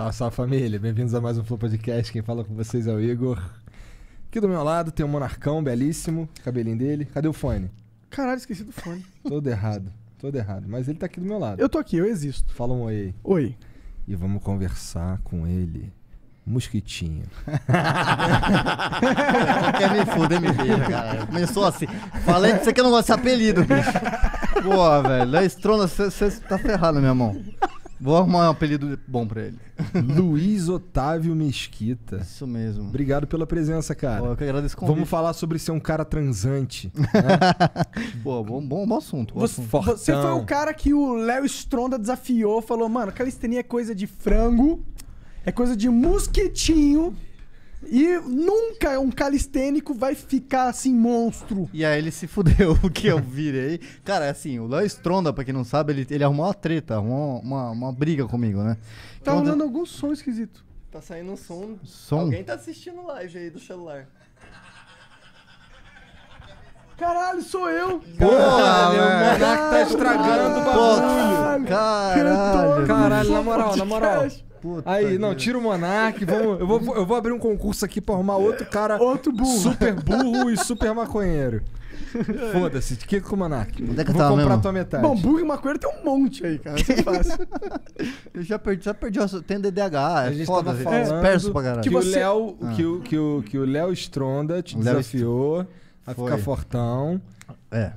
Salve, salve família, bem-vindos a mais um Flow Podcast. Quem fala com vocês é o Igor. Aqui do meu lado tem um monarcão belíssimo, cabelinho dele. Cadê o fone? Caralho, esqueci do fone. Todo errado, todo errado. Mas ele tá aqui do meu lado. Eu tô aqui, eu existo. Fala um oi Oi. E vamos conversar com ele. Mosquitinho. Quer me fuder, me beija, cara. Começou assim. Falei que você que não gosta desse apelido, bicho. Pô, velho. Estrona, você tá ferrado, minha mão Vou arrumar um apelido bom pra ele. Luiz Otávio Mesquita. Isso mesmo. Obrigado pela presença, cara. Pô, eu que agradeço Vamos falar sobre ser um cara transante. Né? Pô, bom, bom, bom assunto. Bom você, assunto. você foi o cara que o Léo Stronda desafiou, falou, mano, calistenia é coisa de frango, é coisa de mosquitinho. E nunca um calistênico vai ficar assim, monstro. E aí ele se fudeu, que eu virei. Cara, assim, o Léo Stronda, pra quem não sabe, ele, ele arrumou uma treta, arrumou uma, uma briga comigo, né? Tá então, rolando algum som esquisito. Tá saindo um som. som. Alguém tá assistindo live aí do celular. Caralho, sou eu! Caralho, o que tá estragando o bagulho. Caralho, caralho, caralho, na moral, na moral. Puta aí, não, tira o Monark, vamos, eu, vou, eu vou abrir um concurso aqui pra arrumar outro cara outro burro. super burro e super maconheiro. Foda-se, que com o Monark. Onde é que eu vou tava comprar mesmo? tua metade. Bom, burro e maconheiro tem um monte aí, cara. Isso é fácil. Eu já perdi, já perdi, tem DDH, é a gente foda, tava é disperso pra caralho. Que, você... o Léo, ah. que, o, que, o, que o Léo Stronda te Léo desafiou a Foi. ficar fortão. É.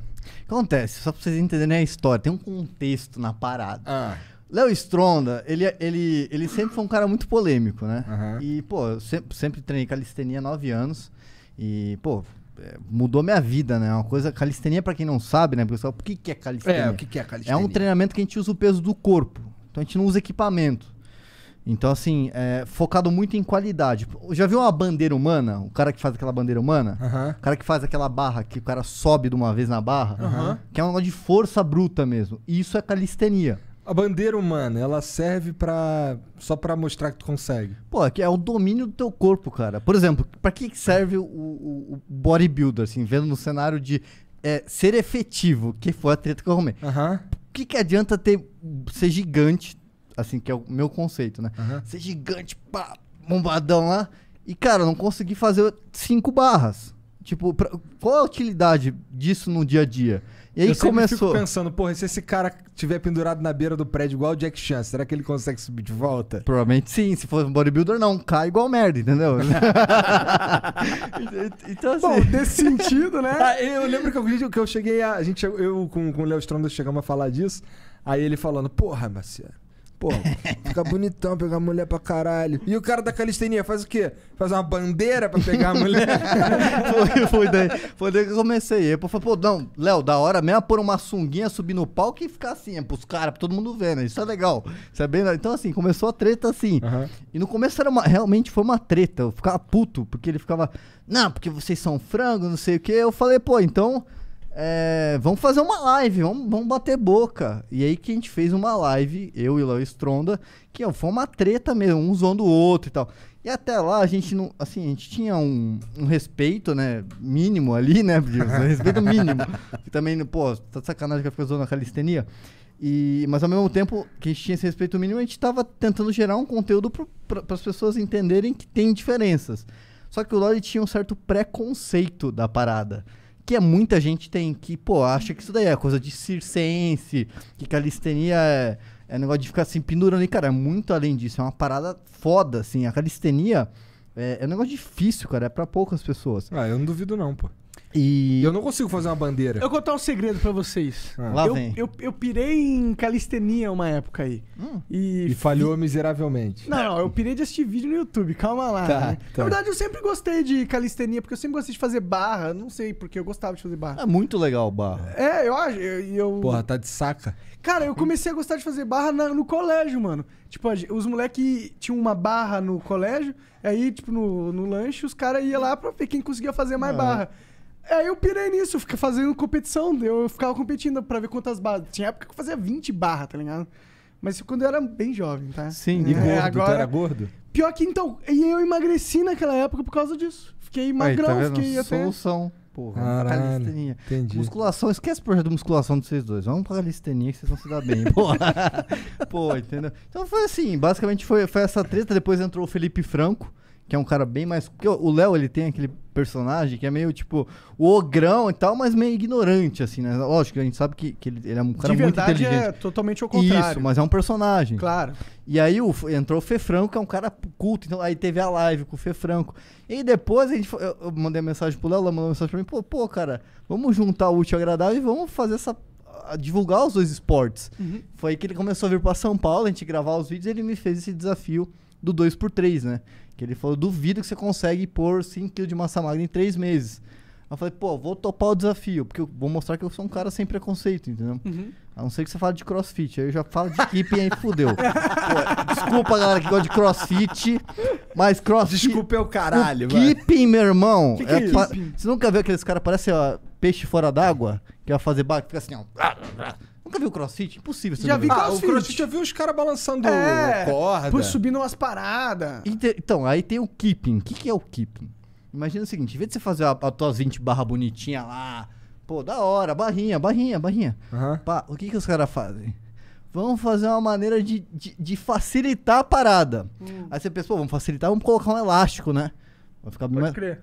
acontece? Só pra vocês entenderem a história, tem um contexto na parada. Ah. Léo Stronda, ele, é, ele, ele sempre foi um cara muito polêmico, né? Uhum. E, pô, eu sempre, sempre treinei calistenia há nove anos. E, pô, é, mudou minha vida, né? É uma coisa, calistenia, para quem não sabe, né? fala, o que, que é calistenia? É, o que, que é calistenia? É um treinamento que a gente usa o peso do corpo. Então a gente não usa equipamento. Então, assim, é focado muito em qualidade. Já viu uma bandeira humana? O cara que faz aquela bandeira humana? Uhum. O cara que faz aquela barra, que o cara sobe de uma vez na barra? Uhum. Que é um negócio de força bruta mesmo. Isso é calistenia. A bandeira humana, ela serve para só para mostrar que tu consegue. Pô, que é o domínio do teu corpo, cara. Por exemplo, para que serve o, o, bodybuilder, assim, vendo no cenário de é, ser efetivo, que foi a treta que eu arrumei. Uhum. O que, que adianta ter ser gigante, assim, que é o meu conceito, né? Uhum. Ser gigante, pá, bombadão lá. E, cara, não consegui fazer cinco barras. Tipo, pra, qual a utilidade disso no dia a dia? E aí eu começou. Eu fico pensando, porra, se esse cara tiver pendurado na beira do prédio igual o Jack Chan, será que ele consegue subir de volta? Provavelmente sim. Se for um bodybuilder, não. Cai igual merda, entendeu? então, assim... Bom, nesse sentido, né? Ah, eu lembro que eu, que eu cheguei a... a gente, eu com, com o Léo Stronda chegamos a falar disso. Aí ele falando, porra, Marciano pô. Ficar bonitão, pegar mulher pra caralho. E o cara da calistenia faz o quê? Faz uma bandeira pra pegar a mulher? foi, foi, daí, foi daí que eu comecei. Eu falei, pô, não, Léo, da hora mesmo é pôr uma sunguinha, subir no palco e ficar assim, é pros caras, pra todo mundo ver, né? Isso é legal. Isso é bem... Então, assim, começou a treta assim. Uhum. E no começo era uma, realmente foi uma treta. Eu ficava puto, porque ele ficava, não, porque vocês são frango, não sei o quê. Eu falei, pô, então. É, vamos fazer uma live, vamos, vamos, bater boca. E aí que a gente fez uma live, eu e o Léo Stronda, que ó, foi uma treta mesmo, um zoando o outro e tal. E até lá a gente não. Assim, a gente tinha um, um respeito, né? Mínimo ali, né? Um respeito mínimo. Que também, pô, tá de sacanagem que fico zoando a calistenia. E, mas ao mesmo tempo que a gente tinha esse respeito mínimo, a gente estava tentando gerar um conteúdo para as pessoas entenderem que tem diferenças. Só que o Lore tinha um certo preconceito da parada que é muita gente tem, que, pô, acha que isso daí é coisa de circense, que calistenia é, é negócio de ficar assim pendurando. E, cara, é muito além disso, é uma parada foda, assim. A calistenia é, é um negócio difícil, cara, é pra poucas pessoas. Ah, eu não duvido não, pô. E eu não consigo fazer uma bandeira. Eu vou contar um segredo para vocês. Ah. Lá eu, vem. Eu, eu pirei em calistenia uma época aí. Hum. E... e... falhou miseravelmente. Não, não, eu pirei de assistir vídeo no YouTube, calma lá. Tá, né? tá. Na verdade, eu sempre gostei de calistenia, porque eu sempre gostei de fazer barra. Não sei porque eu gostava de fazer barra. É muito legal barra. É, eu acho. Eu, eu... Porra, tá de saca. Cara, eu comecei a gostar de fazer barra na, no colégio, mano. Tipo, os moleques tinham uma barra no colégio, aí, tipo, no, no lanche, os caras iam lá pra ver quem conseguia fazer mais ah. barra. Aí é, eu pirei nisso, ficava fazendo competição, eu ficava competindo pra ver quantas barras. Tinha época que eu fazia 20 barras, tá ligado? Mas quando eu era bem jovem, tá? Sim, e é, gordo, é, agora... tu era gordo? Pior que então, e eu emagreci naquela época por causa disso. Fiquei magrão, Aí, tá fiquei até... Solução, porra. Entendi. Musculação, esquece o projeto de musculação de vocês dois. Vamos pra calistenia que vocês vão se dar bem, porra. Pô, entendeu? Então foi assim, basicamente foi, foi essa treta, depois entrou o Felipe Franco que é um cara bem mais. Porque o Léo, ele tem aquele personagem que é meio tipo o ogrão e tal, mas meio ignorante, assim, né? Lógico, a gente sabe que, que ele, ele é um cara De verdade, muito é inteligente. é totalmente o contrário. Isso, mas é um personagem. Claro. E aí o, entrou o Fê Franco, que é um cara culto, então aí teve a live com o Fefranco Franco. E depois a gente foi, eu mandei mensagem pro Léo, Léo mandou mensagem pra mim, pô, pô, cara, vamos juntar o útil ao agradável e vamos fazer essa divulgar os dois esportes. Uhum. Foi aí que ele começou a vir para São Paulo, a gente gravar os vídeos, ele me fez esse desafio do 2x3, né? Que ele falou, duvido que você consegue pôr 5kg de massa magra em 3 meses. Eu falei, pô, vou topar o desafio, porque eu vou mostrar que eu sou um cara sem preconceito, entendeu? Uhum. A não ser que você fale de crossfit. Aí eu já falo de equipe e aí fudeu. Pô, desculpa, galera que gosta de crossfit, mas crossfit. Desculpa é o caralho, mano. Keeping, meu irmão. Que é que é é pa... Você nunca viu aqueles caras, parece ó, peixe fora d'água, que vai fazer barco fica assim, ó nunca viu crossfit? Impossível. Você já vi viu. Ah, crossfit. Ah, crossfit já vi os caras balançando é, corda. Pô, subindo umas paradas. Então, aí tem o keeping. O que, que é o keeping? Imagina o seguinte, em vez de você fazer a, a tuas 20 barra bonitinha lá, pô, da hora, barrinha, barrinha, barrinha. Uhum. Pá, o que, que os caras fazem? Vamos fazer uma maneira de, de, de facilitar a parada. Hum. Aí você pensa, pô, vamos facilitar, vamos colocar um elástico, né? Vai ficar Pode mais... crer.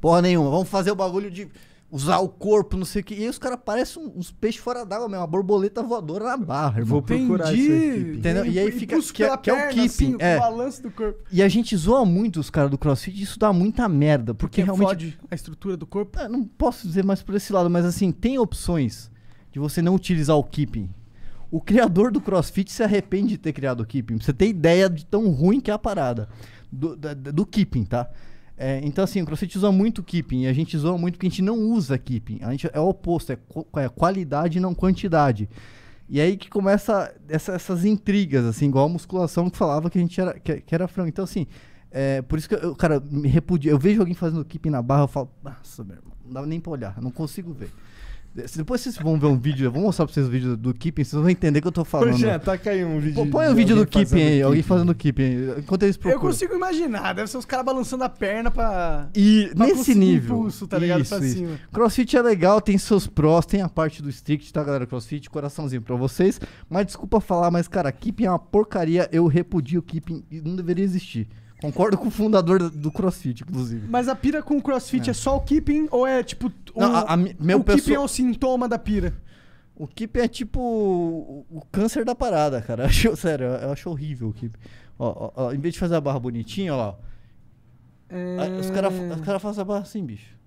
Porra nenhuma, vamos fazer o bagulho de usar o corpo, não sei o que. E aí os caras parecem uns peixes fora d'água mesmo, uma borboleta voadora na barra, irmão. Vou procurar isso Entendeu? E, e aí fica que, é, que é o keeping, assim, é. o balanço do corpo. E a gente zoa muito os caras do CrossFit, isso dá muita merda, porque que realmente fode a estrutura do corpo. É, não posso dizer mais por esse lado, mas assim, tem opções de você não utilizar o keeping. O criador do CrossFit se arrepende de ter criado o keeping. Você tem ideia de tão ruim que é a parada do, do, do keeping, tá? É, então, assim, o CrossFit usa muito keeping, a gente usa muito porque a gente não usa keeping. A gente é o oposto, é, é qualidade não quantidade. E aí que começa essa, essas intrigas, assim, igual a musculação que falava que a gente era, que, que era frango. Então, assim, é, por isso que eu, cara, me repudio. Eu vejo alguém fazendo keeping na barra, eu falo, nossa, meu irmão, não dá nem pra olhar, não consigo ver. Depois vocês vão ver um vídeo, eu vou mostrar pra vocês o vídeo do Keeping, vocês vão entender o que eu tô falando. Pois é, tá aí um vídeo. Pô, põe um vídeo do Keeping aí, keeping. alguém fazendo Keeping. Enquanto eles procuram. Eu consigo imaginar, deve ser os caras balançando a perna pra. E pra nesse nível. Impulso, tá ligado? Isso, pra isso. cima. Crossfit é legal, tem seus prós, tem a parte do strict, tá, galera? Crossfit, coraçãozinho pra vocês. Mas desculpa falar, mas, cara, Keeping é uma porcaria, eu repudio o Keeping, não deveria existir. Concordo com o fundador do CrossFit, inclusive. Mas a pira com o CrossFit é, é só o keeping ou é tipo. o Não, a, a, meu o pessoa... keeping é o sintoma da pira? O keeping é tipo o, o câncer da parada, cara. Eu acho, sério, eu acho horrível o keeping. Ó, ó, ó, em vez de fazer a barra bonitinha, ó lá. É... Os caras os cara fazem a barra assim, bicho.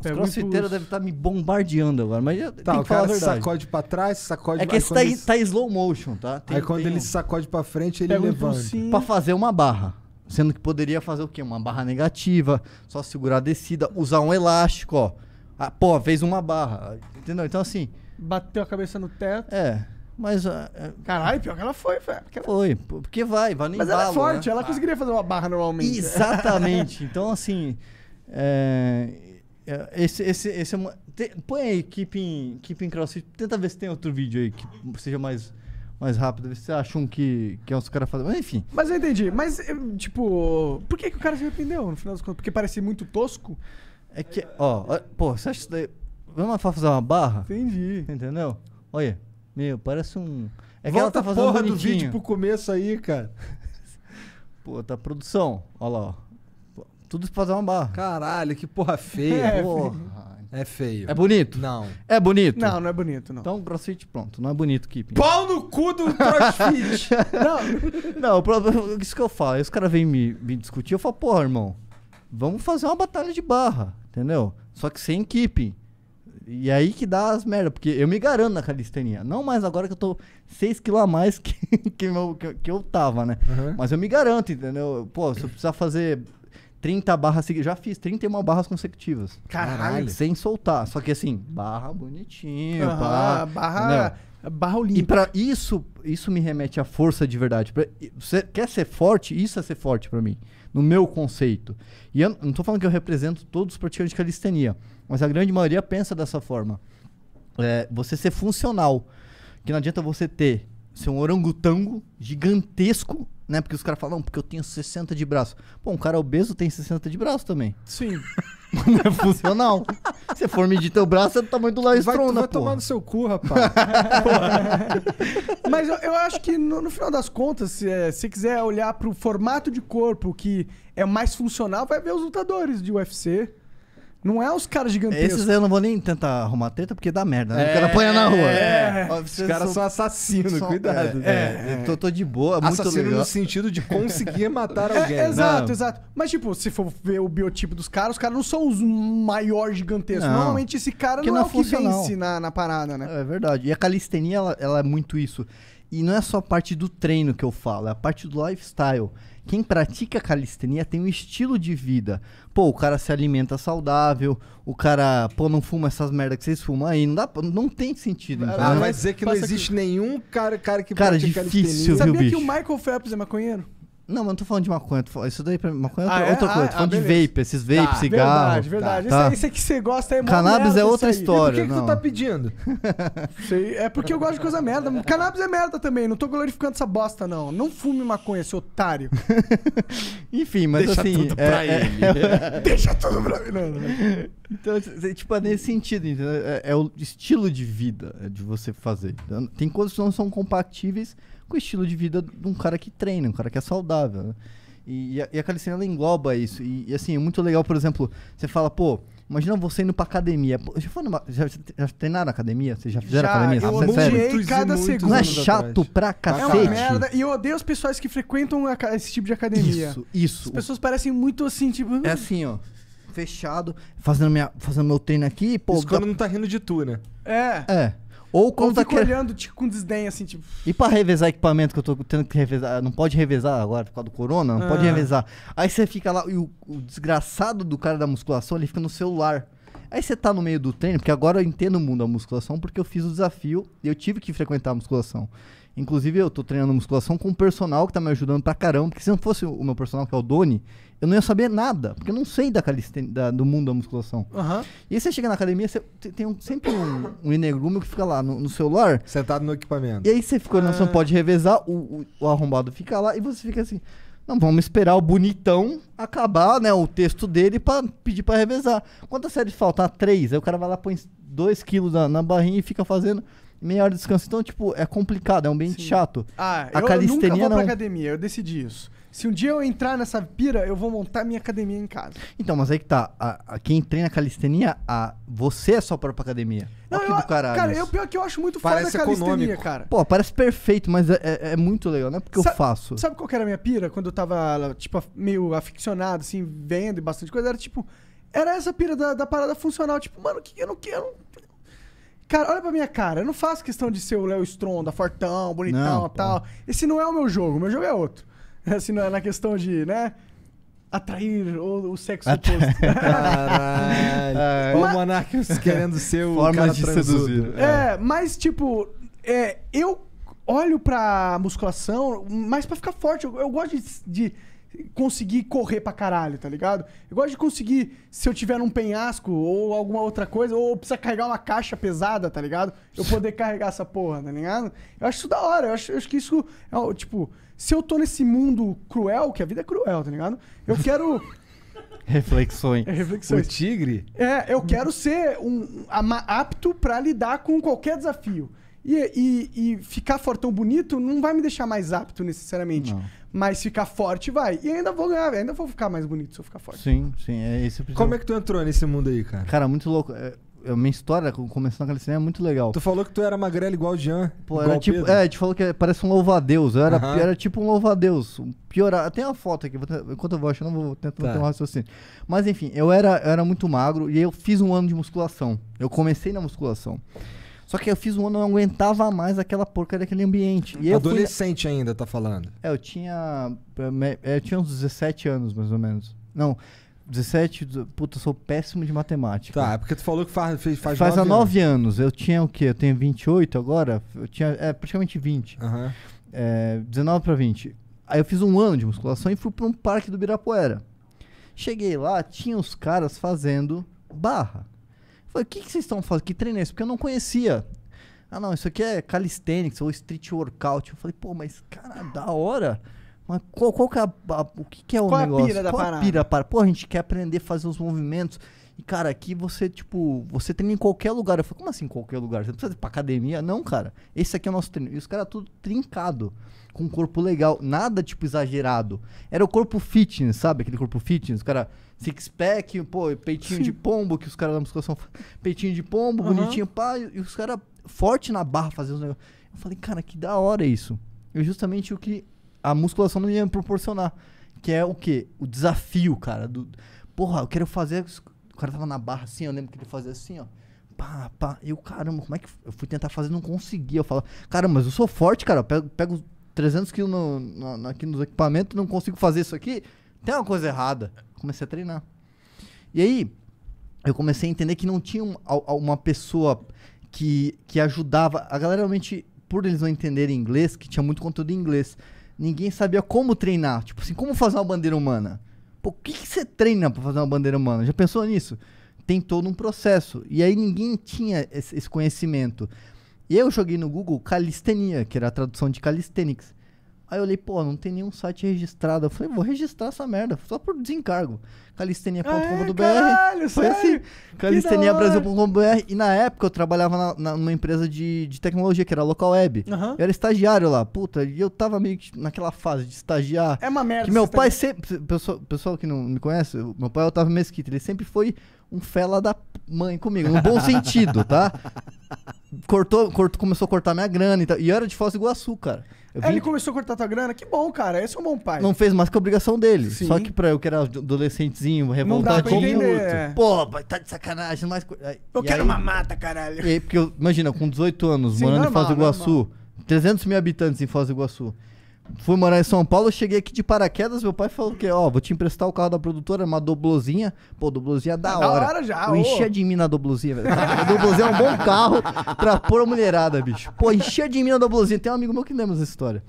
É Os é crossfiteiros muito... devem estar tá me bombardeando agora, mas eu tá, tem que falar a verdade. sacode pra trás, sacode... É que esse tá, ele... tá slow motion, tá? Tem, aí quando tem... ele sacode pra frente, ele Pega levanta. Um pra fazer uma barra. Sendo que poderia fazer o quê? Uma barra negativa, só segurar a descida, usar um elástico, ó. Ah, pô, fez uma barra, entendeu? Então assim... Bateu a cabeça no teto. É... Mas. Uh, Caralho, pior que ela foi, velho. Ela... Foi, porque vai, vai nem Mas ela é forte, né? ela ah. conseguiria fazer uma barra normalmente. Exatamente. então, assim. É... É, esse, esse, esse é uma... Põe aí, Keeping, Keeping CrossFit. Tenta ver se tem outro vídeo aí que seja mais, mais rápido. ver se você acha um que, que é caras fazendo. Mas enfim. Mas eu entendi. Mas, tipo, por que, que o cara se arrependeu no final das contas? Porque parecia muito tosco? É que, ó, pô, você acha isso daí. Vamos fazer uma barra? Entendi. Entendeu? Olha, meu, parece um. É que Volta ela tá fazendo porra bonitinho. do vídeo pro começo aí, cara. Pô, tá produção. Olha lá, ó. Tudo pra dar uma barra. Caralho, que porra feia. É, porra. É feio. É bonito? Não. É bonito? Não, não é bonito, não. Então, crossfit, pronto. Não é bonito, Keeping. Pau no cu do crossfit! não. Não, o problema, é isso que eu falo. Aí os caras vêm me, me discutir, eu falo, porra, irmão, vamos fazer uma batalha de barra, entendeu? Só que sem Keeping. E é aí que dá as merdas, porque eu me garanto na calistenia. Não mais agora que eu tô 6kg a mais que, que, meu, que, que, eu tava, né? Uhum. Mas eu me garanto, entendeu? Pô, se eu precisar fazer 30 barras Já fiz 31 barras consecutivas. Caralho. Sem soltar. Só que assim, barra bonitinho. Uhum, pá, barra. Né? Barra olímpica. E pra isso, isso me remete à força de verdade. você quer ser forte? Isso é ser forte para mim. No meu conceito. E eu não tô falando que eu represento todos os praticantes de calistenia. Mas a grande maioria pensa dessa forma. É, você ser funcional. Que não adianta você ter ser um orangotango gigantesco né? Porque os caras falam, não, porque eu tenho 60 de braço. Bom, um cara obeso tem 60 de braço também. Sim. Não é funcional. Se for medir teu braço, é do tamanho do Léo Stronda, Vai, vai tomar no seu cu, rapaz. Mas eu, eu, acho que, no, no, final das contas, se, é, se quiser olhar pro formato de corpo que é mais funcional, vai ver os lutadores de UFC. Não é os caras gigantescos. Esses aí eu não vou nem tentar arrumar treta porque dá merda, né? É, o cara apanha é, na rua. É, os caras são assassinos, cuidado. É, né? é. Tô, tô, de boa, Assassino muito Assassino no sentido de conseguir matar é, alguém. É, exato, não. exato. Mas, tipo, se for ver o biotipo dos caras, os caras não são os maior gigantescos. Não. Normalmente esse cara é não, é o que vence na, na parada, né? É verdade. E a calistenia, ela, ela é muito isso. E não é só a parte do treino que eu falo, é a parte do lifestyle. Quem pratica calistenia tem um estilo de vida. Pô, o cara se alimenta saudável, o cara, pô, não fuma essas merdas que vocês fumam aí. Não, dá, não tem sentido. ah, vai dizer que não existe que... nenhum cara, cara que cara, pratica difícil, calistenia. Viu, Sabia bicho? que o Michael Phelps é maconheiro? Não, mas não tô falando de maconha. Isso daí pra maconha é ah, é outra, é? coisa. Ah, tô falando ah, de vape, esses vape, tá, cigarro. Verdade, verdade. Tá, tá. que você gosta é Cannabis é outra história. por que, que tu tá pedindo? Sei, é porque eu gosto de coisa merda. Cannabis é merda também. Não tô glorificando essa bosta, não. Não fume maconha, seu otário. Enfim, mas Deixa assim. Tudo pra é, ele. É... é, é. Deixa tudo pra mim. Não, Então, tipo, é nesse sentido, É, é o estilo de vida de você fazer. Tem coisas que não são compatíveis com o estilo de vida de um cara que treina, um cara que é saudável. Né? E, e, a, e calistenia ela engloba isso. E, e, assim, é muito legal, por exemplo, você fala, pô, imagina você indo pra academia. Pô, já, foi numa, já, já treinaram academia? você já fizeram já, academia? Eu ah, sério? cada segundo. Não é chato pra cacete? É uma merda. E eu odeio as pessoas que frequentam a, esse tipo de academia. Isso, isso. As pessoas parecem muito assim, tipo... É assim, ó fechado, fazendo, minha, fazendo meu treino aqui, pô. Isso quando não tá rindo de tu, né? É. É. Ou quando tá quer... olhando tipo, com desdém, assim, tipo. E pra revezar equipamento que eu tô tendo que revezar, não pode revezar agora por causa do corona, não ah. pode revezar. Aí você fica lá, e o, o, desgraçado do cara da musculação, ele fica no celular. Aí você tá no meio do treino, porque agora eu entendo o mundo da musculação, porque eu fiz o desafio e eu tive que frequentar a musculação. Inclusive, eu tô treinando musculação com um personal que tá me ajudando pra caramba, porque se não fosse o meu personal, que é o Doni, eu não ia saber nada, porque eu não sei da da, do mundo da musculação. Uhum. E aí você chega na academia, você tem um, sempre um, um que fica lá no, no, celular. Sentado no equipamento. E aí você fica ah. não, você não ah. pode revezar, o, o, o arrombado fica lá e você fica assim. Não, vamos esperar o bonitão acabar, né? O texto dele para pedir para revezar. Quantas séries série Ah, três. Aí o cara vai lá, põe dois quilos na, na barrinha e fica fazendo meia hora de descanso. Então, tipo, é complicado, é um ambiente Sim. chato. Ah, a eu calistenia, nunca vou pra academia, eu decidi isso. Se um dia eu entrar nessa pira, eu vou montar minha academia em casa. Então, mas aí que tá. A, a quem treina calistenia, a, você é sua própria academia. Não, eu, do caralho. Cara, eu, pior que eu acho muito parece foda a calistenia, econômico. cara. Pô, parece perfeito, mas é, é, é muito legal. Não é porque Sa eu faço. Sabe qual que era a minha pira? Quando eu tava, tipo, meio aficionado, assim, vendo e bastante coisa, era tipo... Era essa pira da, da parada funcional. Tipo, mano, que eu não quero... Cara, olha pra minha cara. Eu não faço questão de ser o Léo Stronda, fortão, bonitão e tal. Esse não é o meu jogo. O meu jogo é outro. Assim, na, na questão de, né? atrair o, o sexo oposto. Caralho. ah, o Monark querendo ser o Forma cara de seduzir. É, é, mas tipo, é, eu olho pra musculação mais pra ficar forte. Eu, eu gosto de, de, conseguir correr pra caralho, tá ligado? Eu gosto de conseguir, se eu tiver num penhasco ou alguma outra coisa, ou precisa carregar uma caixa pesada, tá ligado? Eu poder carregar essa porra, tá ligado? Eu acho isso da hora. Eu acho, eu acho que isso é, tipo se eu tô nesse mundo cruel, que a vida é cruel, tá ligado? Eu quero. reflexões. É, reflexões. O tigre? É, eu quero ser um, um apto para lidar com qualquer desafio. E, e, e, ficar fortão bonito não vai me deixar mais apto necessariamente. Não. Mas ficar forte vai. E ainda vou ganhar, ainda vou ficar mais bonito se eu ficar forte. Sim, sim, é esse Como é que tu entrou nesse mundo aí, cara? Cara, muito louco. É, a minha história começando aquele cinema é muito legal. Tu falou que tu era magrelo igual o Jean. Pô, era tipo. Pedro. É, te falou que parece um louva deus Eu era, era tipo um louva deus piorar. Tem uma foto aqui, enquanto eu vou achando, eu vou tentar tá. ter um raciocínio. Mas enfim, eu era, eu era muito magro e eu fiz um ano de musculação. Eu comecei na musculação. Só que eu fiz um ano, eu não aguentava mais aquela porca daquele ambiente. E Adolescente fui... ainda, tá falando? É, eu tinha. É, eu tinha uns 17 anos, mais ou menos. Não, 17, puta, eu sou péssimo de matemática. Tá, é porque tu falou que faz, fez, faz, há 9 anos. anos. Eu tinha o quê? Eu tenho 28 agora? Eu tinha, é, praticamente 20. Uhum. É, 19 para 20. Aí eu fiz um ano de musculação e fui para um parque do Birapuera. Cheguei lá, tinha os caras fazendo barra. Eu falei, o que, que vocês estão fazendo? Que treino é esse? Porque eu não conhecia. Ah, não, isso aqui é calisthenics ou street workout. Eu falei, pô, mas cara, da hora. Mas qual, qual que é a, o que, que é o qual negócio? A pira da parada? pira para? Pô, a gente quer aprender a fazer os movimentos. E, cara, aqui você, tipo, você treina em qualquer lugar. Eu falei, como assim em qualquer lugar? Você não precisa ir pra academia? Não, cara. Esse aqui é o nosso treino. E os caras tudo trincado, com um corpo legal. Nada, tipo, exagerado. Era o corpo fitness, sabe? Aquele corpo fitness. Os caras six-pack, pô, peitinho Sim. de pombo, que os caras da musculação... Peitinho de pombo, uhum. bonitinho, pá. E os caras forte na barra fazendo os negócios. Eu falei, cara, que da hora isso. E justamente o que a musculação não ia me proporcionar. Que é o quê? O desafio, cara. Do, porra, eu quero fazer. O cara tava na barra assim, eu lembro que ele fazia assim, ó. Pá, pá. e o caramba, como é que. Eu fui tentar fazer não consegui. Eu falo, caramba, mas eu sou forte, cara. Eu pego, pego 300 quilos no, no, aqui nos equipamentos, não consigo fazer isso aqui. Tem uma coisa errada. Comecei a treinar. E aí, eu comecei a entender que não tinha um, uma pessoa que, que ajudava. A galera realmente, por eles não entenderem inglês, que tinha muito conteúdo em inglês ninguém sabia como treinar. Tipo assim, como fazer uma bandeira humana? Pô, o que, que você treina para fazer uma bandeira humana? Já pensou nisso? Tem todo um processo. E aí ninguém tinha esse, esse conhecimento. Eu joguei no Google calistenia, que era a tradução de calisthenics. Aí eu olhei, pô, não tem nenhum site registrado. Eu falei, vou registrar essa merda, só por desencargo. calistenia.com.br. É, foi assim. calisteniabrasil.com.br. E na época eu trabalhava na, na, numa empresa de, de tecnologia, que era local web. Eu era estagiário lá. Puta, e eu tava meio que naquela fase de estagiar. É uma merda. Que meu tá pai sempre. Pessoal, pessoal que não me conhece, meu pai é Otávio Mesquita, ele sempre foi um fela da mãe comigo, no bom sentido, tá? Cortou, cortou, começou a cortar minha grana e tal. E eu era de Foz do Iguaçu, cara. 20... É, ele começou a cortar tua grana, que bom, cara, esse é um bom pai. Não fez mais que a obrigação dele. Sim. Só que pra eu que era adolescentezinho, revoltadinho. Pô, tá de sacanagem, mas. Eu e quero aí... uma mata, caralho. E aí, porque eu, imagina, com 18 anos, Sim, morando normal, em Foz do Iguaçu, normal. 300 mil habitantes em Foz do Iguaçu fui morar em São Paulo, cheguei aqui de paraquedas, meu pai falou que, ó, vou te emprestar o carro da produtora, uma doblozinha. Pô, doblozinha é ah, da hora. Da hora já, Eu ô. enchia de mim na doblozinha, velho. A doblozinha é um bom carro pra pôr a mulherada, bicho. Pô, enchia de mim na doblozinha. Tem um amigo meu que lembra essa história.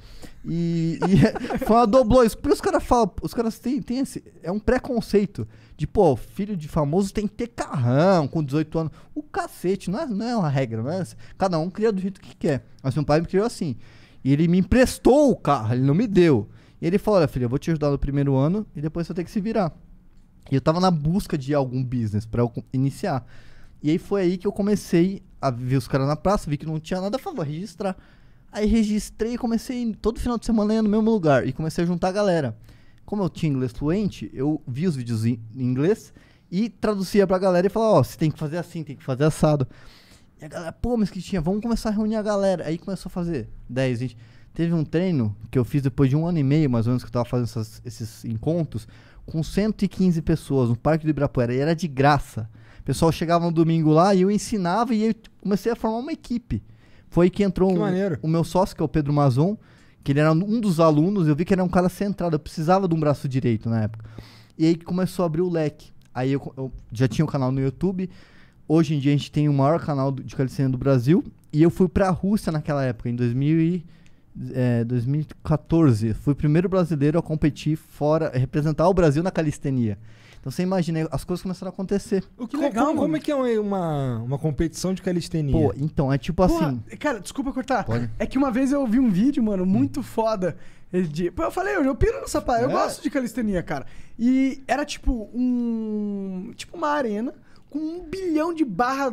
E, e foi uma doblô. Por os caras falam, os caras têm, têm esse. É um preconceito de, pô, filho de famoso tem que ter carrão com 18 anos. O cacete, não é, não é uma regra, não é? Cada um cria do jeito que quer. Mas meu pai me criou assim. E ele me emprestou o carro, ele não me deu. E ele falou: Olha, filha, eu vou te ajudar no primeiro ano e depois você tem que se virar. E eu tava na busca de algum business para iniciar. E aí foi aí que eu comecei a ver os caras na praça, vi que não tinha nada, falei, vou registrar. Aí registrei e comecei todo final de semana ia no mesmo lugar e comecei a juntar a galera. Como eu tinha inglês fluente, eu vi os vídeos em inglês e traduzia pra galera e falava, ó, oh, você tem que fazer assim, tem que fazer assado. E a galera, pô, mas que tinha, vamos começar a reunir a galera. Aí começou a fazer 10, 20. Teve um treino que eu fiz depois de um ano e meio, mais ou menos, que eu tava fazendo essas, esses encontros, com 115 pessoas no Parque do Ibirapuera, e era de graça. O pessoal chegava no domingo lá e eu ensinava e eu comecei a formar uma equipe. Foi que entrou que um, o meu sócio, que é o Pedro Mazon, que ele era um dos alunos, eu vi que ele era um cara centrado, eu precisava de um braço direito na época. E aí começou a abrir o leque. Aí eu, eu já tinha o um canal no YouTube, Hoje em dia a gente tem o maior canal de calistenia do Brasil. E eu fui pra Rússia naquela época, em 2000 e, é, 2014. Fui o primeiro brasileiro a competir fora, representar o Brasil na calistenia. Então você imagina, as coisas começaram a acontecer. O que legal, como, como é que é uma, uma competição de calistenia? Pô, então, é tipo assim. Cara, desculpa cortar. Pode? É que uma vez eu vi um vídeo, mano, muito hum. foda. De, eu falei, eu, eu piro no sapato, é. eu gosto de calistenia, cara. E era tipo um. Tipo uma arena com um bilhão de barra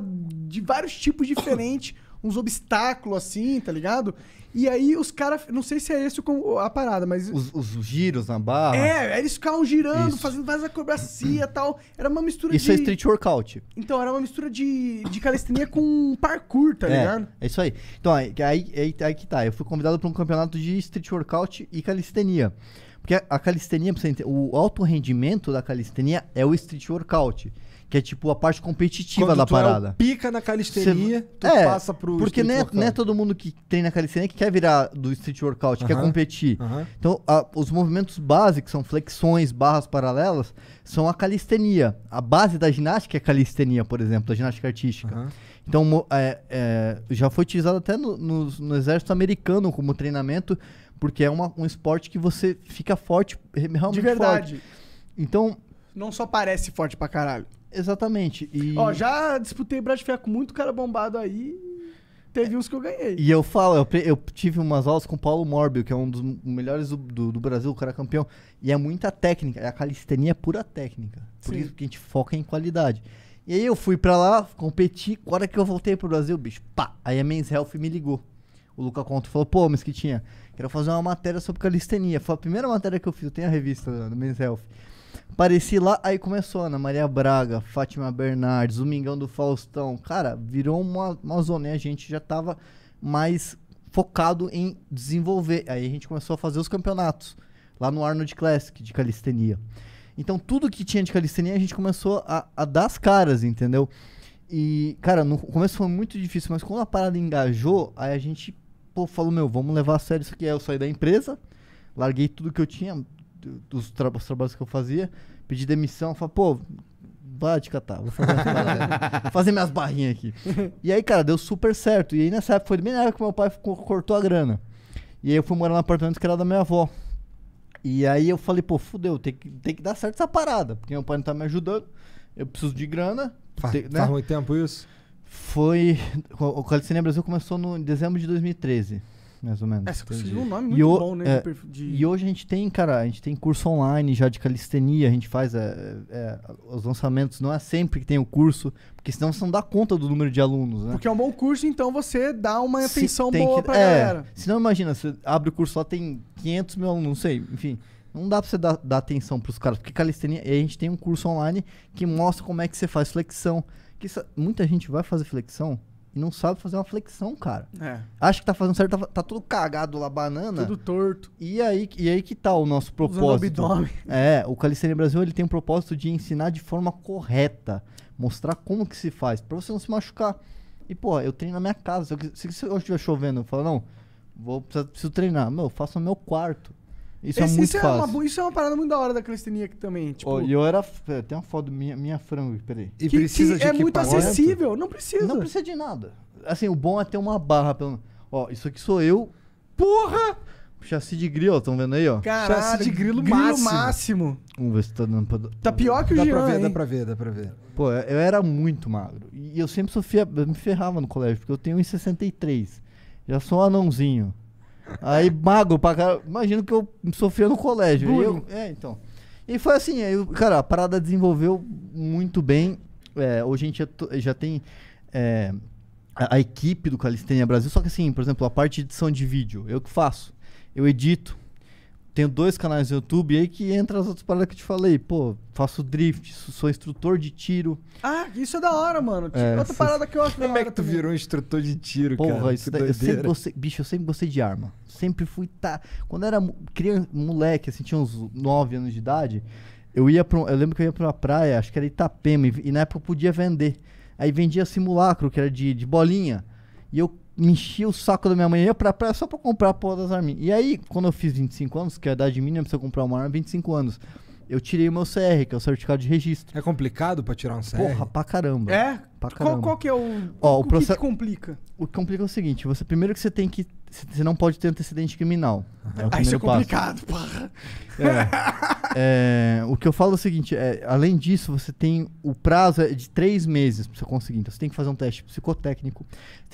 de vários tipos diferentes, uns obstáculos assim, tá ligado? E aí os caras, não sei se é esse a parada, mas. Os, os giros na barra. É, eles ficavam girando, Isso. fazendo várias acrobacias e tal. Era uma mistura isso é de. Isso é street workout. Então, era uma mistura de, de calistenia com parkour, tá é, ligado? É isso aí. Então, aí, aí, aí que tá. Eu fui convidado para um campeonato de street workout e calistenia. Porque a calistenia, o alto rendimento da calistenia é o street workout que é tipo a parte competitiva Quando da tu é parada. É pica na calistenia, Cê... tu é, passa pro. Porque não é, é, todo mundo que treina calistenia que quer virar do street workout, uh -huh. quer competir. Uh -huh. Então, a, os movimentos básicos, são flexões, barras paralelas, são a calistenia. A base da ginástica é calistenia, por exemplo, da ginástica artística. Uh -huh. Então, é, é, já foi utilizado até no, no, no, exército americano como treinamento, porque é uma, um esporte que você fica forte, realmente De verdade. Forte. Então. Não só parece forte pra caralho. Exatamente. E... Ó, já disputei Brad Fair com muito cara bombado aí. Teve uns que eu ganhei. E eu falo, eu, eu tive umas aulas com o Paulo Morbio, que é um dos melhores do, do, do Brasil, o cara é campeão. E é muita técnica, é a calistenia é pura técnica. Por Sim. isso que a gente foca em qualidade. E aí eu fui pra lá, competi. quando é que eu voltei pro Brasil, bicho, pá, aí a Men's Health me ligou. O Luca Conto falou, pô, mas que tinha, quero fazer uma matéria sobre calistenia. Foi a primeira matéria que eu fiz, eu tenho a revista da Men's Health. Apareci lá, aí começou Ana Maria Braga, Fátima Bernardes, o Mingão do Faustão. Cara, virou uma, uma zona e a gente já tava mais focado em desenvolver. Aí a gente começou a fazer os campeonatos lá no Arnold Classic de calistenia. Então tudo que tinha de calistenia a gente começou a, a dar as caras, entendeu? E, cara, no começo foi muito difícil, mas quando a parada engajou, aí a gente pô, falou, meu, vamos levar a sério isso aqui. Aí eu saí da empresa, larguei tudo que eu tinha, dos tra trabalhos que eu fazia, pedi demissão, falei, pô, vai te catar, vou fazer, vou fazer minhas barrinhas aqui. E aí, cara, deu super certo. E aí nessa época foi bem na época que meu pai cortou a grana. E aí eu fui morar no apartamento que era da minha avó. E aí eu falei, pô, fudeu, tem que, tem que dar certo essa parada, porque meu pai não tá me ajudando, eu preciso de grana. Fa te, né? Faz muito tempo isso? Foi. O Calicina Brasil começou no, em dezembro de 2013 mais ou menos. É, você conseguiu um nome muito e o, bom, né? É, de... E hoje a gente tem, cara, a gente tem curso online já de calistenia, a gente faz é, é, é, os lançamentos, não é sempre que tem o curso, porque senão você não dá conta do número de alunos, né? Porque é um bom curso, então você dá uma atenção boa que, pra é, galera. Se não, imagina, você abre o curso lá, tem 500 mil alunos, não sei, enfim... Não dá pra você dar, dar atenção pros caras, porque calistenia, a gente tem um curso online que mostra como é que você faz flexão. Que muita gente vai fazer flexão e não sabe fazer uma flexão, cara. É. Acha que tá fazendo certo, tá, tá tudo cagado lá, banana. Tudo torto. E aí, e aí que tá o nosso propósito. Usando é, o Calistenia Brasil ele tem um propósito de ensinar de forma correta, mostrar como que se faz, pra você não se machucar. E, pô, eu treino na minha casa. Se, se, se hoje estiver chovendo, eu falo, não, vou, preciso, preciso treinar. Meu, eu faço no meu quarto. Isso é Esse, é muito isso fácil. É uma, isso é uma parada muito da hora da calistenia aqui também. Tipo, oh, eu era. Tem uma foto minha, minha frango, peraí. E que, precisa que de É muito acessível, não precisa. Não precisa de nada. Assim, o bom é ter uma barra. Pelo... Ó, isso aqui sou eu. Porra! Chassi de grilo, estão vendo aí, ó? Caralho, Chassi de grilo, grilo máximo. máximo. Vamos ver se tá dando pra... Tá pior que o dá pra ver, hein? Dá pra ver, dá pra ver. Pô, é, eu era muito magro. E eu sempre sofria, eu me ferrava no colégio, porque eu tenho 1,63. Já sou um anãozinho. Aí, mago pra caralho. Imagino que eu sofria no colégio. E eu, é, então. E foi assim, aí, cara, a parada desenvolveu muito bem. É, hoje a gente já, já tem é, a, a, equipe do Calistenia Brasil, só que assim, por exemplo, a parte de edição de vídeo, eu que faço. Eu edito, tenho dois canais no YouTube, e aí que entra as outras paradas que eu te falei. Pô, faço drift, sou instrutor de tiro. Ah, isso é da hora, mano. Tipo, é, outra cês... parada que eu acho Como é que tu virou um instrutor de tiro, Porra, cara? Isso daí, gostei, bicho, eu sempre gostei de arma. Sempre fui. Tá, quando era criança, moleque, assim, tinha uns 9 anos de idade, eu ia pra, Eu lembro que eu ia pra uma praia, acho que era Itapema, e, e na época eu podia vender. Aí vendia simulacro, que era de, de bolinha. E eu me o saco da minha mãe, ia pra praia só pra comprar a porra das arminhas. E aí, quando eu fiz 25 anos, que é a idade mínima pra você comprar uma arma, 25 anos, eu tirei o meu CR, que é o certificado de registro. É complicado pra tirar um CR? Porra, pra caramba. É? Pra caramba. Qual, qual que é o... Ó, o, o processo... que complica? O que complica é o seguinte, você primeiro que você tem que você não pode ter antecedente criminal. É o Aí isso é complicado, porra. É, é, o que eu falo é o seguinte: é, além disso, você tem o prazo é de três meses pra você conseguir. Então você tem que fazer um teste psicotécnico.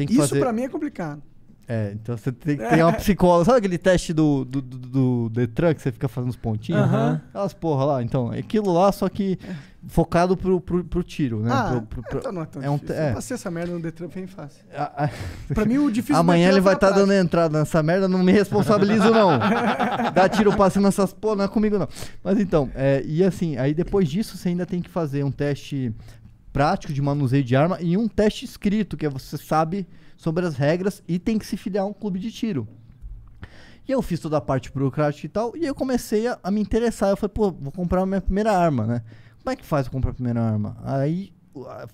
Isso fazer... para mim é complicado. É, então você tem que ter uma psicóloga. Sabe aquele teste do, do, do, do Detran que você fica fazendo os pontinhos? Uhum. Aquelas porra lá, então. É aquilo lá, só que é. focado pro, pro, pro tiro, né? Ah, pro, pro, é, pro, então não é tão é um, difícil. É. Eu passei essa merda no Detran bem fácil. Ah, ah, pra mim o difícil... Amanhã é ele vai estar tá dando entrada nessa merda, não me responsabilizo não. Dá tiro passe nessas porra, não é comigo não. Mas então, é, e assim, aí depois disso você ainda tem que fazer um teste prático de manuseio de arma e um teste escrito, que é você sabe sobre as regras e tem que se filiar a um clube de tiro. E eu fiz toda a parte burocrática e tal, e eu comecei a, a me interessar. Eu falei, pô, vou comprar a minha primeira arma, né? Como é que faz comprar a primeira arma? Aí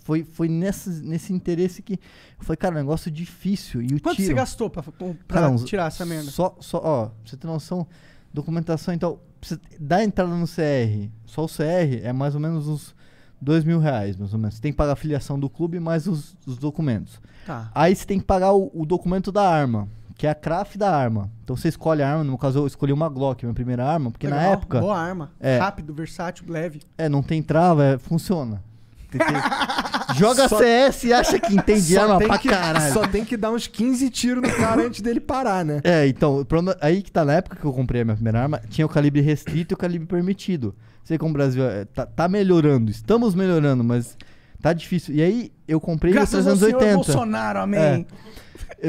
foi, foi nesse nesse interesse que foi, cara, um negócio difícil. E o Quanto tiro, você gastou pra, pra cara, tirar essa merda? Só, só, ó, pra você ter noção, documentação então, da entrada no CR, só o CR é mais ou menos uns dois mil reais, mais ou menos. Você tem que pagar a filiação do clube mais os, os documentos. Tá. Aí você tem que pagar o, o documento da arma, que é a craft da arma. Então você escolhe a arma, no meu caso eu escolhi uma Glock, minha primeira arma, porque Legal, na época. Boa arma. É, Rápido, versátil, leve. É, não tem trava, é, funciona. Joga só, CS e acha que entende arma pra que, caralho. Só tem que dar uns 15 tiros no cara antes dele parar, né? É, então, aí que tá na época que eu comprei a minha primeira arma, tinha o calibre restrito e o calibre permitido. Sei como o Brasil é, tá, tá, melhorando, estamos melhorando, mas Tá difícil. E aí eu comprei Graças outras anos senhor 80. Bolsonaro, amém. É.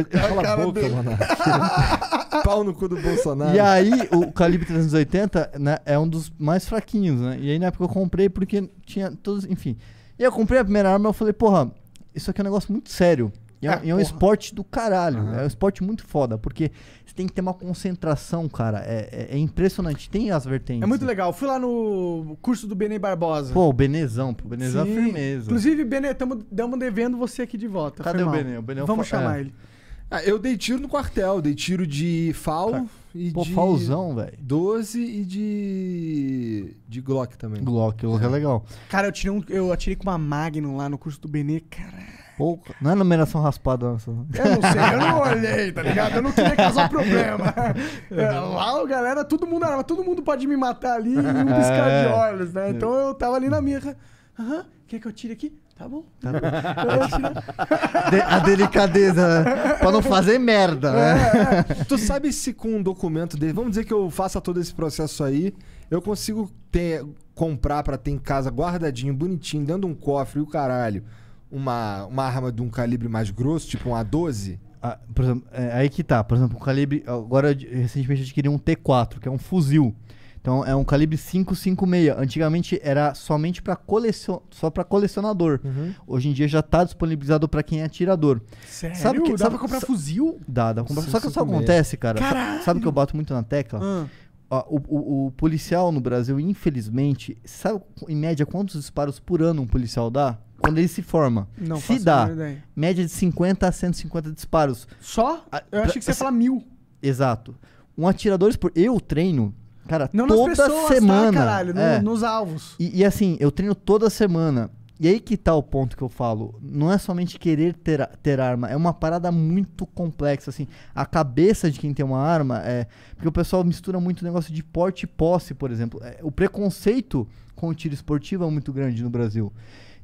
Eu, Cala a boca, do... mano. Pau no cu do Bolsonaro. E aí, o calibre 380 né, é um dos mais fraquinhos, né? E aí na época eu comprei porque tinha todos. Enfim. E eu comprei a primeira arma e eu falei, porra, isso aqui é um negócio muito sério. E é, é um ah, é esporte do caralho. Uhum. É um esporte muito foda, porque você tem que ter uma concentração, cara. É, é, é impressionante. Tem as vertentes. É muito legal. Fui lá no curso do Benê Barbosa. Pô, o Benezão. Pô, o Benezão é Sim. é firmeza. Inclusive, Benê, estamos devendo você aqui de volta. Cadê o Benê? o Benê? É Vamos chamar ele. Ah, eu dei tiro no quartel. Dei tiro de FAL Car... e Pô, de... FALzão, velho. 12 e de... De Glock também. Glock, Glock é legal. Cara, eu, tirei um, eu atirei com uma Magnum lá no curso do Benê. Caralho. Ou, não é numeração raspada. Eu não sei, eu não olhei, tá ligado? Eu não queria causar problema. É. É, lá, galera, todo mundo arma, ah, todo mundo pode me matar ali e um piscar é. de olhos, né? Então eu tava ali na mirra. Aham, uhum, quer que eu tire aqui? Tá bom. Tá bom. De, a delicadeza, pra não fazer merda, né? é, né? Tu sabe se com um documento dele, vamos dizer que eu faça todo esse processo aí, eu consigo ter, comprar pra ter em casa guardadinho, bonitinho, dando um cofre e o caralho uma, uma arma de um calibre mais grosso, tipo um A12? Ah, por exemplo, é, aí que tá. Por exemplo, um calibre. Agora, recentemente, adquiri um T4, que é um fuzil. Então é um calibre 556. Antigamente era somente para colecion... só para colecionador. Uhum. Hoje em dia já está disponibilizado para quem é atirador. Sério? Sabe que dá sabe, pra comprar fuzil? Dá, dá pra comprar. Sim, só que só acontece, cara. Caralho. Sabe que eu bato muito na tecla? Hum o, o, o, policial no Brasil, infelizmente, sabe em média quantos disparos por ano um policial dá? Quando ele se forma. Não, se dá. Média de 50 a 150 disparos. Só? Eu acho achei que você ia assim, falar mil. Exato. Um atirador por. Eu treino Cara, não toda pessoas, tá, semana. Tá, caralho, no, é. nos alvos. E, e, assim, eu treino toda semana. E aí que tá o ponto que eu falo. Não é somente querer ter, ter arma, é uma parada muito complexa, assim. A cabeça de quem tem uma arma é. Porque o pessoal mistura muito o negócio de porte e posse, por exemplo. É, o preconceito com o tiro esportivo é muito grande no Brasil.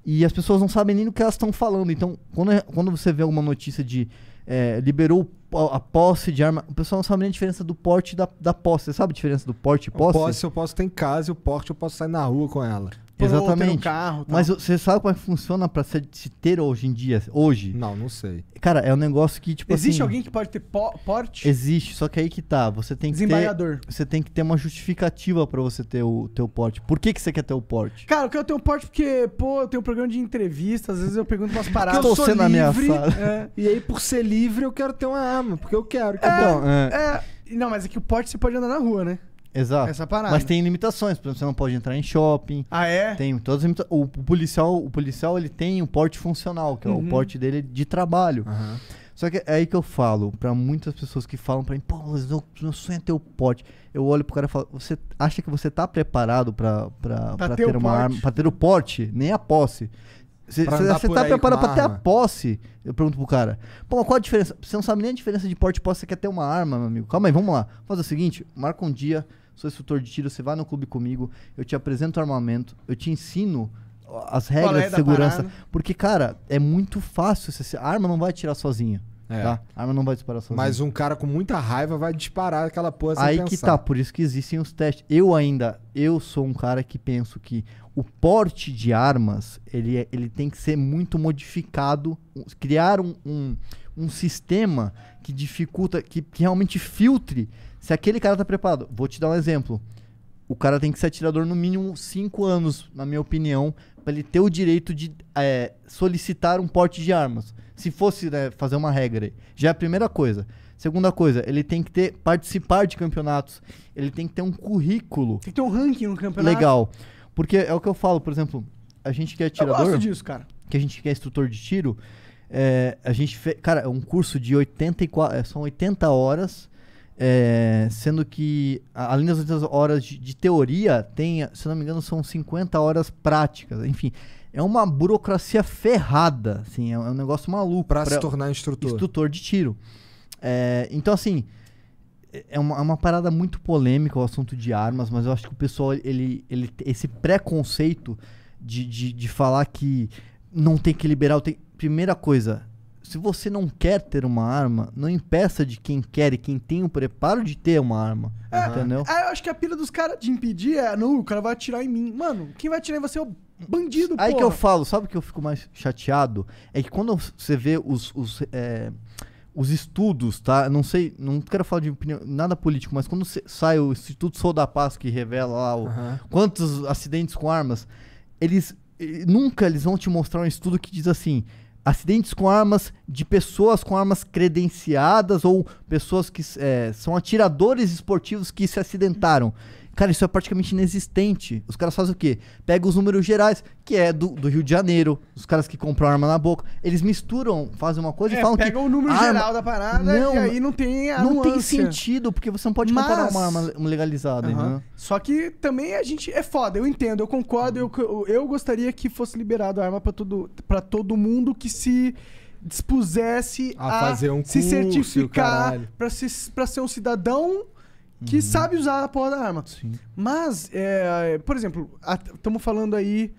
E as pessoas não sabem nem do que elas estão falando. Então, quando, é, quando você vê alguma notícia de é, liberou a posse de arma. O pessoal não sabe nem a diferença do porte da, da posse. Você sabe a diferença do porte e posse? O posse eu posso ter em casa e o porte eu posso sair na rua com ela. Tipo, Exatamente. carro. Tal. Mas você sabe como é que funciona pra ser se ter hoje em dia? Hoje? Não, não sei. Cara, é um negócio que, tipo Existe assim, alguém que pode ter po porte? Existe, só que aí que tá. Você tem que ter. Você tem que ter uma justificativa pra você ter o teu porte. Por que, que você quer ter o porte? Cara, eu quero ter o porte porque, pô, eu tenho um programa de entrevista, às vezes eu pergunto umas paradas. eu tô sendo livre, ameaçado. É, e aí, por ser livre, eu quero ter uma arma, porque eu quero. Que é, bom. Então, é. é. Não, mas é que o porte você pode andar na rua, né? Exato. Essa parada. Mas tem limitações, por exemplo, você não pode entrar em shopping. Ah, é? Tem todas as o, o policial, o policial ele tem o porte funcional, que uhum. é o uhum. porte dele de trabalho. Uhum. Só que é aí que eu falo para muitas pessoas que falam para mim, pô, mas meu, meu sonho é ter o porte. Eu olho pro cara e falo, você acha que você tá preparado para ter, ter uma arma, para ter o porte, nem a posse? Você tá preparado pra ter arma. a posse? Eu pergunto pro cara. Pô, qual a diferença? Você não sabe nem a diferença de porte e posse, você quer ter uma arma, meu amigo. Calma aí, vamos lá. Faz o seguinte, marca um dia, sou instrutor de tiro, você vai no clube comigo, eu te apresento armamento, eu te ensino as regras é de segurança. Parada? Porque, cara, é muito fácil. Você, a arma não vai tirar sozinha. É. Tá? A arma não vai disparar sozinha. Mas um cara com muita raiva vai disparar aquela porra sem Aí pensar. que tá, por isso que existem os testes. Eu ainda, eu sou um cara que penso que o porte de armas, ele, é, ele tem que ser muito modificado. Criar um, um, um sistema que dificulta, que, que realmente filtre se aquele cara tá preparado, vou te dar um exemplo. O cara tem que ser atirador no mínimo 5 anos, na minha opinião, para ele ter o direito de é, solicitar um porte de armas. Se fosse né, fazer uma regra, aí. já é a primeira coisa. Segunda coisa, ele tem que ter participar de campeonatos, ele tem que ter um currículo. Tem que ter um ranking no campeonato. Legal. Porque é o que eu falo, por exemplo, a gente que é atirador. Eu gosto disso, cara. Que a gente que é instrutor de tiro, é, a gente fez. Cara, é um curso de 84. É, são 80 horas é, sendo que, além das 800 horas de, de, teoria, tem, se não me engano, são 50 horas práticas. Enfim, é uma burocracia ferrada, assim, é um, é um negócio maluco. Para se tornar instrutor. Instrutor de tiro. É, então, assim, é, é uma, é uma, parada muito polêmica o assunto de armas, mas eu acho que o pessoal, ele, ele esse preconceito de, de, de falar que não tem que liberar... Tem, primeira coisa, se você não quer ter uma arma, não impeça de quem quer e quem tem o preparo de ter uma arma. É, entendeu? É, eu acho que a pila dos caras de impedir é, não, o cara vai atirar em mim. Mano, quem vai atirar em você é o bandido, Aí porra. que eu falo, sabe o que eu fico mais chateado? É que quando você vê os, os, é, os estudos, tá? Não sei, não quero falar de opinião, nada político, mas quando sai o Instituto Sou da Paz que revela lá o, uhum. quantos acidentes com armas, eles nunca eles vão te mostrar um estudo que diz assim acidentes com armas de pessoas com armas credenciadas ou pessoas que é, são atiradores esportivos que se acidentaram. Cara, isso é praticamente inexistente. Os caras fazem o quê? Pegam os números gerais, que é do, do Rio de Janeiro, os caras que compram arma na boca. Eles misturam, fazem uma coisa é, e falam pega que. Pega o número arma... geral da parada não, e aí não tem a Não tem sentido, porque você não pode Mas... comparar uma arma legalizada. Uhum. Né? Só que também a gente. É foda, eu entendo, eu concordo. Eu, eu gostaria que fosse liberado a arma para todo, pra todo mundo que se dispusesse a, a fazer um se curso, certificar para se, pra ser um cidadão que uhum. sabe usar a porra da arma. Sim. Mas, é, por exemplo, estamos falando aí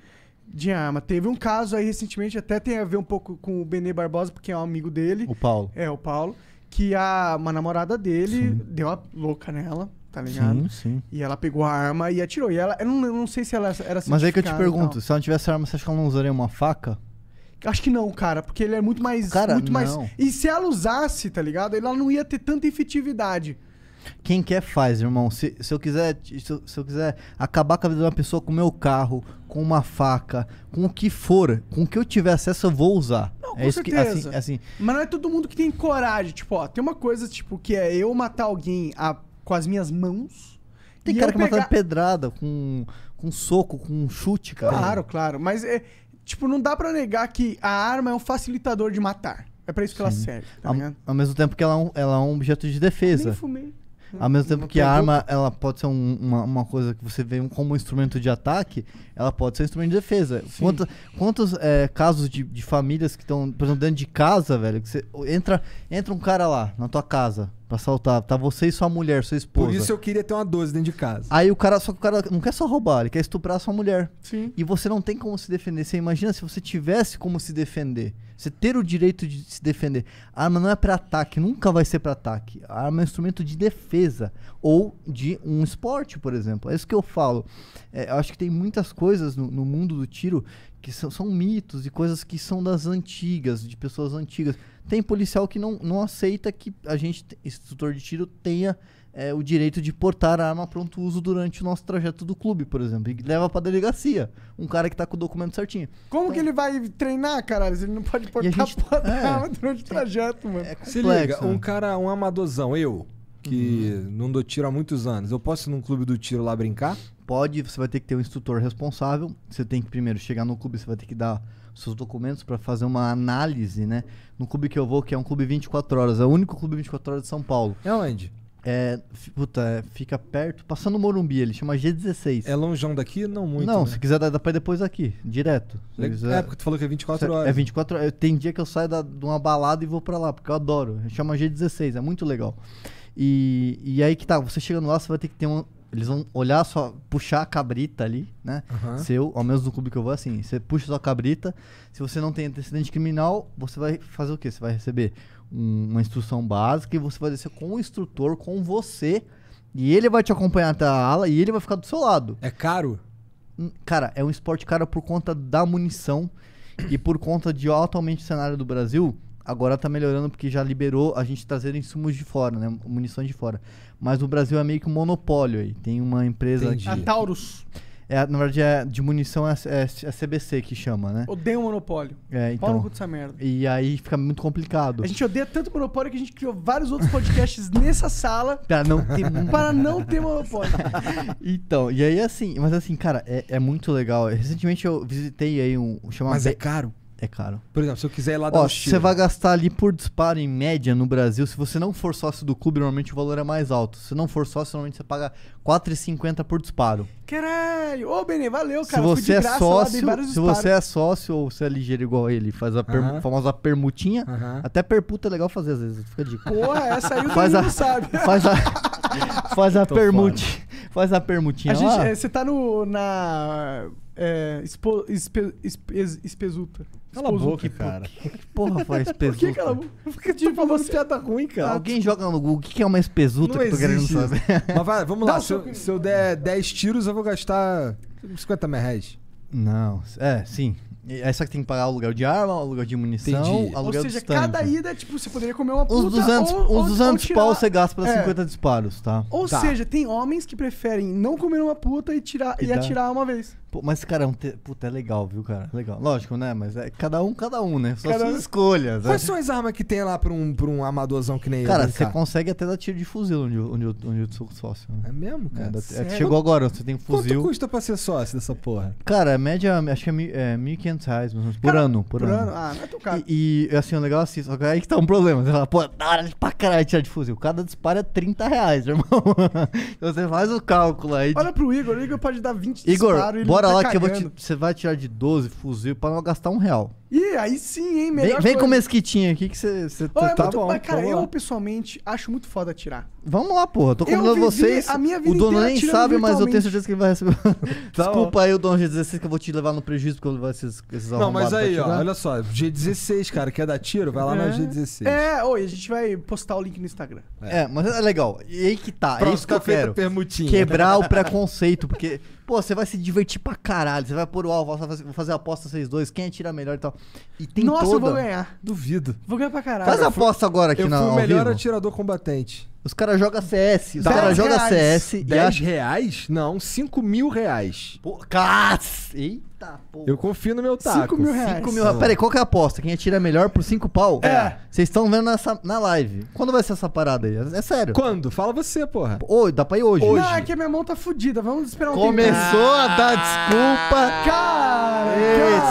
de arma. Teve um caso aí recentemente, até tem a ver um pouco com o Benê Barbosa, porque é um amigo dele. O Paulo. É, o Paulo. Que a, uma namorada dele sim. deu uma louca nela, tá ligado? Sim, sim. E ela pegou a arma e atirou. E ela, eu não, eu não sei se ela era Mas aí que eu te pergunto, se ela não tivesse arma, você acha que ela não usaria uma faca? Acho que não, cara, porque ele é muito mais. Cara, muito não. mais. E se ela usasse, tá ligado? Ela não ia ter tanta efetividade. Quem quer faz, irmão. Se, se eu quiser, se eu, se eu, quiser acabar com a vida de uma pessoa com meu carro, com uma faca, com o que for, com o que eu tiver acesso, eu vou usar. Não, é com isso certeza. que assim, assim. Mas não é todo mundo que tem coragem, tipo, ó, tem uma coisa tipo que é eu matar alguém a, ah, com as minhas mãos. Tem cara que pegar... matar pedrada com com soco, com chute, cara. Claro, claro, mas é tipo não dá para negar que a arma é um facilitador de matar. É pra isso que Sim. ela serve. Tá ao, ao, mesmo tempo que ela é um, ela é um objeto de defesa. Eu nem fumei. Ao mesmo tempo que a arma ela pode ser um, uma, uma coisa que você vê como um instrumento de ataque, ela pode ser um instrumento de defesa. Sim. Quantos, quantos é, casos de, de famílias que estão, por exemplo, dentro de casa, velho, que você entra, entra um cara lá na tua casa pra assaltar, tá você e sua mulher, sua esposa. Por isso eu queria ter uma 12 dentro de casa. Aí o cara, só que o cara não quer só roubar, ele quer estuprar a sua mulher. Sim. E você não tem como se defender. Você imagina se você tivesse como se defender. Você ter o direito de se defender. A arma não é para ataque, nunca vai ser para ataque. A arma é um instrumento de defesa ou de um esporte, por exemplo. É isso que eu falo. É, eu acho que tem muitas coisas no, no mundo do tiro que são, são, mitos e coisas que são das antigas, de pessoas antigas. Tem policial que não, não aceita que a gente, instrutor de tiro, tenha é, o direito de portar a arma pronto uso durante o nosso trajeto do clube, por exemplo. E leva pra delegacia. Um cara que tá com o documento certinho. Como então, que ele vai treinar, caralho? Ele não pode portar a, porra é, arma durante o é, trajeto, mano. É complexo, Se liga, né? um cara, um amadorzão, eu, que uhum. não dou tiro há muitos anos, eu posso ir num clube do tiro lá brincar? Pode, você vai ter que ter um instrutor responsável. Você tem que primeiro chegar no clube, você vai ter que dar seus documentos para fazer uma análise, né? No clube que eu vou, que é um clube 24 horas, é o único clube 24 horas de São Paulo. É onde? É, puta, é, fica perto, passando Morumbi, ele chama G16. É longeão daqui? Não muito. Não, né? se quiser dá, dá pra ir depois aqui, direto. Le quiser, é, porque tu falou que é 24 é, horas. É 24 horas. Tem dia que eu saio da, de uma balada e vou pra lá, porque eu adoro. Chama G16, é muito legal. E, e aí que tá, você chegando lá, você vai ter que ter um. Eles vão olhar só, puxar a cabrita ali, né? Uhum. Seu, ao menos no clube que eu vou, é assim, você puxa sua cabrita. Se você não tem antecedente criminal, você vai fazer o quê? Você vai receber um, uma instrução básica e você vai descer com o instrutor, com você. E ele vai te acompanhar até a ala e ele vai ficar do seu lado. É caro? Hum, cara, é um esporte caro por conta da munição e por conta de altamente o cenário do Brasil. Agora tá melhorando porque já liberou a gente tá trazer insumos de fora, né? munição de fora. Mas o Brasil é meio que um monopólio aí. Tem uma empresa. Entendi. A Taurus. Que... É, na verdade, é de munição é, é, é CBC que chama, né? Odeio o monopólio. É, então. Pau no cu dessa merda. E aí fica muito complicado. A gente odeia tanto monopólio que a gente criou vários outros podcasts nessa sala para não ter, para não ter monopólio. então, e aí assim, mas assim, cara, é, é muito legal. Recentemente eu visitei aí um. Chamado mas é caro. É caro. Por exemplo, se eu quiser ir lá dar Ó, um Você vai gastar ali por disparo, em média, no Brasil, se você não for sócio do clube, normalmente o valor é mais alto. Se não for sócio, normalmente você paga R$4,50 por disparo. Caralho! Ô, Benê, valeu, cara. Se você é graça, sócio, lá, se você é sócio ou você é ligeiro igual ele, faz a permu uhum. famosa permutinha. Uhum. Até permuta é legal fazer às vezes, fica de. dica. Porra, essa aí o faz a, sabe. Faz a, faz a permute. Fora. Faz a permutinha. A gente, eh, você tá no, na é, expo, espe, espe, espesuta. Cala a boca, cara. Que porra foi espesuta? Por que cala a boca? Porque tipo, tá ruim, cara. Alguém joga no Google o que é uma espesuta não que eu tô querendo saber. Mas vai, vamos lá. Um se, eu, se eu der 10 tiros, eu vou gastar 50 mil reais. Não, é, sim é só que tem que pagar o aluguel de arma, o aluguel de munição, aluguel de Ou seja, cada ida, tipo, você poderia comer uma puta... Uns 200, ou, uns 200 ou tirar... pau você gasta pra é. 50 disparos, tá? Ou tá. seja, tem homens que preferem não comer uma puta e, tirar, e, e atirar uma vez. Pô, mas, cara, é um te... puta, é legal, viu, cara? Legal. Lógico, né? Mas é cada um, cada um, né? Só cada... suas escolhas. Né? Quais são as armas que tem lá pra um, pra um amadorzão que nem cara, eu? Cara, você consegue até dar tiro de fuzil onde, onde, onde, onde eu sou sócio. Né? É mesmo, cara? É, é, chegou agora, você tem fuzil. Quanto custa pra ser sócio dessa porra? Cara, média, acho que é 1.500 é 600 reais por cara, ano. Por, por ano. ano. Ah, não é tão caro. E, e, assim, o legal é assim, só que aí que tá um problema. Você fala, pô, da hora pra caralho tirar de fuzil. Cada disparo é 30 reais, irmão. então você faz o cálculo aí. Olha pro Igor, o Igor pode dar 20 Igor, disparos e bora tá lá cagando. que eu vou te, você vai tirar de 12 fuzil pra não gastar um real. E aí sim, hein? Melhor vem, vem com mesquitinha aqui que você é tá bom. Mas, tá cara, eu pessoalmente acho muito foda atirar. Vamos lá, porra. Tô convidando vocês. A minha vida o dono nem sabe, mas eu tenho certeza que ele vai receber. tá Desculpa aí o dono G16 que eu vou te levar no prejuízo porque eu vou levar esses, esses Não, mas aí, ó, olha só. G16, cara, quer dar tiro? Vai lá é. na G16. É, oi, a gente vai postar o link no Instagram. É, é mas é legal. E aí que tá. Pronto, é isso que eu quero. Permutinha. Quebrar o preconceito, porque Pô, você vai se divertir pra caralho. Você vai pôr o alvo, vou fazer a aposta vocês dois, quem atira melhor e tal. E tem Nossa, toda... eu vou ganhar. Duvido. Vou ganhar pra caralho. Faz a aposta agora aqui eu na Eu fui o melhor atirador combatente. Os caras jogam CS. Os caras jogam CS. 10 e acha... reais? Não, 5 mil reais. Pô, Eita! Eita, pô. Eu confio no meu taco. 5 mil reais. 5 mil reais. Peraí, qual que é a aposta? Quem atira melhor por 5 pau? É. Vocês estão vendo nessa, na live. Quando vai ser essa parada aí? É sério. Quando? Fala você, porra. Oi, dá pra ir hoje. hoje. Não, é que minha mão tá fodida. Vamos esperar um Começou tempo. Começou a ah. dar desculpa. Cara!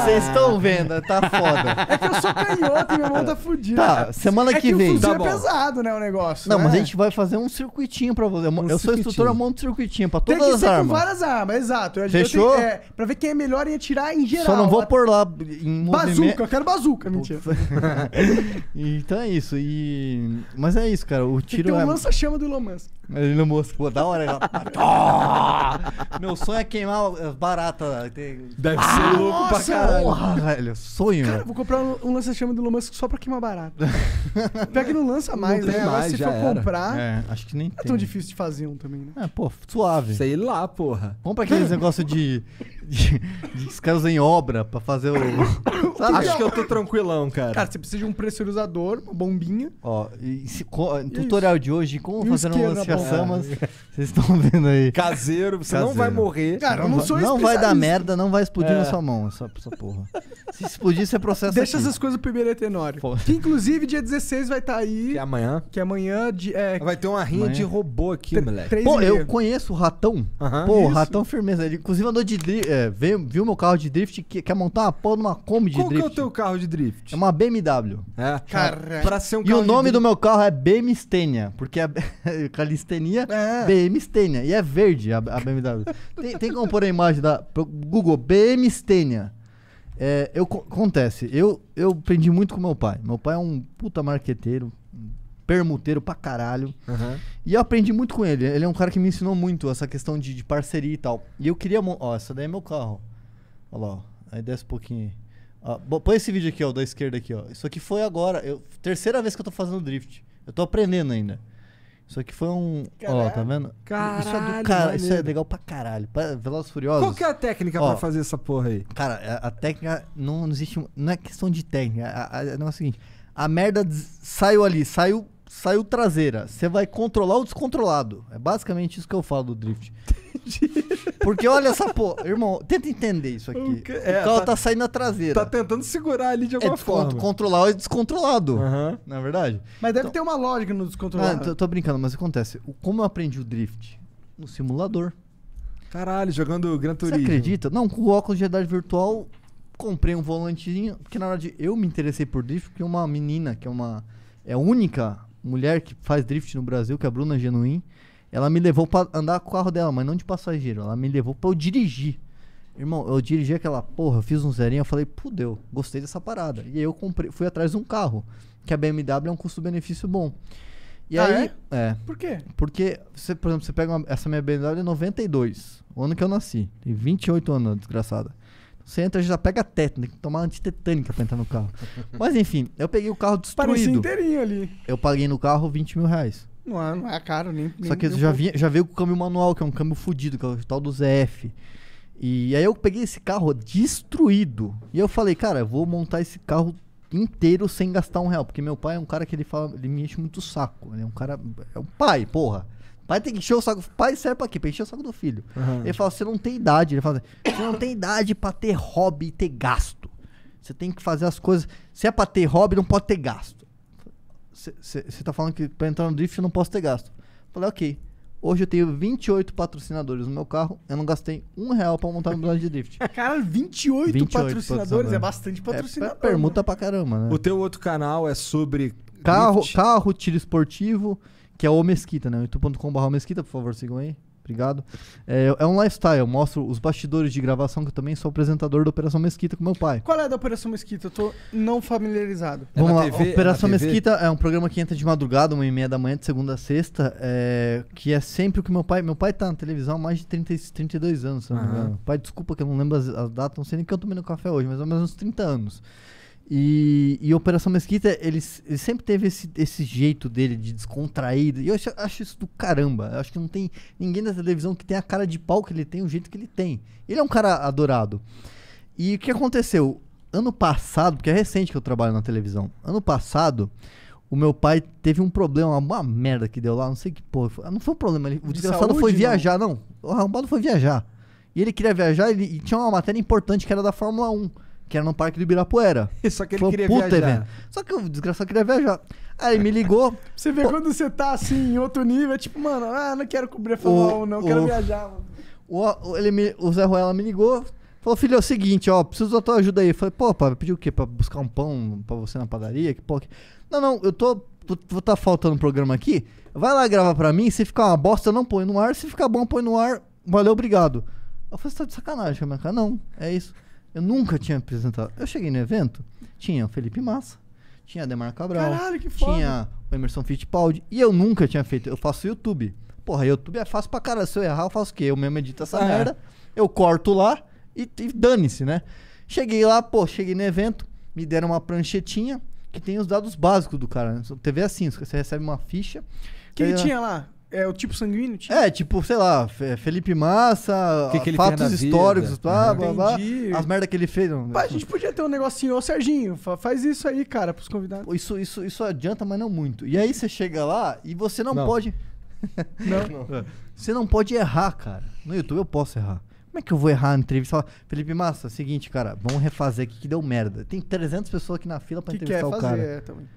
Vocês estão vendo, tá foda. É que eu sou canhoto e minha mão tá fodida. Tá, semana é que, que vem. O tá é bom. é pesado, né, o negócio. Não, né? mas a gente vai fazer um circuitinho pra você. Um eu sou instrutor, eu monto um circuitinho pra todas as armas. Tem que ser armas. com várias armas, exato. Eu, Fechou? Eu tenho, é, pra ver quem é melhor e atirar em geral. Só não vou pôr lá em movimento. Bazuca, eu quero bazuca, mentira. então é isso. E... Mas é isso, cara. O tiro. Tem um é... lança-chama do Elon Musk. não Musk, pô, da hora. Ela... Ah, tá. Meu sonho é queimar barata. Deve ah, ser ah, louco nossa, pra caralho. Porra, velho. Sonho. Cara, vou comprar um, lança-chama do Elon Musk só pra queimar barata. Pior que não lança mais, não né? Mais, Mas se for era. comprar. É, acho que nem. é tão difícil de fazer um também, né? É, pô, suave. Sei lá, porra. Vamos pra aqueles negócio de de, de em obra pra fazer o. Sabe? Acho que eu tô tranquilão, cara. Cara, você precisa de um pressurizador, uma bombinha. Ó, e se, co, tutorial de hoje, como E fazer um lance chamas vocês estão vendo aí. Caseiro, você não vai morrer. Cara, eu não sou não vai dar merda, não vai explodir na é. sua mão, essa, essa porra. Se explodir, você processa Deixa aqui. essas coisas pro primeiro Tenório. Pô. Que inclusive dia 16 vai estar tá aí. Que é amanhã Que é amanhã de, é, vai ter uma rinha Amanhã. de robô aqui, moleque. Pô, eu conheço o Ratão. Pô, o Ratão firmeza. Ele inclusive andou de é, é, vê, viu meu carro de drift, que, quer montar uma porra numa Kombi de Qual drift. Qual que é o teu carro de drift? É uma BMW. É, cara. Pra ser um e o nome do meu carro é BM Stenia, porque é a calistenia é. BM Stenia. E é verde a, a BMW. tem, tem como pôr a imagem da. Google, BM Stenia. É, eu, acontece, eu, eu aprendi muito com meu pai. Meu pai é um puta marqueteiro, permuteiro pra caralho. Uhum. E eu aprendi muito com ele. Ele é um cara que me ensinou muito essa questão de, de parceria e tal. E eu queria. Ó, essa daí é meu carro. Olha lá, ó. Aí desce um pouquinho. Ó, põe esse vídeo aqui, ó, da esquerda aqui, ó. Isso aqui foi agora. Eu, terceira vez que eu tô fazendo drift. Eu tô aprendendo ainda. Isso aqui foi um. Caralho. Ó, tá vendo? Caralho, isso é do cara. Isso é legal pra caralho. Pra Velozes Furiosos. Qual que é a técnica ó, pra fazer essa porra aí? Cara, a, a técnica. Não, não existe. Não é questão de técnica. A, a, não é, é o seguinte. A merda saiu ali, saiu saiu traseira. Você vai controlar o descontrolado. É basicamente isso que eu falo do drift. Entendi. Porque olha essa porra. Irmão, tenta entender isso aqui. O, é, o carro tá, tá, saindo a traseira. Tá tentando segurar ali de é alguma é forma. Controlar o descontrolado. Uhum. Na é verdade. Mas deve então, ter uma lógica no descontrolado. Ah, eu tô brincando, mas acontece. Como eu aprendi o drift? No simulador. Caralho, jogando Gran Turismo. Você acredita? Não, com o óculos de realidade virtual, comprei um volantezinho. Porque na hora de eu me interessei por drift, porque uma menina que é uma. É única mulher que faz drift no Brasil, que é a Bruna Genuim, ela me levou para andar com o carro dela, mas não de passageiro. Ela me levou para eu dirigir. Irmão, eu dirigi aquela porra, eu fiz um zerinho, eu falei, pudeu, gostei dessa parada. E aí eu comprei, fui atrás de um carro, que a BMW é um custo-benefício bom. E ah, aí, é? é? Por quê? Porque, você, por exemplo, você pega uma, essa minha BMW é 92, o ano que eu nasci. Tem 28 anos, desgraçada. Você entra já pega que né? tomar antitetânica pra entrar no carro. Mas enfim, eu peguei o carro destruído. Parecia inteirinho ali. Eu paguei no carro 20 mil reais. Não é, não é caro nem. Só que nem já, vi, já veio com o câmbio manual, que é um câmbio fudido, que é o tal do ZF. E aí eu peguei esse carro destruído. E eu falei, cara, eu vou montar esse carro inteiro sem gastar um real. Porque meu pai é um cara que ele fala, ele me enche muito o saco. Ele é um cara. É um pai, porra. Pai tem que encher o saco. Pai serve pra quê? Pra encher o saco do filho. Uhum. Ele fala, você não tem idade. Ele fala, você não tem idade pra ter hobby e ter gasto. Você tem que fazer as coisas. Se é pra ter hobby, não pode ter gasto. Você tá falando que pra entrar no drift eu não posso ter gasto. Eu falei, ok. Hoje eu tenho 28 patrocinadores no meu carro. Eu não gastei um real pra montar um blade de drift. Cara, 28, 28 patrocinadores, patrocinadores é bastante é, patrocinador. É permuta né? pra caramba, né? O teu outro canal é sobre. Carro, carro tiro esportivo que é o Mesquita, né? youtube.com.br Mesquita, por favor, sigam aí. Obrigado. É, é, um lifestyle, eu mostro os bastidores de gravação, que eu também sou apresentador da Operação Mesquita com meu pai. Qual é da Operação Mesquita? Eu tô não familiarizado. É Vamos lá, TV, é Operação é Mesquita é um programa que entra de madrugada, uma e meia da manhã, de segunda a sexta, é, que é sempre o que meu pai. Meu pai tá na televisão há mais de 30, 32 anos, se não me engano. Pai, desculpa que eu não lembro as, as datas, não sei nem que eu tomei no café hoje, mas há é mais uns 30 anos. E, e Operação Mesquita, ele, ele sempre teve esse, esse jeito dele de descontraído. E eu acho, acho, isso do caramba. Eu acho que não tem ninguém na televisão que tem a cara de pau que ele tem, o jeito que ele tem. Ele é um cara adorado. E o que aconteceu? Ano passado, porque é recente que eu trabalho na televisão. Ano passado, o meu pai teve um problema, uma merda que deu lá, não sei que porra. Não foi um problema. Ele, o de desgraçado saúde, foi viajar, não. não. O arrombado foi viajar. E ele queria viajar ele, e tinha uma matéria importante que era da Fórmula 1 que era no Parque do Ibirapuera. Só que ele Falou, queria Puta, viajar. Só que o desgraçado queria viajar. Aí ele me ligou. Você vê pô, quando você tá assim, em outro nível, é tipo, mano, ah, não quero cobrir formal, não, o, quero viajar, mano. O, ele me, o Zé Ruela me ligou, falou, filho, é o seguinte, ó, preciso da tua ajuda aí. Eu falei, pô, pai, pediu o quê? Pra buscar um pão pra você na padaria? Que que... Não, não, eu tô vou tá faltando um programa aqui. Vai lá gravar pra mim. Se ficar uma bosta, eu não põe no ar. Se ficar bom, põe no ar. Valeu, obrigado. Eu falei, você tá de sacanagem, cara. Não, é isso. Eu nunca tinha apresentado. Eu cheguei no evento, tinha o Felipe Massa, tinha a Demar Cabral, Caralho, que foda. tinha o Emerson Fittipaldi, e eu nunca tinha feito. Eu faço YouTube. Porra, YouTube é fácil pra cara. Se eu errar, eu faço o quê? Eu mesmo edito essa ah, merda, é. eu corto lá e, e dane-se, né? Cheguei lá, pô, cheguei no evento, me deram uma pranchetinha que tem os dados básicos do cara. Né? TV é assim, você recebe uma ficha. quem tinha lá? É o tipo sanguíneo? Tipo? É, tipo, sei lá, Felipe Massa, que que fatos históricos, blá, blá, blá, as merdas que ele fez. Mas né? a gente podia ter um negocinho, ô Serginho, faz isso aí, cara, pros convidados. Isso, isso, isso adianta, mas não muito. E aí você chega lá e você não, não. pode... não. não. Você não pode errar, cara. No YouTube eu posso errar. Como é que eu vou errar na entrevista? Felipe Massa, seguinte, cara, vamos refazer aqui que deu merda. Tem 300 pessoas aqui na fila pra que entrevistar o fazer, cara. É, também.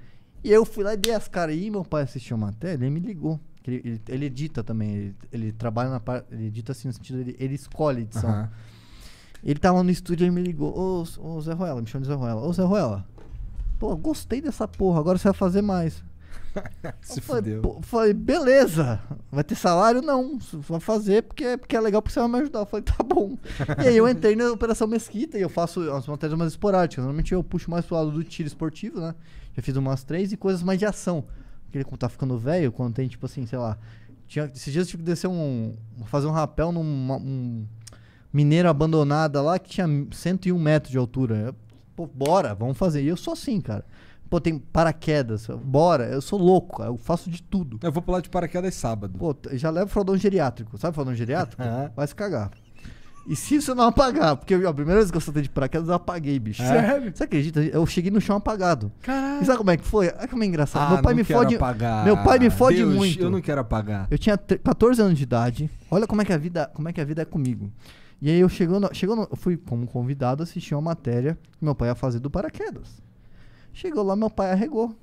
E eu fui lá e dei as caras. E meu pai assistiu uma matéria, ele me ligou. Ele, ele, ele, edita também, ele, ele trabalha na parte. Ele edita assim no sentido, dele ele escolhe edição. Uhum. Ele tava tá no estúdio e me ligou, ô, ô Zé Ruela, me chama de Zé Ruela. Ô Zé Ruela, pô, gostei dessa porra, agora você vai fazer mais. Se fodeu. falei, beleza, vai ter salário? Não, vai fazer porque, porque é legal porque você vai me ajudar. Eu falei, tá bom. e aí eu entrei na Operação Mesquita e eu faço as matérias mais esporádicas. Normalmente eu puxo mais pro lado do tiro esportivo, né? Já fiz umas três e coisas mais de ação que ele tá ficando velho, quando tem, tipo assim, sei lá. Tinha, esses dias eu tive que descer um. fazer um rapel num um mineiro abandonada lá que tinha 101 metros de altura. Eu, pô, bora, vamos fazer. E eu sou assim, cara. Pô, tem paraquedas. Bora, eu sou louco, cara. eu faço de tudo. Eu vou pular de paraquedas sábado. Pô, já leva o fraldão geriátrico. Sabe o fraldão geriátrico? Vai se cagar. E se isso não apagar, porque a primeira vez que eu saltei de paraquedas, eu apaguei, bicho. É sério? Você acredita? Eu cheguei no chão apagado. Caralho. E sabe como é que foi? Olha como é engraçado. Ah, meu pai me fode. Apagar. Meu pai me fode Deus, muito. Eu não quero apagar. Eu tinha 14 anos de idade. Olha como é que a vida, como é que a vida é comigo. E aí eu chegando, chegando, eu fui como convidado assistir uma matéria que meu pai ia fazer do paraquedas. Chegou lá, meu pai arregou.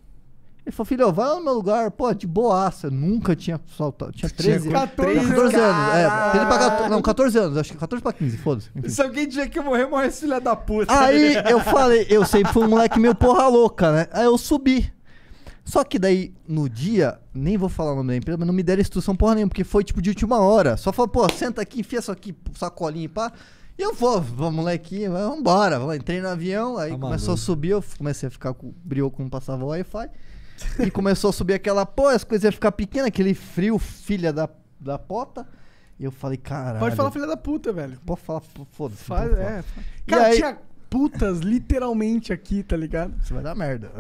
Ele falou, filho, vai no meu lugar, pô, de boaça. Eu nunca tinha soltado. Tinha 13 tinha 14, 14 anos. É, ele não, 14 anos, acho que 14 pra 15, foda-se. Se alguém dizer que eu morrer, morre esse filho da puta. Aí eu falei, eu sempre fui um moleque meio porra louca, né? Aí eu subi. Só que daí, no dia, nem vou falar o nome da empresa, mas não me deram instrução porra nenhuma, porque foi tipo de última hora. Só falou, pô, senta aqui, enfia só aqui, sacolinha e pá. E eu vou, vou molequinho, embora. Entrei no avião, aí Amado. Tá começou a subir, eu comecei a ficar com brioco, não passava Wi-Fi. e começou a subir aquela pô, as coisas iam ficar pequenas, aquele frio, filha da, da pota. E eu falei, caralho. Pode falar filha da puta, velho. Pode falar, foda-se. Faz, é. Cara, aí... tinha putas literalmente aqui, tá ligado? Você vai dar merda.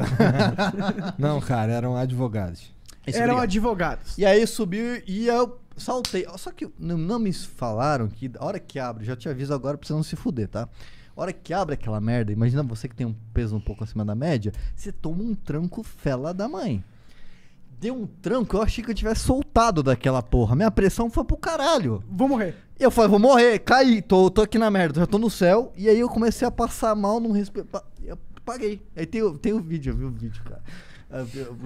Não, cara, eram advogados. Isso, eram obrigado. advogados. E aí subiu e eu saltei. Só que não me falaram que a hora que abre, já te aviso agora pra você não se fuder, tá? hora que abre aquela merda, imagina você que tem um peso um pouco acima da média, você toma um tranco fela da mãe. Deu um tranco, eu achei que eu tivesse soltado daquela porra. Minha pressão foi pro caralho. Vou morrer. Eu falei, vou morrer, caí, tô, tô aqui na merda, já tô no céu. E aí eu comecei a passar mal, não respeito. Eu paguei. Aí tem, tem o vídeo, eu vi o vídeo, cara.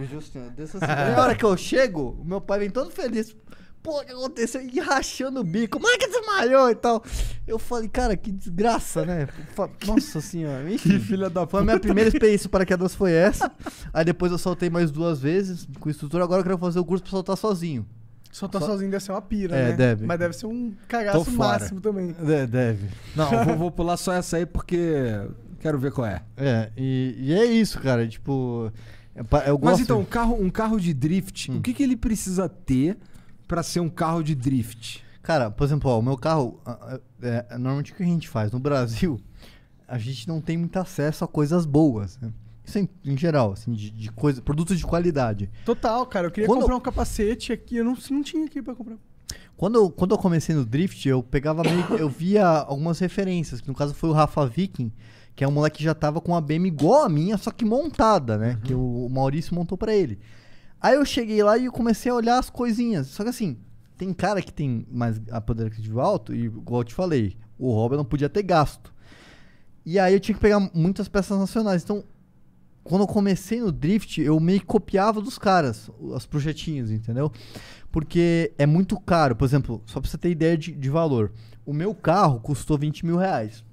Justina, dessa Na hora que eu chego, o meu pai vem todo feliz o que aconteceu? E rachando o bico, é que desmaiou e tal. Eu falei, cara, que desgraça, né? Nossa senhora, enfim. Que filha da puta. Foi a minha primeira experiência para paraquedas foi essa. Aí depois eu soltei mais duas vezes com estrutura Agora eu quero fazer o curso para soltar sozinho. Soltar sozinho deve ser uma pira, é, né? deve. Mas deve ser um cagaço máximo também. É, deve. Não, vou, vou pular só essa aí porque quero ver qual é. É, e, e é isso, cara. Tipo, é eu gosto... Mas então, um carro, um carro de drift, hum. o que, que ele precisa ter para ser um carro de drift? Cara, por exemplo, ó, o meu carro, é, é, normalmente o que a gente faz no Brasil, a gente não tem muito acesso a coisas boas, né? Isso em, em, geral, assim, de, de coisa, produtos de qualidade. Total, cara, eu queria quando comprar eu... um capacete aqui, eu não, não tinha aqui para comprar. Quando eu, quando eu comecei no drift, eu pegava meio, eu via algumas referências, que no caso foi o Rafa Viking, que é um moleque que já tava com uma BM igual a minha, só que montada, né? Uhum. Que o Maurício montou para ele. Aí eu cheguei lá e comecei a olhar as coisinhas. Só que assim, tem cara que tem mais a poder aquisitivo alto, e igual eu te falei, o Robert não podia ter gasto. E aí eu tinha que pegar muitas peças nacionais. Então, quando eu comecei no Drift, eu meio que copiava dos caras, os projetinhos, entendeu? Porque é muito caro. Por exemplo, só pra você ter ideia de, de valor. O meu carro custou 20 mil reais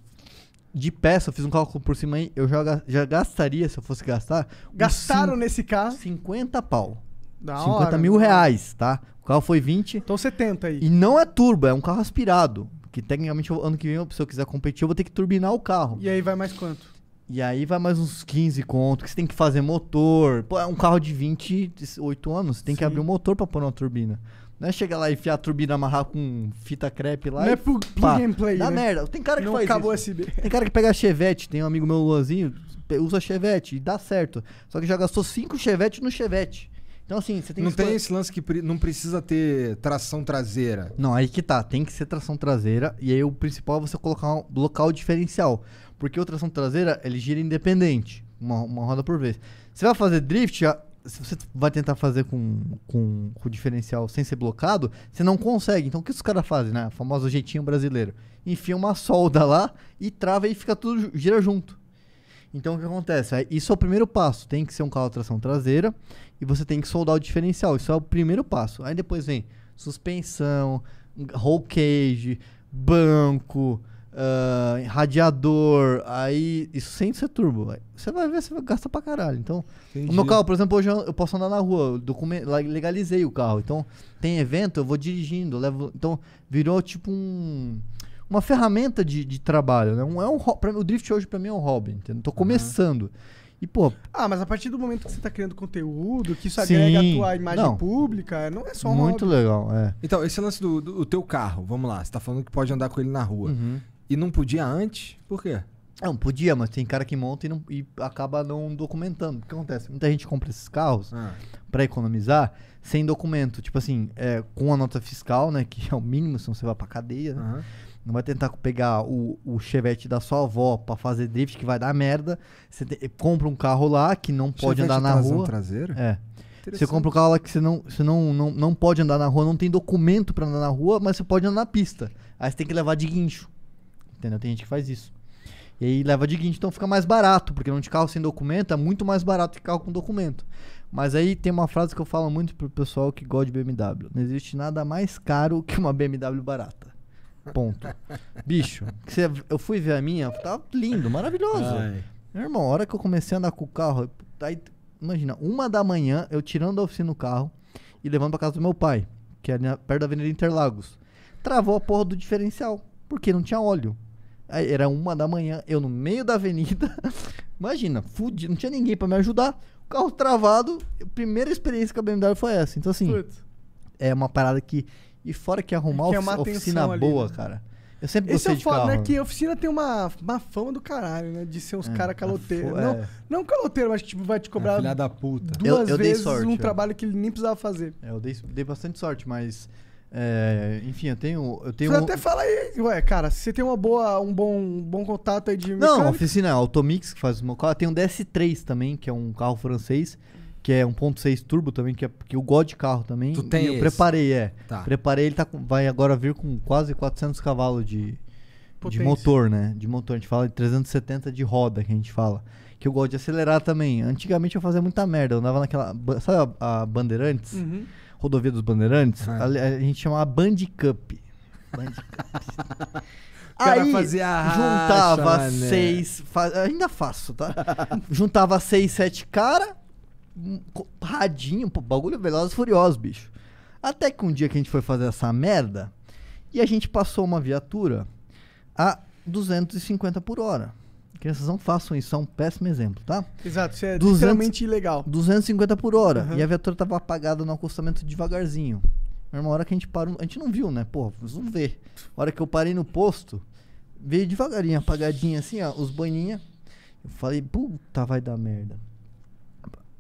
de peça, eu fiz um cálculo por cima aí, eu já, já gastaria, se eu fosse gastar. Gastaram nesse carro? 50 pau. Da 50 hora, mil reais, tá? O carro foi 20. Então 70 aí. E não é turbo, é um carro aspirado. Que tecnicamente ano que vem, se eu quiser competir, eu vou ter que turbinar o carro. E aí vai mais quanto? E aí vai mais uns 15 conto, que você tem que fazer motor. Pô, é um carro de 28 anos, você tem Sim. que abrir o um motor para pôr uma turbina. Não é chegar lá e enfiar a turbina, amarrar com fita crepe lá. Não é e, é pro gameplay. Dá né? merda. Tem cara que não faz acabou isso. USB. Tem cara que pega chevette. Tem um amigo meu, Luanzinho, usa chevette e dá certo. Só que já gastou cinco chevette no chevette. Então, assim, você tem Não que tem esse lance que pre... não precisa ter tração traseira. Não, aí que tá. Tem que ser tração traseira. E aí o principal é você colocar um local diferencial. Porque o tração traseira, ele gira independente. Uma, uma roda por vez. Você vai fazer drift, se você vai tentar fazer com, com, com, o diferencial sem ser blocado, você não consegue. Então o que os caras fazem, né? O famoso jeitinho brasileiro. Enfia uma solda lá e trava e fica tudo, gira junto. Então o que acontece? É, isso é o primeiro passo. Tem que ser um carro de tração traseira e você tem que soldar o diferencial. Isso é o primeiro passo. Aí depois vem suspensão, roll cage, banco, uh, radiador, aí. Isso sem ser turbo, Você vai ver, você gasta pra caralho. Então, Entendi. o meu carro, por exemplo, hoje eu posso andar na rua, legalizei o carro. Então, tem evento, eu vou dirigindo, eu levo. Então, virou tipo um uma ferramenta de, de trabalho, né? Um, é um, pra, o drift hoje para mim é um hobby, entendeu? Tô começando. Uhum. E, pô. Ah, mas a partir do momento que você tá criando conteúdo, que isso sim, agrega a tua imagem não, pública, não é só um Muito hobby. legal, é. Então, esse lance do, do teu carro, vamos lá, você tá falando que pode andar com ele na rua. Uhum. E não podia antes? Por quê? Não, podia, mas tem cara que monta e, não, e acaba não documentando. O que acontece? Muita gente compra esses carros ah. para economizar sem documento. Tipo assim, é, com a nota fiscal, né? Que é o mínimo, senão você vai pra cadeia, né? Uhum. Não vai tentar pegar o, o chevette da sua avó pra fazer drift, que vai dar merda. Você te, compra um carro lá que não pode chevette andar na rua. traseiro? É. Você compra um carro lá que você, não, você não, não, não pode andar na rua, não tem documento para andar na rua, mas você pode andar na pista. Aí você tem que levar de guincho. Entendeu? Tem gente que faz isso. E aí leva de guincho, então fica mais barato, porque não de carro sem documento é muito mais barato que carro com documento. Mas aí tem uma frase que eu falo muito pro pessoal que gosta de BMW. Não existe nada mais caro que uma BMW barata. Ponto. Bicho, eu fui ver a minha, tá lindo, maravilhoso. Meu irmão, a hora que eu comecei a andar com o carro, aí, imagina, uma da manhã, eu tirando da oficina o carro e levando pra casa do meu pai, que é perto da Avenida Interlagos. Travou a porra do diferencial, porque não tinha óleo. Era uma da manhã, eu no meio da avenida. Imagina, fudido, não tinha ninguém para me ajudar. O carro travado, primeira experiência com a BMW foi essa. Então, assim, Putz. é uma parada que. E fora que arrumar é, é uma oficina boa, né? cara. Eu sempre gostei Esse é o foda, né? Que a oficina tem uma, uma fama do caralho, né? De ser uns é, caras caloteiros. É. Não, não caloteiro, mas que tipo, vai te cobrar. É, filha da puta. Duas eu, eu vezes sorte, um eu... trabalho que ele nem precisava fazer. É, eu dei, dei bastante sorte, mas é, enfim, eu tenho. Eu tenho você um... até fala aí, ué, cara, se você tem uma boa, um, bom, um bom contato aí de. Não, mecânica... oficina Automix que faz o meu carro. Tem um DS3 também, que é um carro francês, que é 1.6 turbo também, que, é, que eu gosto de carro também. Tu tem eu esse? preparei, é. Tá. Preparei, ele tá com, vai agora vir com quase 400 cavalos de, de motor, né? De motor. A gente fala de 370 de roda, que a gente fala. Que eu gosto de acelerar também. Antigamente eu fazia muita merda. Eu andava naquela. Sabe a, a Bandeirantes? Uhum. Rodovia dos Bandeirantes, é. a, a, gente chamava Bandicup. Cup. Aí racha, juntava mané. seis. ainda faço, tá? juntava seis, sete cara, radinho, pô, bagulho veloz e furioso, bicho. Até que um dia que a gente foi fazer essa merda e a gente passou uma viatura a 250 por hora. Crianças não façam isso, é um péssimo exemplo, tá? Exato, isso é 200, literalmente ilegal. 250 por hora. Uhum. E a viatura tava apagada no acostamento devagarzinho. Mas uma hora que a gente parou. A gente não viu, né? Porra, vocês vão ver. A hora que eu parei no posto, veio devagarinho, apagadinho assim, ó, os banhinha Eu falei, puta, vai dar merda.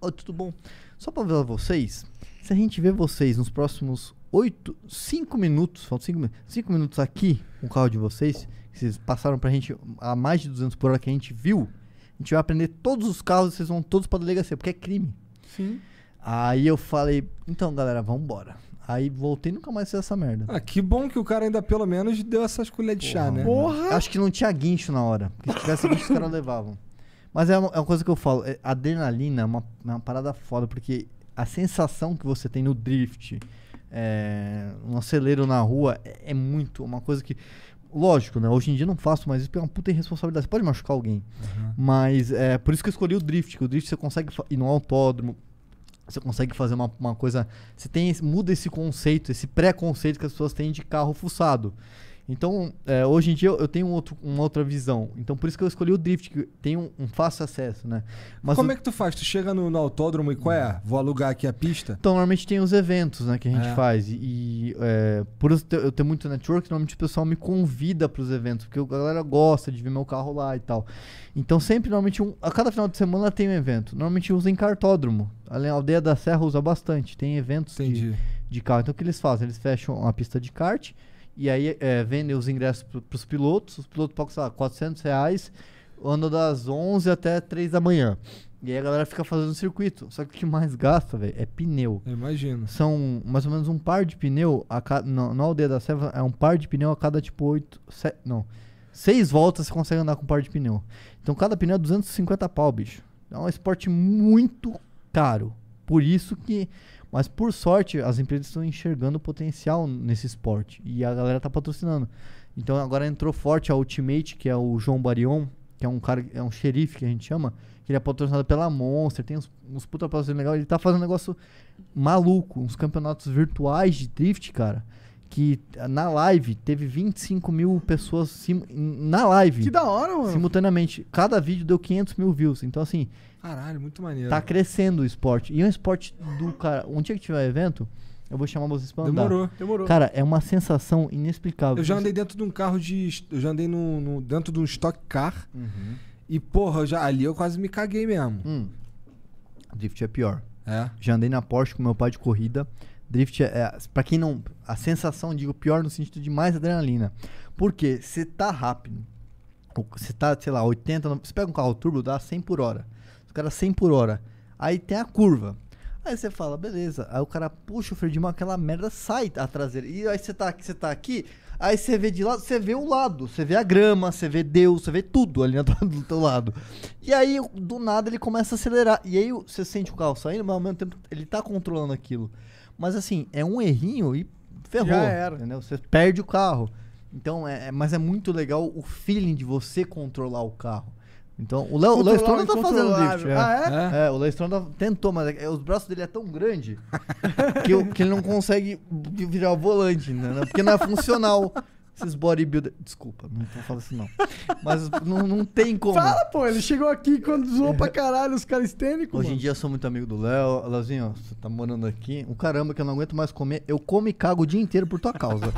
Ô, tudo bom? Só pra ver vocês, se a gente ver vocês nos próximos 8, 5 minutos, faltam 5 minutos, 5 minutos aqui, com o carro de vocês, vocês passaram pra gente a mais de 200 por hora que a gente viu, a gente vai aprender todos os casos, vocês vão todos pra delegacia, porque é crime. Sim. Aí eu falei, então galera, vambora. Aí voltei e nunca mais fez essa merda. Ah, que bom que o cara ainda pelo menos deu essas colheres de chá, né? Porra! Acho que não tinha guincho na hora. Porque se tivesse guincho, os caras levavam. Mas é uma, é uma, coisa que eu falo, é, adrenalina é uma, é uma parada foda, porque a sensação que você tem no drift, é, um acelero na rua, é, é muito. Uma coisa que Lógico, né? Hoje em dia não faço mais isso porque é uma puta irresponsabilidade. Você pode machucar alguém. Uhum. Mas é por isso que eu escolhi o drift, que o drift você consegue ir num autódromo, você consegue fazer uma, uma coisa. Você tem, muda esse conceito, esse pré-conceito que as pessoas têm de carro fuçado. Então, é, hoje em dia eu tenho um outro, uma outra visão. Então, por isso que eu escolhi o drift, que tem um, um fácil acesso, né? Mas Como o... é que tu faz? Tu chega no, no, autódromo e qual é? Vou alugar aqui a pista? Então, normalmente tem os eventos, né, que a gente é. faz. E, é, por eu ter, eu ter muito network, normalmente o pessoal me convida para os eventos, porque a galera gosta de ver meu carro lá e tal. Então, sempre, normalmente, um, a cada final de semana tem um evento. Normalmente usa em cartódromo. A aldeia da Serra usa bastante. Tem eventos Entendi. de, de carro. Então, o que eles fazem? Eles fecham a pista de kart e aí é, vendem os ingressos para os pilotos, os pilotos pagam, sei lá, 400 reais, andam das 11 até 3 da manhã. E aí a galera fica fazendo circuito. Só que o que mais gasta, velho, é pneu. Imagina. São mais ou menos um par de pneu a cada. Não, na aldeia da Serva é um par de pneu a cada tipo 8. 7, não. Seis voltas você consegue andar com um par de pneu. Então cada pneu é 250 pau, bicho. É um esporte muito caro. Por isso que mas por sorte, as empresas estão enxergando potencial nesse esporte e a galera tá patrocinando. Então agora entrou forte a Ultimate, que é o João Barion, que é um cara, é um xerife que a gente chama, que ele é patrocinado pela Monster, tem uns, uns puta patrocínio legal, ele tá fazendo um negócio maluco, uns campeonatos virtuais de drift, cara. Que na live teve 25 mil pessoas na live. Que da hora, mano. Simultaneamente. Cada vídeo deu 500 mil views. Então, assim, Caralho, muito maneiro. Tá crescendo o esporte. E é um esporte do cara. Um dia que tiver evento, eu vou chamar vocês pra andar. Demorou, demorou. Cara, é uma sensação inexplicável. Eu já andei dentro de um carro de. Eu já andei no, no dentro de um stock car. Uhum. E, porra, já, ali eu quase me caguei mesmo. Hum. Drift é pior. É. Já andei na Porsche com meu pai de corrida. Drift é, é para quem não, a sensação digo pior no sentido de mais adrenalina. Porque você tá rápido. Você tá, sei lá, 80, você pega um carro turbo, dá 100 por hora. Os caras 100 por hora. Aí tem a curva. Aí você fala, beleza. Aí o cara puxa o freio de mão, aquela merda sai atrás dele. E aí você tá aqui, você tá aqui, aí você vê de lado, você vê o lado, você vê a grama, você vê Deus, você vê tudo ali do teu lado. E aí, do nada, ele começa a acelerar. E aí você sente o carro saindo, mas ao mesmo tempo ele tá controlando aquilo. Mas assim, é um errinho e ferrou. Já era. Entendeu? Você perde o carro. Então, é, é mas é muito legal o feeling de você controlar o carro. Então, o Léo Stronda tá fazendo drift. É. Ah, é? é? é o Léo Stronda tentou, mas é os braços dele é tão grande que, eu, que ele não consegue virar o volante, né? Porque não é funcional. Esses bodybuilders. Desculpa, não vou falar assim não. Mas não, não tem como. Fala, pô, ele chegou aqui quando zoou pra caralho os calistênicos. Hoje em dia eu sou muito amigo do Léo. Léozinho, você tá morando aqui. O caramba que eu não aguento mais comer. Eu como e cago o dia inteiro por tua causa.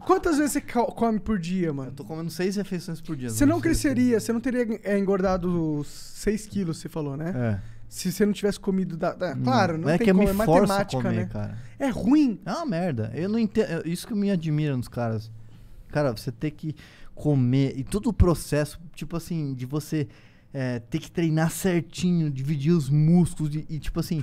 Quantas vezes você come por dia, mano? Eu tô comendo seis refeições por dia. Você não, não cresceria, você não teria é, engordado seis quilos, você falou, né? É. Se você não tivesse comido da. da hum, claro, não, não é tem que é como, eu me é matemática, comer, né? Cara. É ruim. É uma merda. Eu não entendo. Isso que me admira nos caras. Cara, você ter que comer. E todo o processo, tipo assim, de você é, ter que treinar certinho, dividir os músculos. De, e, tipo assim,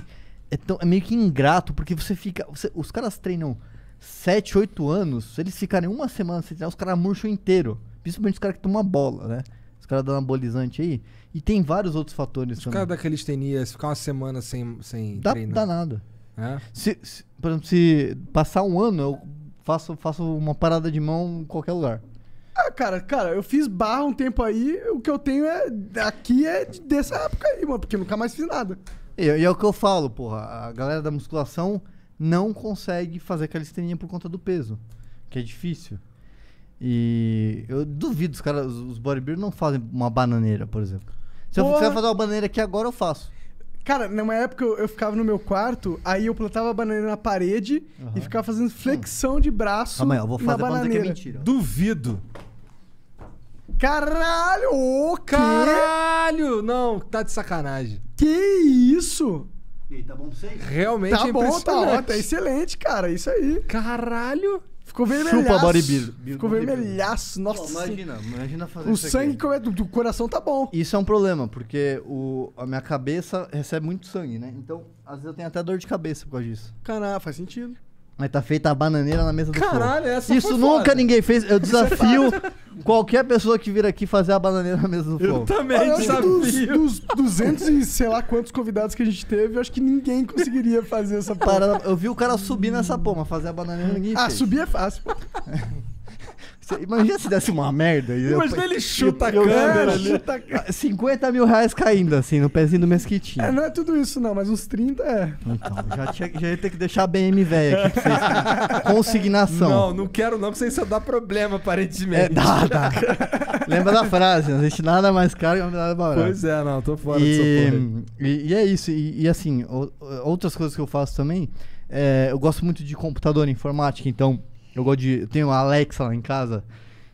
é, tão, é meio que ingrato, porque você fica. Você, os caras treinam 7, 8 anos, se eles ficarem uma semana sem treinar, os caras murcham inteiro. Principalmente os caras que tomam bola, né? Os caras dão anabolizante aí. E tem vários outros fatores os também. Os caras daqueles tenias, ficar uma semana sem, sem dá, treinar. Dá nada. É? Se, se, por exemplo, se passar um ano, eu faço, faço uma parada de mão em qualquer lugar. Ah, cara, cara, eu fiz barra um tempo aí, o que eu tenho é. Aqui é dessa época aí, mano, porque eu nunca mais fiz nada. E, e é o que eu falo, porra. A galera da musculação não consegue fazer calistenia por conta do peso, que é difícil. E eu duvido, os caras, os bodybuilders não fazem uma bananeira, por exemplo. Se Porra. eu quiser fazer uma bananeira aqui agora, eu faço. Cara, numa época eu, eu ficava no meu quarto, aí eu plantava a bananeira na parede uhum. e ficava fazendo flexão de braço. Calma aí, eu vou fazer pra não que é mentira. Duvido. Caralho! Ô, oh, Caralho! Não, tá de sacanagem. Que isso? E aí, tá bom pra vocês? Realmente tá é bom, tá ó, tá excelente, cara. Isso aí. Caralho. Ficou vermelhaço. Chupa bodybuilder. Ficou vermelhaço. Nossa. imagina, imagina fazer o isso. O sangue aqui. É do, do coração tá bom. Isso é um problema, porque o, a minha cabeça recebe muito sangue, né? Então, às vezes eu tenho até dor de cabeça por causa disso. Caralho, faz sentido. Mas tá feita a bananeira na mesa do Caralho, fogo. essa Isso nunca foda. ninguém fez. Eu é desafio qualquer pessoa que vir aqui fazer a bananeira na mesa do fogo. Eu também eu desafio. Dos, dos 200 e sei lá quantos convidados que a gente teve, eu acho que ninguém conseguiria fazer essa porra. Parada, eu vi o cara subir nessa poma, fazer a bananeira ninguém Ah, subir é fácil. imagina se desse uma merda. Imagina eu, ele chuta eu, a câmera ali. Chuta... 50 mil reais caindo, assim, no pezinho do mesquitinho. É, não é tudo isso, não, mas uns 30 é. Então, já, tinha, já ia ter que deixar a BM velha aqui pra vocês. Consignação. Não, não quero não, porque vocês só dá problema, aparentemente. É, dá, dá. Lembra da frase, não existe nada mais caro que nada barato. Pois é, não, tô fora e, disso. E, e é isso, e, e assim, o, outras coisas que eu faço também, é, eu gosto muito de computador, informática, então eu gosto de. Eu tenho a Alexa lá em casa.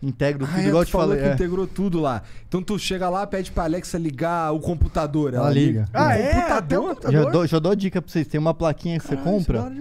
Integro tudo, ah, é, igual eu te falei. Que é. integrou tudo lá. Então tu chega lá, pede pra Alexa ligar o computador. Ela, ela ah, liga. liga. Ah, é? computador? Já dou, já dou dica pra vocês. Tem uma plaquinha que Caralho, você é compra.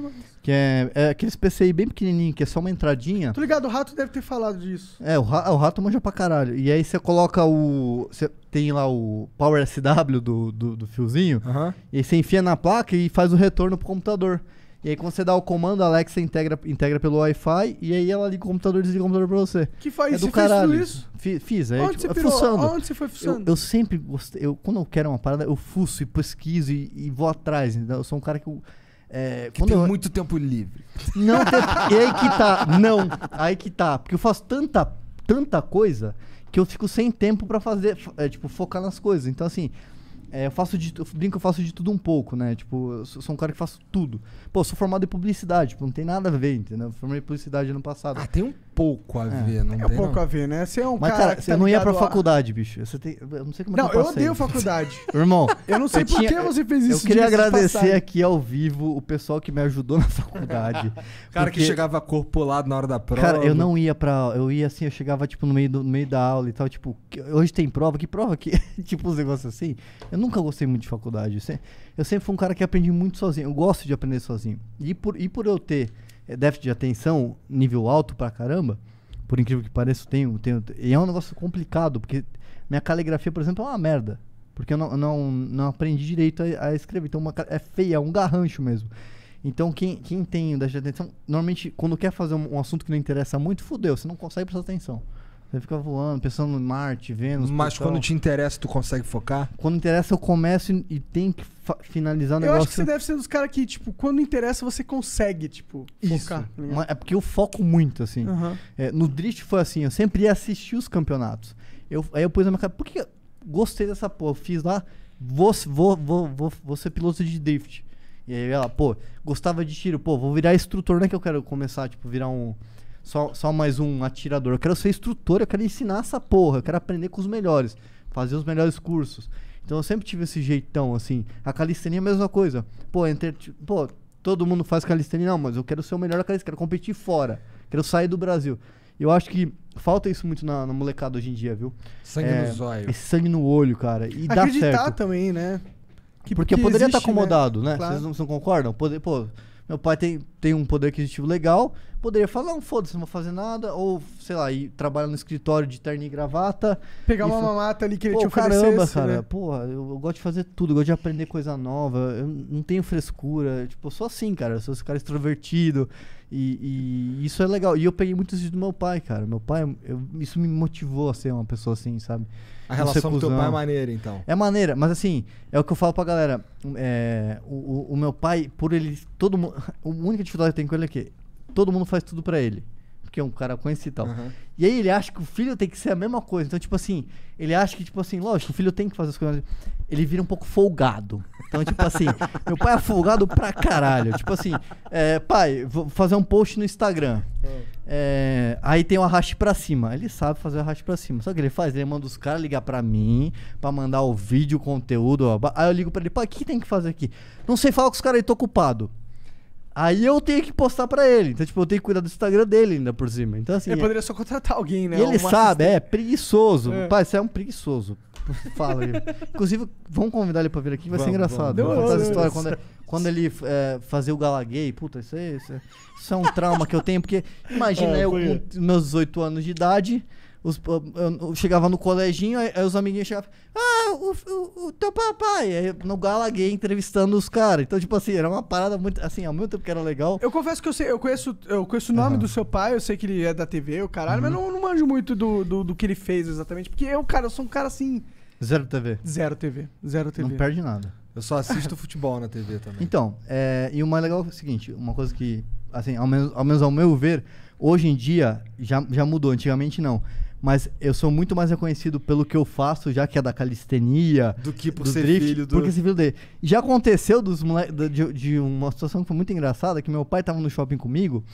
Que é, é aqueles aí bem pequenininho, que é só uma entradinha. Tô ligado, o Rato deve ter falado disso. É, o, ra o Rato manja pra caralho. E aí você coloca o... Você tem lá o Power SW do, do, do fiozinho. Uh -huh. E você enfia na placa e faz o retorno pro computador. E aí quando você dá o comando, a Alexa integra, integra pelo Wi-Fi e aí ela liga o computador e desliga o computador pra você. Que faz é do você caralho. fez tudo isso? Fiz, fiz é, Onde tipo, você é fuçando. Onde você foi fuçando? Eu, eu, sempre gostei, eu, quando eu quero uma parada, eu fuço e pesquiso e, e vou atrás. Então, eu sou um cara que eu, é, que tem eu... muito tempo livre. Não, tem... e aí que tá. Não, aí que tá. Porque eu faço tanta, tanta coisa que eu fico sem tempo para fazer, é, tipo, focar nas coisas. Então, assim, é, eu faço de. Eu brinco, eu faço de tudo um pouco, né? Tipo, eu sou, um cara que faço tudo. Pô, sou formado em publicidade, tipo, não tem nada a ver, entendeu? Eu formei publicidade ano passado. Ah, tem um pouco a é. ver, não é tem. É pouco não. a ver, né? Você é um Mas, cara, cara você tá não ia pra a... faculdade, bicho. Você tem... Eu não sei como é Não, eu odeio faculdade. Irmão, eu não sei eu por tinha... que você fez isso. Eu queria agradecer aqui ao vivo o pessoal que me ajudou na faculdade. cara porque... que chegava corpulado na hora da prova. Cara, eu não ia pra. Eu ia assim, eu chegava, tipo, no meio, do... no meio da aula e tal. Tipo, hoje tem prova, que prova que. tipo, uns negócios assim. Eu nunca gostei muito de faculdade. Eu sempre fui um cara que aprendi muito sozinho. Eu gosto de aprender sozinho. E por, e por eu ter é, déficit de atenção, nível alto pra caramba. Por incrível que pareça, tenho, tenho. E é um negócio complicado, porque minha caligrafia, por exemplo, é uma merda. Porque eu não, não, não aprendi direito a, a escrever. Então uma, é feia, é um garrancho mesmo. Então, quem, quem tem o déficit de atenção, normalmente, quando quer fazer um, um assunto que não interessa muito, fudeu, você não consegue prestar atenção. Você fica voando, pensando em Marte, Vênus. Mas quando te interessa, tu consegue focar? Quando interessa, eu começo e, tem tenho que finalizar o negócio. Eu acho que você deve ser dos caras que, tipo, quando interessa, você consegue, tipo, Isso. focar. Tá é porque eu foco muito, assim. Uhum. É, no Drift foi assim, eu sempre ia assistir os campeonatos. Eu, aí eu pus na minha cara, por que eu gostei dessa porra? Fiz lá, vou, vou, vou, vou, vou ser piloto de Drift. E aí ela, pô, gostava de tiro, pô, vou virar instrutor, não é que eu quero começar, tipo, virar um só, só mais um atirador. Eu quero ser instrutor, eu quero ensinar essa porra, eu quero aprender com os melhores, fazer os melhores cursos. Então eu sempre tive esse jeitão, assim. A calistenia é a mesma coisa. Pô, entre, pô todo mundo faz calistenia, não, mas eu quero ser o melhor da calistenia, quero competir fora, quero sair do Brasil. Eu acho que falta isso muito na, na molecada hoje em dia, viu? Sangue é, no zóio. Esse sangue no olho, cara. E Acreditar dá certo. também, né? Que, porque, porque poderia estar tá né? acomodado, né? né? Claro. Vocês não, não concordam? Poder, pô, meu pai tem, tem um poder aquisitivo legal, poderia falar, não, foda-se, não vou fazer nada, ou, sei lá, ir trabalhar no escritório de terno e gravata. Pegar e uma mamata ali que ele te oferecesse. caramba, né? cara, né? porra, eu, eu, gosto de fazer tudo, eu gosto de aprender coisa nova, eu não tenho frescura, tipo, eu sou assim, cara, eu sou esse cara extrovertido, e, e isso é legal. E eu peguei muito isso do meu pai, cara, meu pai, eu, isso me motivou a ser uma pessoa assim, sabe? A relação com teu pai é maneira, então. É maneira, mas assim, é o que eu falo pra galera. Hum, é, o, o, meu pai, por ele. Todo mundo. A única dificuldade que tem com ele é que todo mundo faz tudo para ele. Porque é um cara conhecido e tal. Uhum. E aí ele acha que o filho tem que ser a mesma coisa. Então, tipo assim, ele acha que, tipo assim, lógico, o filho tem que fazer as coisas ele vira um pouco folgado. Então, tipo assim, meu pai é folgado pra caralho. Tipo assim, é, pai, vou fazer um post no Instagram. Ah. É, aí tem o um arraste pra cima. Ele sabe fazer o arraste pra cima. Só que ele faz? Ele manda os caras ligar pra mim pra mandar o vídeo, o conteúdo. Ó. Aí eu ligo pra ele, pai, o que tem que fazer aqui? Não sei, fala com os caras aí, tô ocupado. Aí eu tenho que postar pra ele. Então, tipo, eu tenho que cuidar do Instagram dele ainda por cima. Então, assim. Ele é... poderia só contratar alguém, né? E ele Uma sabe, assistente. é preguiçoso. É. Pai, você é um preguiçoso. fala. Inclusive, vamos convidar ele pra vir aqui, vai vamos, ser engraçado. Vamos, vamos. Contar as história né? quando, quando ele é, fazer o galaguei, puta, isso é, isso, é, isso é um trauma que eu tenho, porque imagina é, eu com meus 18 anos de idade. Os, eu, eu, chegava no coleginho, aí, aí, os amiguinhos chegavam, ah, o, o, o teu papai. Aí, no Gala Gay entrevistando os caras. Então, tipo assim, era uma parada muito. Assim, ao mesmo tempo que era legal. Eu confesso que eu, sei, eu, conheço, eu conheço o nome uhum. do seu pai, eu sei que ele é da TV, o caralho, uhum. mas não, não manjo muito do, do, do, que ele fez exatamente. Porque eu, é cara, eu sou um cara assim. Zero TV. Zero TV. Zero TV. Não perde nada. Eu só assisto futebol na TV também. Então, é, e o mais legal é o seguinte, uma coisa que, assim, ao menos ao, menos ao meu ver, hoje em dia já, já mudou, antigamente não mas eu sou muito mais reconhecido pelo que eu faço, já que é da calistenia. Do que por do ser drift, filho do... Porque ser filho dele. Já aconteceu dos mole... de, de, uma situação que foi muito engraçada, que meu pai estava no shopping comigo,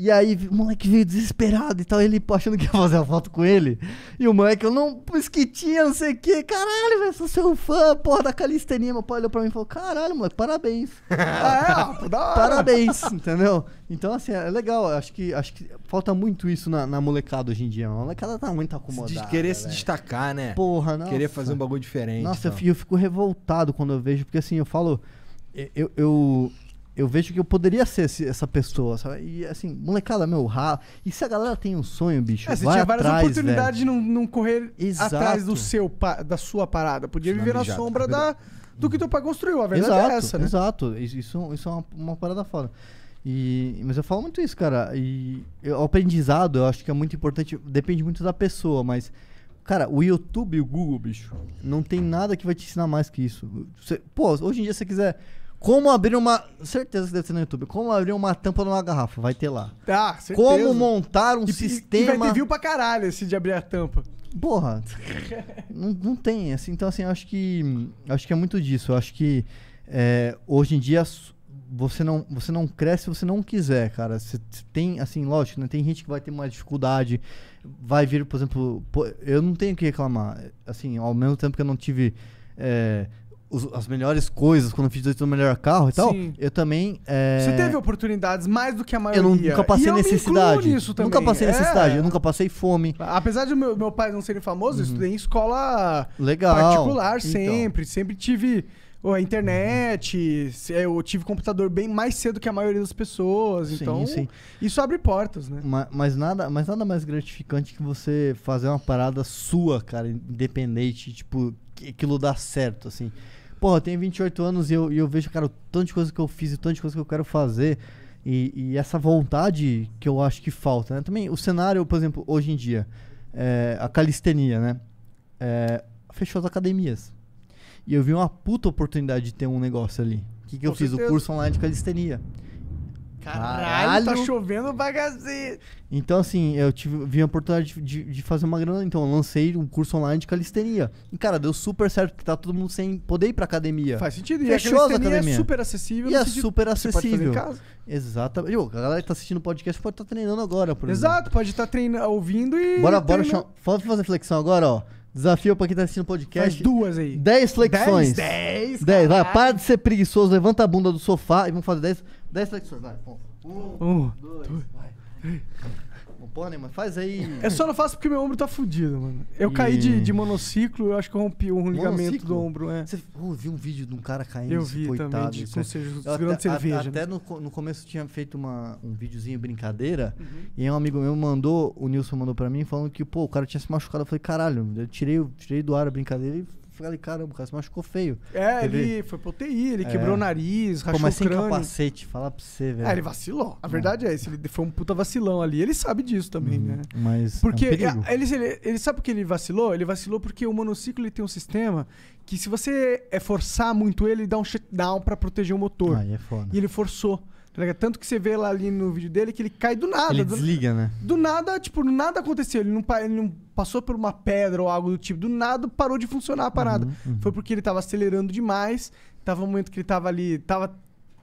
e aí o moleque veio desesperado e tal, ele achando que ia fazer a foto com ele. E o moleque, eu não que tinha não sei o que, caralho, velho, sou seu fã, porra, da calistenia. Meu pai olhou pra mim e falou, caralho, moleque, parabéns. ah, é, ó, parabéns, entendeu? Então, assim, é legal, acho que, acho que falta muito isso na, na molecada hoje em dia. A molecada tá muito acomodada. querer véio. se destacar, né? Porra, não. Querer fazer um bagulho diferente. Nossa, então. eu fico revoltado quando eu vejo, porque assim, eu falo, eu, eu, eu vejo que eu poderia ser esse, essa pessoa, sabe? E assim, molecada, meu, ralo. E se a galera tem um sonho, bicho, é, você vai tinha várias atrás, oportunidades velho. de não, não correr Exato. atrás do seu, da sua parada. Podia viver na sombra da, do que teu pai construiu. A verdade é exato, é essa, né? Exato. Isso, isso é uma, uma parada foda. E, mas eu falo muito isso, cara. E eu, o aprendizado, eu acho que é muito importante. Depende muito da pessoa, mas... Cara, o YouTube e o Google, bicho, não tem nada que vai te ensinar mais que isso. Você, pô, hoje em dia, se você quiser como abrir uma. Certeza que deve ser no YouTube. Como abrir uma tampa numa garrafa, vai ter lá. Tá, ah, certeza. Como montar um e, sistema. E vai ter viu pra caralho esse de abrir a tampa. Porra. não, não tem, assim. Então, assim, acho que. Acho que é muito disso. Eu acho que é, hoje em dia você não, você não cresce se você não quiser, cara. Você tem, assim, lógico, né? Tem gente que vai ter uma dificuldade, vai vir, por exemplo, pô, eu não tenho que reclamar. Assim, ao mesmo tempo que eu não tive. É, os, as melhores coisas, quando eu fiz 18 no melhor carro e tal, Sim. eu também. É... Você teve oportunidades mais do que a maioria. Eu nunca passei eu necessidade. Nunca passei é. necessidade, eu nunca passei fome. Apesar de meu, meu pai não serem famoso, uhum. eu estudei em escola Legal. particular então. sempre. Sempre tive a internet, eu tive computador bem mais cedo que a maioria das pessoas, sim, então sim. isso abre portas, né? Mas, mas, nada, mas nada mais gratificante que você fazer uma parada sua, cara, independente, tipo, aquilo dá certo, assim porra, eu tenho 28 anos e eu, e eu vejo, cara, o tanto de coisa que eu fiz e o tanto de coisa que eu quero fazer. E, e, essa vontade que eu acho que falta, né? Também o cenário, por exemplo, hoje em dia, é, a calistenia, né? É, fechou as academias. E eu vi uma puta oportunidade de ter um negócio ali. O que, que eu certeza. fiz? O curso online de calistenia. Caralho, Caralho. tá chovendo bagaceiro. Então, assim, eu tive, vi a oportunidade de, de, de fazer uma grana. Então, eu lancei um curso online de calistenia. E, cara, deu super certo, porque tá todo mundo sem poder ir pra academia. Faz sentido. E Fechou a academia. é super acessível. E é super acessível. Exatamente. Pô, a galera que tá assistindo o podcast pode estar tá treinando agora, por exemplo. Exato, pode estar tá treinando, ouvindo e... Bora, bora, chama, vamos fazer flexão agora, ó. Desafio pra quem tá assistindo o podcast. Faz duas aí. 10 flexões. dez 10. 10. Vai, para de ser preguiçoso, levanta a bunda do sofá e vamos fazer 10... 10 flexões, vai. Um, um dois, dois, vai. Não pode, né, mano. Faz aí. Eu é só não faço porque meu ombro tá fudido, mano. Eu e... caí de, de, monociclo, eu acho que eu rompi um monociclo? ligamento do ombro, né Você oh, viu um vídeo de um cara caindo, eu vi coitado. Também, de, com seja, eu cerveja. A, né? Até no, no começo tinha feito uma, um videozinho brincadeira, uhum. e um amigo meu mandou, o Nilson mandou pra mim, falando que, pô, o cara tinha se machucado. Eu falei, caralho, eu tirei, tirei do ar a brincadeira e Falei, caramba, o cara se machucou feio. É, ele foi pro UTI, ele é. quebrou o nariz, rachou Pô, mas o crânio. sem capacete, falar pra você, velho. É, ele vacilou. A verdade é essa, ele foi um puta vacilão ali. Ele sabe disso também, hum, né? Mas é Porque é um ele, ele, ele sabe porque ele vacilou? Ele vacilou porque o monociclo ele tem um sistema que se você é, forçar muito ele, ele dá um shutdown para proteger o motor. Aí é foda. E ele forçou. Tá Tanto que você vê lá ali no vídeo dele que ele cai do nada. Ele do, desliga, né? Do nada, tipo, nada aconteceu. Ele não, ele não passou por uma pedra ou algo do tipo, do nada parou de funcionar a parada. Uhum, uhum. Foi porque ele tava acelerando demais, tava um momento que ele tava ali, tava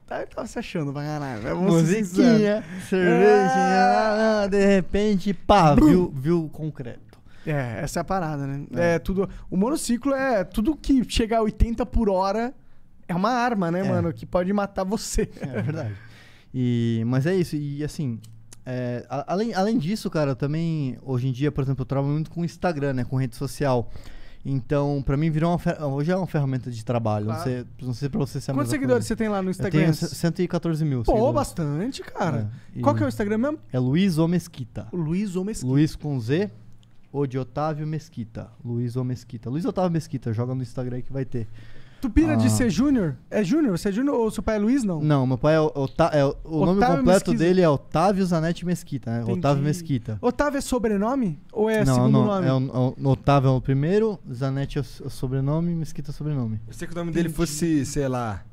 tá, tava se achando vai caralho. Musiquinha, cerveja, ah! Ah, ah! de repente, pá, viu, viu o concreto. É, essa é a parada, né? É. é. tudo. O monociclo é tudo que chega a 80 por hora é uma arma, né, é. mano? Que pode matar você. É verdade. E, mas é isso, e assim, é, além, além disso, cara, também hoje em dia, por exemplo, eu trabalho muito com Instagram, né? Com rede social. Então, pra mim, virou uma hoje é uma ferramenta de trabalho. Claro. Não, sei, não sei pra você se é Quantos seguidores você tem lá no Instagram? Eu tenho 114 mil. Pô, seguidores. bastante, cara. É, Qual que é o Instagram mesmo? É Luiz Omesquita. Luiz Mesquita. Luiz com Z, ou de Otávio Mesquita. Luiz Mesquita. Luiz Otávio Mesquita, joga no Instagram aí que vai ter. Tu pira ah. de ser Júnior? É Júnior? Você é Júnior ou seu pai é Luiz, não? Não, meu pai é, Ota é o Otávio nome completo dele é Otávio Zanetti Mesquita, né? Entendi. Otávio Mesquita. Otávio é sobrenome ou é não, segundo não, nome? É o, é o, Otávio é o primeiro, Zanetti é o sobrenome, Mesquita é o sobrenome. Eu sei que o nome Entendi. dele fosse, sei lá,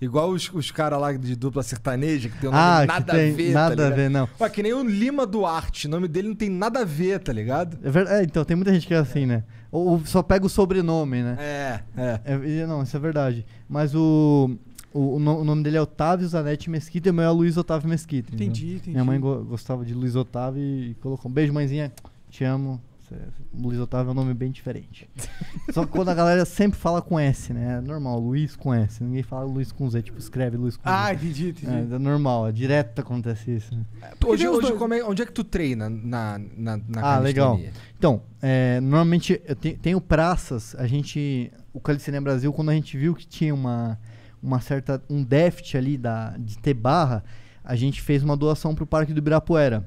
Igual os, os caras lá de dupla sertaneja, que tem um ah, nome ah, nada tem, tá a ver, Nada tá a ver, não. Ué, que nem o Lima Duarte, o nome dele não tem nada a ver, tá ligado? É verdade, é, então tem muita gente que é assim, né? Ou só pega o sobrenome, né? É, é. é não, isso é verdade. Mas o, o, o, nome dele é Otávio Zanetti Mesquita e o meu é Luiz Otávio Mesquita. Entendi, então. entendi. Minha mãe go gostava de Luiz Otávio e colocou. Um beijo, mãezinha. Te amo. É, Luiz Otávio é um nome bem diferente. Só que quando a galera sempre fala com S, né? É normal, Luiz com S. Ninguém fala Luiz com Z, tipo, escreve Luiz com Z. Ah, entendi, entendi. É, é normal, é direto acontece isso. Né? É, hoje, hoje é, onde é que tu treina na, na, na Ah, legal. Então, é, normalmente eu te, tenho praças, a gente. O Calistenia Brasil, quando a gente viu que tinha uma, uma certa, um déficit ali da, de ter barra, a gente fez uma doação pro Parque do Ibirapuera.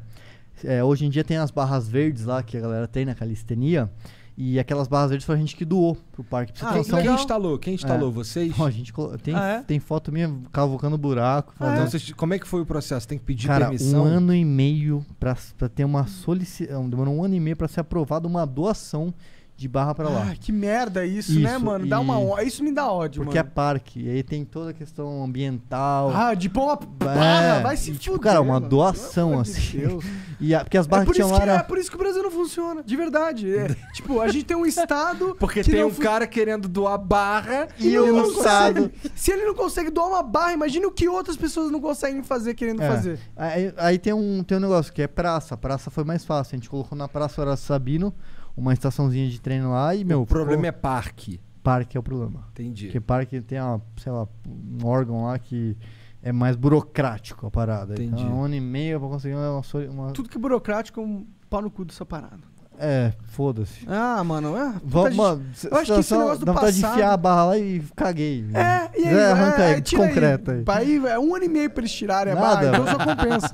É, hoje em dia tem as barras verdes lá que a galera tem na né, calistenia. E aquelas barras verdes foi a gente que doou pro parque. ah, quem, quem instalou? Quem instalou? É. Vocês? Bom, a gente tem, ah, é? tem foto minha cavocando buraco. Ah, então, vocês, como é que foi o processo? Tem que pedir Cara, permissão? um ano e meio para ter uma solicitação. Demorou um ano e meio para ser aprovada uma doação de Barra para lá. Ah, que merda isso, né, isso né, mano? Dá uma ó... Isso me dá ódio, Porque mano. é parque. E aí tem toda a questão ambiental. Ah, de pão a é, barra, é... vai se tipo, fuder, Cara, uma mano. doação, assim. Deus. E a... Porque as é barras é que tinham lá... Era... É por isso que o Brasil não funciona, de verdade. É, tipo, a gente tem um estado... Porque tem um fun... cara querendo doar barra e, o estado... Consegue... Se ele não consegue doar uma barra, imagina o que outras pessoas não conseguem fazer querendo é, fazer. Aí, aí, tem, um, tem um negócio que é praça. A Praça foi mais fácil. A gente colocou na Praça Horácio Sabino uma estaçãozinha de treino lá e, meu. O problema é parque. Parque é o problema. Entendi. Porque parque tem, uma, sei lá, um órgão lá que é mais burocrático a parada. Então, Entendi. Então, um ano e meio pra conseguir uma, uma. Tudo que é burocrático é um pau no cu dessa parada. É, foda-se. Ah, mano, é. Vamos, mano, de... eu acho que esse negócio do dá passado... de enfiar a barra lá e caguei. É, e aí, é, é arranca aí, é, concreta aí. aí. É um ano e meio pra eles tirarem Nada, a barra, então só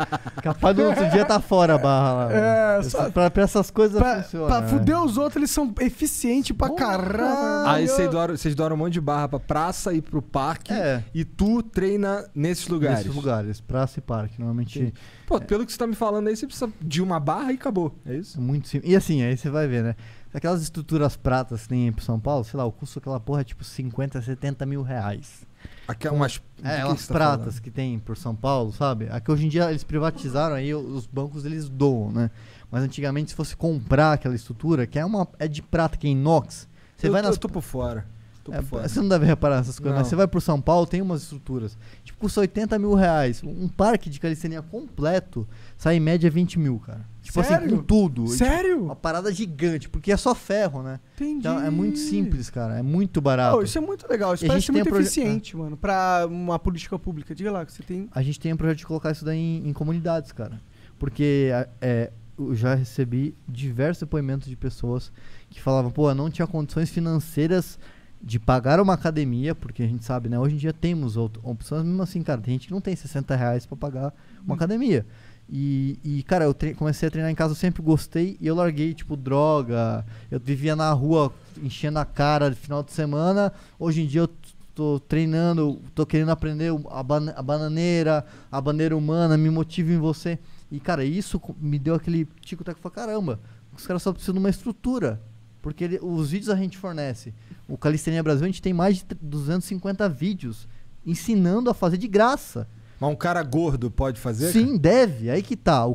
compensa. Capaz do outro dia tá fora a barra lá. É, mano. só... pra, pra essas coisas pra, Pra é. fuder os outros, eles são eficientes pra caramba. caralho. Aí vocês doaram, vocês um monte de barra pra praça e pro parque. É. E tu treina nesses lugares. Nesses lugares, praça e parque, normalmente. Sim. Pô, é. pelo que você tá me falando aí, você precisa de uma barra e acabou. É isso? Muito simples. E assim, assim, aí você vai ver, né? Aquelas estruturas pratas que tem em São Paulo, sei lá, o custo daquela porra é tipo 50, 70 mil reais. Aquelas, é, é tá pratas que tem por São Paulo, sabe? Aqui hoje em dia eles privatizaram, aí os bancos eles doam, né? Mas antigamente se fosse comprar aquela estrutura, que é uma é de prata, que é inox, você eu vai tô, nas... Eu tô por fora. Tô é, Você não deve reparar essas coisas, não. mas você vai pro São Paulo, tem umas estruturas. Tipo, custa 80 mil reais. Um parque de calistenia completo sai em média 20 mil, cara. Tipo assim, Sério? assim, com tudo. Tipo, Sério? Tipo, uma parada gigante, porque é só ferro, né? Entendi. Então é muito simples, cara. É muito barato. Oh, isso é muito legal. Isso e parece muito eficiente, ah. mano, pra uma política pública. Diga lá que você tem. A gente tem um projeto de colocar isso daí em, em comunidades, cara. Porque é, eu já recebi diversos depoimentos de pessoas que falavam, pô, eu não tinha condições financeiras de pagar uma academia, porque a gente sabe, né? Hoje em dia temos outras opções, mesmo assim, cara, tem gente que não tem 60 reais para pagar uma uhum. academia. E, e cara, eu comecei a treinar em casa, eu sempre gostei, e eu larguei, tipo, droga. Eu vivia na rua enchendo a cara de final de semana. Hoje em dia eu tô treinando, tô querendo aprender a, ban a bananeira, a bandeira humana, me motivo em você. E, cara, isso me deu aquele tico-tac, falei, caramba, os caras só precisam de uma estrutura. Porque ele, os vídeos a gente fornece. O Calistenia Brasil, a gente tem mais de 250 vídeos ensinando a fazer de graça. Mas um cara gordo pode fazer? Sim, cara? deve. Aí que tá. O,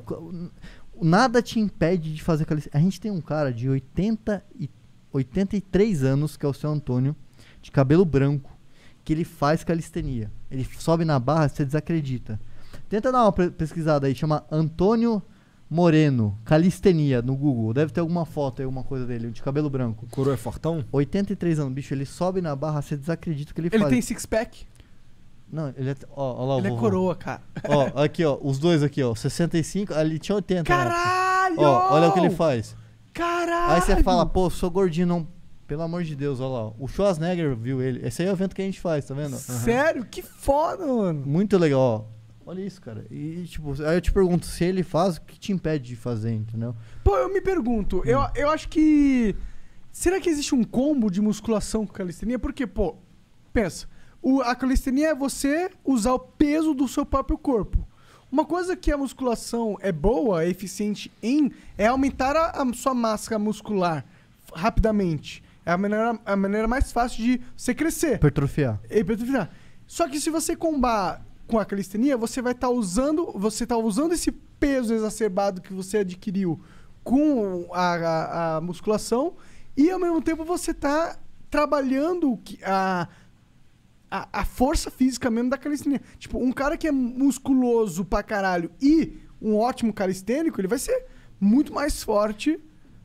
o, nada te impede de fazer calistenia. A gente tem um cara de 80 e, 83 anos, que é o seu Antônio, de cabelo branco, que ele faz calistenia. Ele sobe na barra, você desacredita. Tenta dar uma pesquisada aí, chama Antônio Moreno, calistenia no Google. Deve ter alguma foto aí, alguma coisa dele, de cabelo branco. O coroa é fortão? 83 anos, bicho, ele sobe na barra, você desacredita que ele, ele faz. Ele tem six pack? Não, ele é, ó, ó lá, Ele é coroa, cara. Ó, aqui, ó, os dois aqui, ó, 65, ali tinha 80. Né? Caralho! Ó, olha o que ele faz. Caralho! Aí você fala, pô, sou gordinho, não pelo amor de Deus, olha lá. O Schwarzenegger viu ele. Esse aí é o evento que a gente faz, tá vendo? Sério? Uhum. Que foda, mano. Muito legal, ó. Olha isso, cara. E, tipo, aí eu te pergunto, se ele faz, o que te impede de fazer, entendeu? Pô, eu me pergunto, eu, hum. eu acho que. Será que existe um combo de musculação com calistenia? Porque, pô, pensa. O, a calistenia é você usar o peso do seu próprio corpo. Uma coisa que a musculação é boa, é eficiente em, é aumentar a, a sua massa muscular rapidamente. É a maneira, a maneira mais fácil de você crescer. Hipertrofiar. Hipertrofiar. Só que se você combar com a calistenia, você vai estar tá usando, você tá usando esse peso exacerbado que você adquiriu com a, a, a musculação e ao mesmo tempo você está trabalhando a, a, a, força física mesmo da calistenia. Tipo, um cara que é musculoso pra caralho e um ótimo calistênico, ele vai ser muito mais forte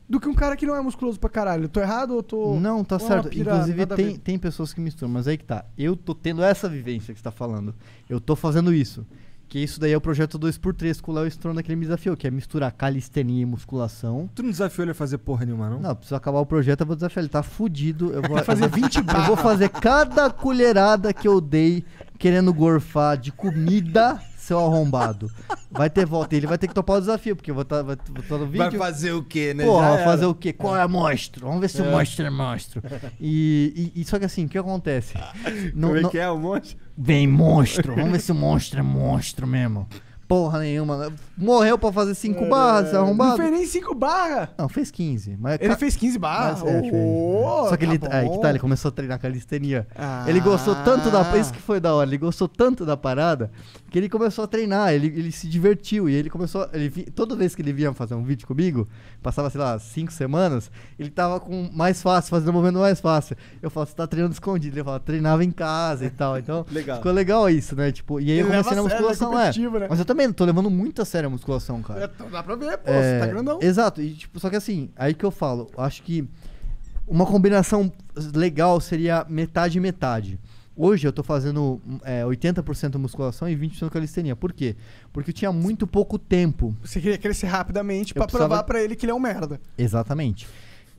do que um cara que não é musculoso pra caralho. tô errado ou tô. Não, tá certo. Inclusive, tem, tem pessoas que misturam, mas aí que tá. Eu tô tendo essa vivência que você tá falando. Eu tô fazendo isso. Que isso daí é o projeto 2x3 com o Léo Strona que ele me desafiou, que é misturar calistenia e musculação. Tu não desafiou ele a fazer porra nenhuma, não? Não, preciso acabar o projeto, eu vou desafiar ele. Tá fudido. Eu vou fazer 20 Eu vou fazer cada colherada que eu dei querendo gorfar de comida seu arrombado. Vai ter volta. E ele vai ter que topar o desafio, porque eu vou estar tá, tá no vídeo. Vai fazer o quê, né? Porra, vai fazer o quê? Qual é monstro? Vamos ver se é. o monstro é monstro. E, e, e, só que assim, o que acontece? Não, Como é que é o monstro? Vem monstro. Vamos ver se o monstro é monstro mesmo porra nenhuma. Né? Morreu pra fazer 5 é, barras, arrombado. Não fez nem 5 barras. Não, fez 15. Mas ele ca... fez 15 barras? Mas, é, oh, Só tá é, que tá ele. Bom. Aí que tá, ele começou a treinar calistenia. Ah. Ele gostou tanto da. Isso que foi da hora. Ele gostou tanto da parada que ele começou a treinar. Ele, ele se divertiu. E ele começou. Ele, toda vez que ele vinha fazer um vídeo comigo, passava, sei lá, 5 semanas, ele tava com mais fácil, fazendo um movimento mais fácil. Eu falo, você tá treinando escondido. Ele fala, treinava em casa e tal. Então, legal. ficou legal isso, né? Tipo, e aí ele eu é comecei na musculação, é. Né? Mas eu também também tô levando muito a sério a musculação, cara. É, então dá pra ver, pô, é, você tá grandão. Exato, e, tipo, só que assim, aí que eu falo, acho que uma combinação legal seria metade e metade. Hoje eu tô fazendo é, 80% musculação e 20% calistenia. Por quê? Porque eu tinha muito pouco tempo. Você queria crescer rapidamente para precisava... provar para ele que ele é um merda. Exatamente.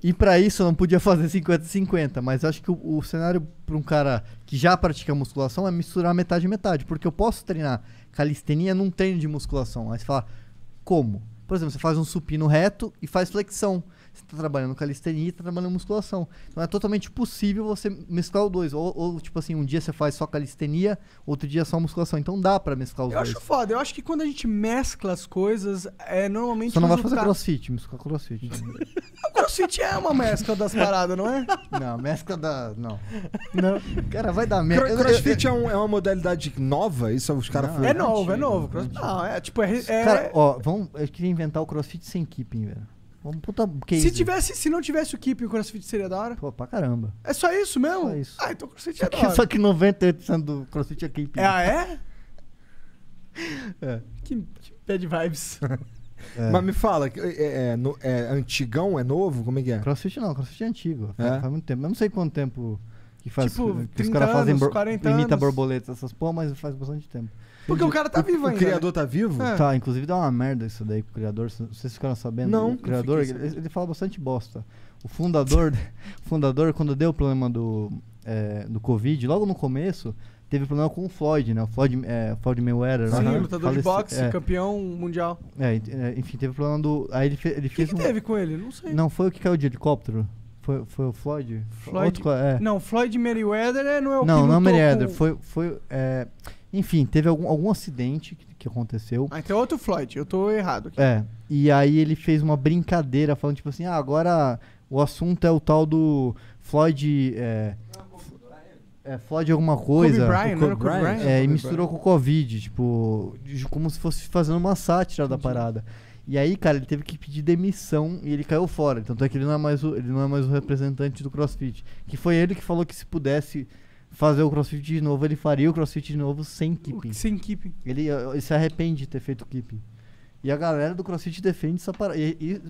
E para isso eu não podia fazer 50-50, mas acho que o, o cenário para um cara que já pratica musculação é misturar metade e metade, porque eu posso treinar calistenia num treino de musculação. Aí você fala, como? Por exemplo, você faz um supino reto e faz flexão. Você está trabalhando calistenia e está trabalhando musculação. Então é totalmente possível você mesclar os dois. Ou, ou, tipo assim, um dia você faz só calistenia, outro dia só musculação. Então dá para mesclar os eu dois. Eu acho foda. Eu acho que quando a gente mescla as coisas, é normalmente. Você não vai fazer crossfit, mesclar crossfit. o crossfit é uma mescla das paradas, não é? Não, mescla da. Não. não. Cara, vai dar merda. Crossfit é, um, é, uma modalidade nova? Isso os caras É novo, é novo. Não, é tipo. É, é... Cara, ó, vamos, eu é queria inventar o crossfit sem keeping, velho puta case. Se tivesse, se não tivesse o Keep, o CrossFit seria da hora? Pô, pra caramba. É só isso mesmo? Só isso. Ah, então o CrossFit é só da hora. só que 98% do CrossFit é Keep. É, ah, é? é. Que, que bad vibes. É. é. Mas me fala, é, é, é, antigão, é novo? Como é que é? Crossfit não, crossfit é antigo. É? Faz, faz muito tempo. Eu não sei quanto tempo que faz. Tipo, que os caras fazem bor imita essas porra, mas faz bastante tempo. Porque o cara tá vivo ainda. O criador né? tá vivo? É. Tá, inclusive dá uma merda isso daí pro criador. Vocês ficaram sabendo? Não. O criador, ele, ele, fala bastante bosta. O fundador, fundador quando deu o problema do, é, do Covid, logo no começo, teve problema com o Floyd, né? O Floyd, é, Floyd Mayweather. Sim, né? lutador de boxe, é, campeão mundial. É, é, enfim, teve problema do... Aí ele, fe, ele fez... O que, um... teve com ele? Não sei. Não, foi o que caiu de helicóptero? Foi, foi o Floyd? Floyd... Outro, é. Não, Floyd Mayweather é, não é o Não, não é Mayweather. Com... Foi... foi é... Enfim, teve algum, algum acidente que, que aconteceu. Ah, então é outro Floyd, eu tô errado aqui. É. E aí ele fez uma brincadeira falando, tipo assim, ah, agora o assunto é o tal do Floyd. É, é, Floyd alguma coisa. Kobe Bryant, Kobe, Kobe Bryant. É, e misturou com o Covid, tipo, como se fosse fazendo uma sátira Entendi. da parada. E aí, cara, ele teve que pedir demissão e ele caiu fora. Tanto é que ele não é mais o, ele não é mais o representante do CrossFit. Que foi ele que falou que se pudesse fazer o crossfit de novo, ele faria o crossfit de novo sem keeping. Sem keeping. Ele, eh, ele se arrepende de ter feito keeping. E a galera do crossfit defende essa parada.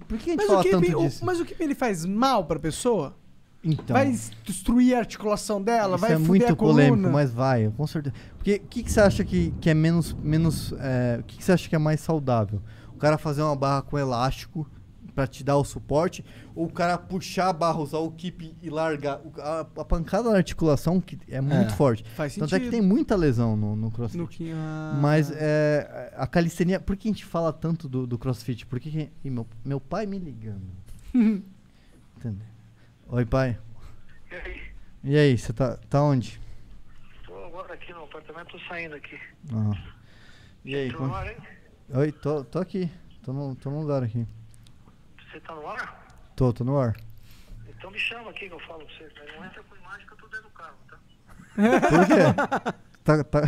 por que a gente mas fala keeping, tanto disso? O, mas o keeping ele faz mal pra pessoa? Então, vai destruir a articulação dela, vai é muito polêmico, mas vai, com certeza. Porque o que, que você acha que, que é menos. menos eh, o é, que, que você acha que é mais saudável? O cara fazer uma barra com elástico para te dar o suporte, ou o cara puxar a barra, usar o keep e largar. a, a, pancada na articulação que é muito é, forte. Faz Tanto é que tem muita lesão no, no crossfit. No que, ah... Mas é, a calistenia. Por que a gente fala tanto do, do crossfit? Porque que, e meu, meu pai me ligando. Entendeu? Oi, pai. E aí? E aí, você tá, tá onde? Tô agora aqui no apartamento, tô saindo aqui. Ah. E aí? Como... Oi, tô, tô aqui. Tô no, tô no lugar aqui. Você tá no ar? Tô, tô no ar. Então me chama aqui que eu falo pra você. Não entra com imagem que eu tô dentro do carro, tá? Por quê? tá, tá...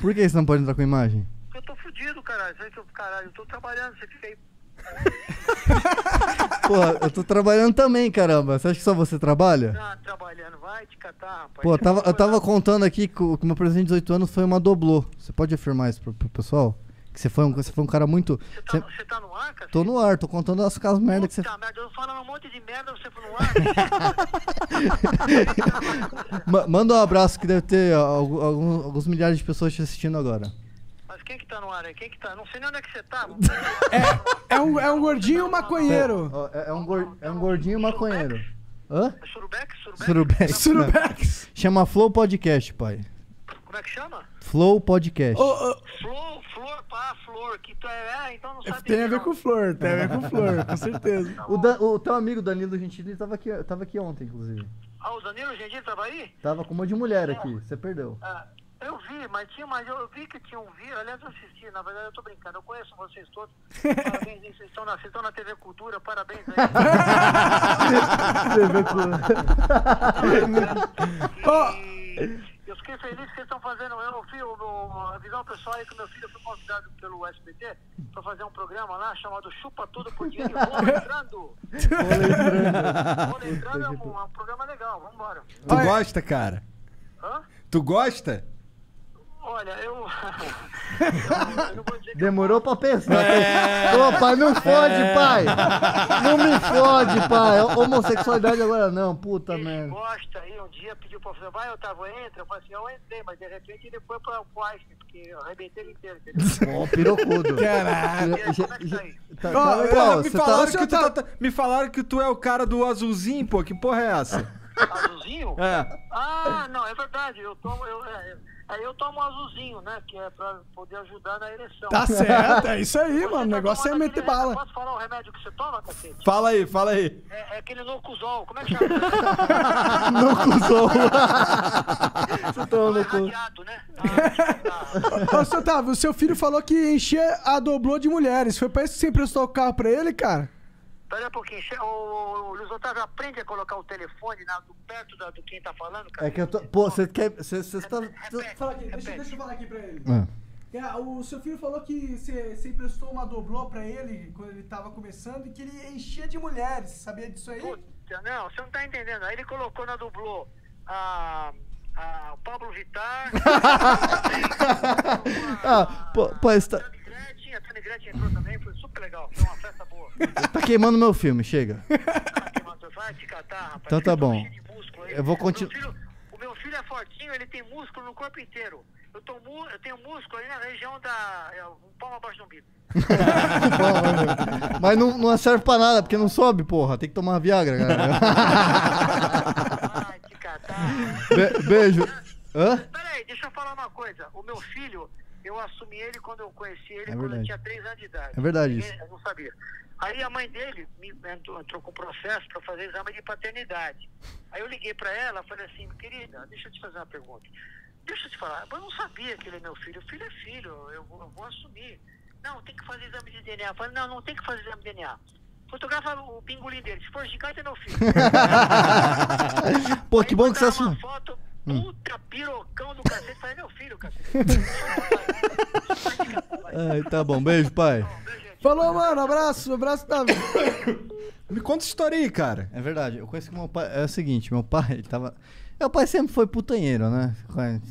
Por que você não pode entrar com imagem? Porque eu tô fudido, caralho. Eu caralho, eu tô trabalhando, você fica aí. Pô, eu tô trabalhando também, caramba. Você acha que só você trabalha? Tá trabalhando, vai te catar, rapaz. Pô, eu tava, eu tá tava contando aqui que o meu presente de 18 anos foi uma doblô. Você pode afirmar isso pro, pro pessoal? Que você foi um, você foi um cara muito. Você tá, tá no ar, cara? Tô no ar, tô contando as, as merdas que você. Tá, merda, eu falo um monte de merda, você foi no ar. manda um abraço que deve ter alguns, alguns milhares de pessoas te assistindo agora. Mas quem que tá no ar aí? Quem que tá? Não sei nem onde é que você tá. é, é, um, é um gordinho maconheiro. É, é um, gor, é um gordinho maconheiro. Hã? É Surubex? Surubex? Surubex. Né? Surubex. Chama Flow Podcast, pai. Como é que chama? Flow Podcast. Oh, oh. Flow, Flor, pá, Flor. Que tu é, é, então não é sabe. Tem a ver não. com Flor, tem a ver com Flor, com certeza. Tá o, Dan, o teu amigo Danilo Gentili tava aqui, tava aqui ontem, inclusive. Ah, o Danilo Gentili tava aí? Tava com uma de mulher é. aqui, você perdeu. Ah, eu vi, mas tinha, mas eu vi que tinha um vídeo, aliás eu assisti, na verdade eu tô brincando, eu conheço vocês todos. Parabéns, vocês estão na, vocês estão na TV Cultura, parabéns aí. TV Cultura. e... Eu fiquei feliz que estão fazendo. Eu fui, o, a pessoal aí que meu filho foi convidado pelo SBT para fazer um programa lá chamado Chupa Tudo por Dinheiro. Vou Entrando. Vou lembrando. é um, é um, programa legal. Vambora. Tu Vai. gosta, cara? Hã? Tu gosta? Olha, eu. eu, eu Demorou pra pensar. É... Ô, pai, não fode, é... pai! Não me fode, pai! Homossexualidade agora não, puta ele merda. gosta aí, um dia pediu pra fazer, vai, Otávio, entra. Eu falei assim, eu entrei, mas de repente ele foi pra o Einstein, porque eu arrebentei ele inteiro, entendeu? Ó, pirocudo. Caralho. Tá- tá- me falaram que tu é o cara do azulzinho, pô, que porra é essa? Azulzinho? É. Ah, não, é verdade, eu tomo. Eu, é, Aí eu tomo azulzinho, né? Que é pra poder ajudar na ereção. Tá certo, é isso aí, você mano. O tá negócio é meter bala. Posso falar o remédio que você toma, cacete? Fala aí, fala aí. É, é aquele Nocuzol, como é que chama? Nocuzol. você toma Nocuzol. É radiado, né? Ô, seu Otávio, o seu filho falou que encher a doblô de mulheres. Foi pra isso que você emprestou o carro pra ele, cara? Pera um pouquinho, o Luiz Otávio aprende a colocar o telefone na, perto da, do quem tá falando, cara. É que eu tô. Pô, você quer. Você tá. Fala aqui, deixa, deixa, eu falar aqui pra ele. É. É, o seu filho falou que você emprestou uma doblô pra ele quando ele tava começando e que ele enchia de mulheres. Sabia disso aí? Puta, não, você não tá entendendo. Aí ele colocou na doblô a. a o Pablo Vittar. a, a, ah, pô, pô, está sim, a Tony Gretchen entrou também, foi super legal, foi uma festa boa. tá queimando meu filme, chega. Tá queimando, vai te catar, rapaz. Então tá bom. Eu vou continuar. O meu filho é fortinho, ele tem músculo no corpo inteiro. Eu, tô, eu tenho músculo aí na região da. Um é, palmo abaixo do umbigo. Mas não, não, serve pra nada, porque não sobe, porra. Tem que tomar Viagra, cara. Ai, que catar. Be beijo. Hã? Peraí, deixa eu falar uma coisa. O meu filho, eu assumi ele quando eu conheci ele, é quando eu tinha 3 anos de idade. É verdade isso. Eu não sabia. Aí a mãe dele me entrou, entrou com processo para fazer exame de paternidade. Aí eu liguei para ela, falei assim, querida, deixa eu te fazer uma pergunta. Deixa eu te falar, eu não sabia que ele é meu filho. Filho é filho, eu, vou, eu vou assumir. Não, tem que fazer exame de DNA. Eu falei, não, não tem que fazer exame de DNA. Fotografa o pingolim dele. Se for gigante, é meu filho. Pô, Aí que bom que você assumiu. foto, Hum. Puta pirocão do cacete. Falei, meu filho, cacete. Ai, tá bom, beijo, pai. Falou, mano, abraço, abraço, Davi. Me conta essa história aí, cara. É verdade, eu conheço que meu pai. É o seguinte, meu pai, ele tava. Meu pai sempre foi putanheiro, né?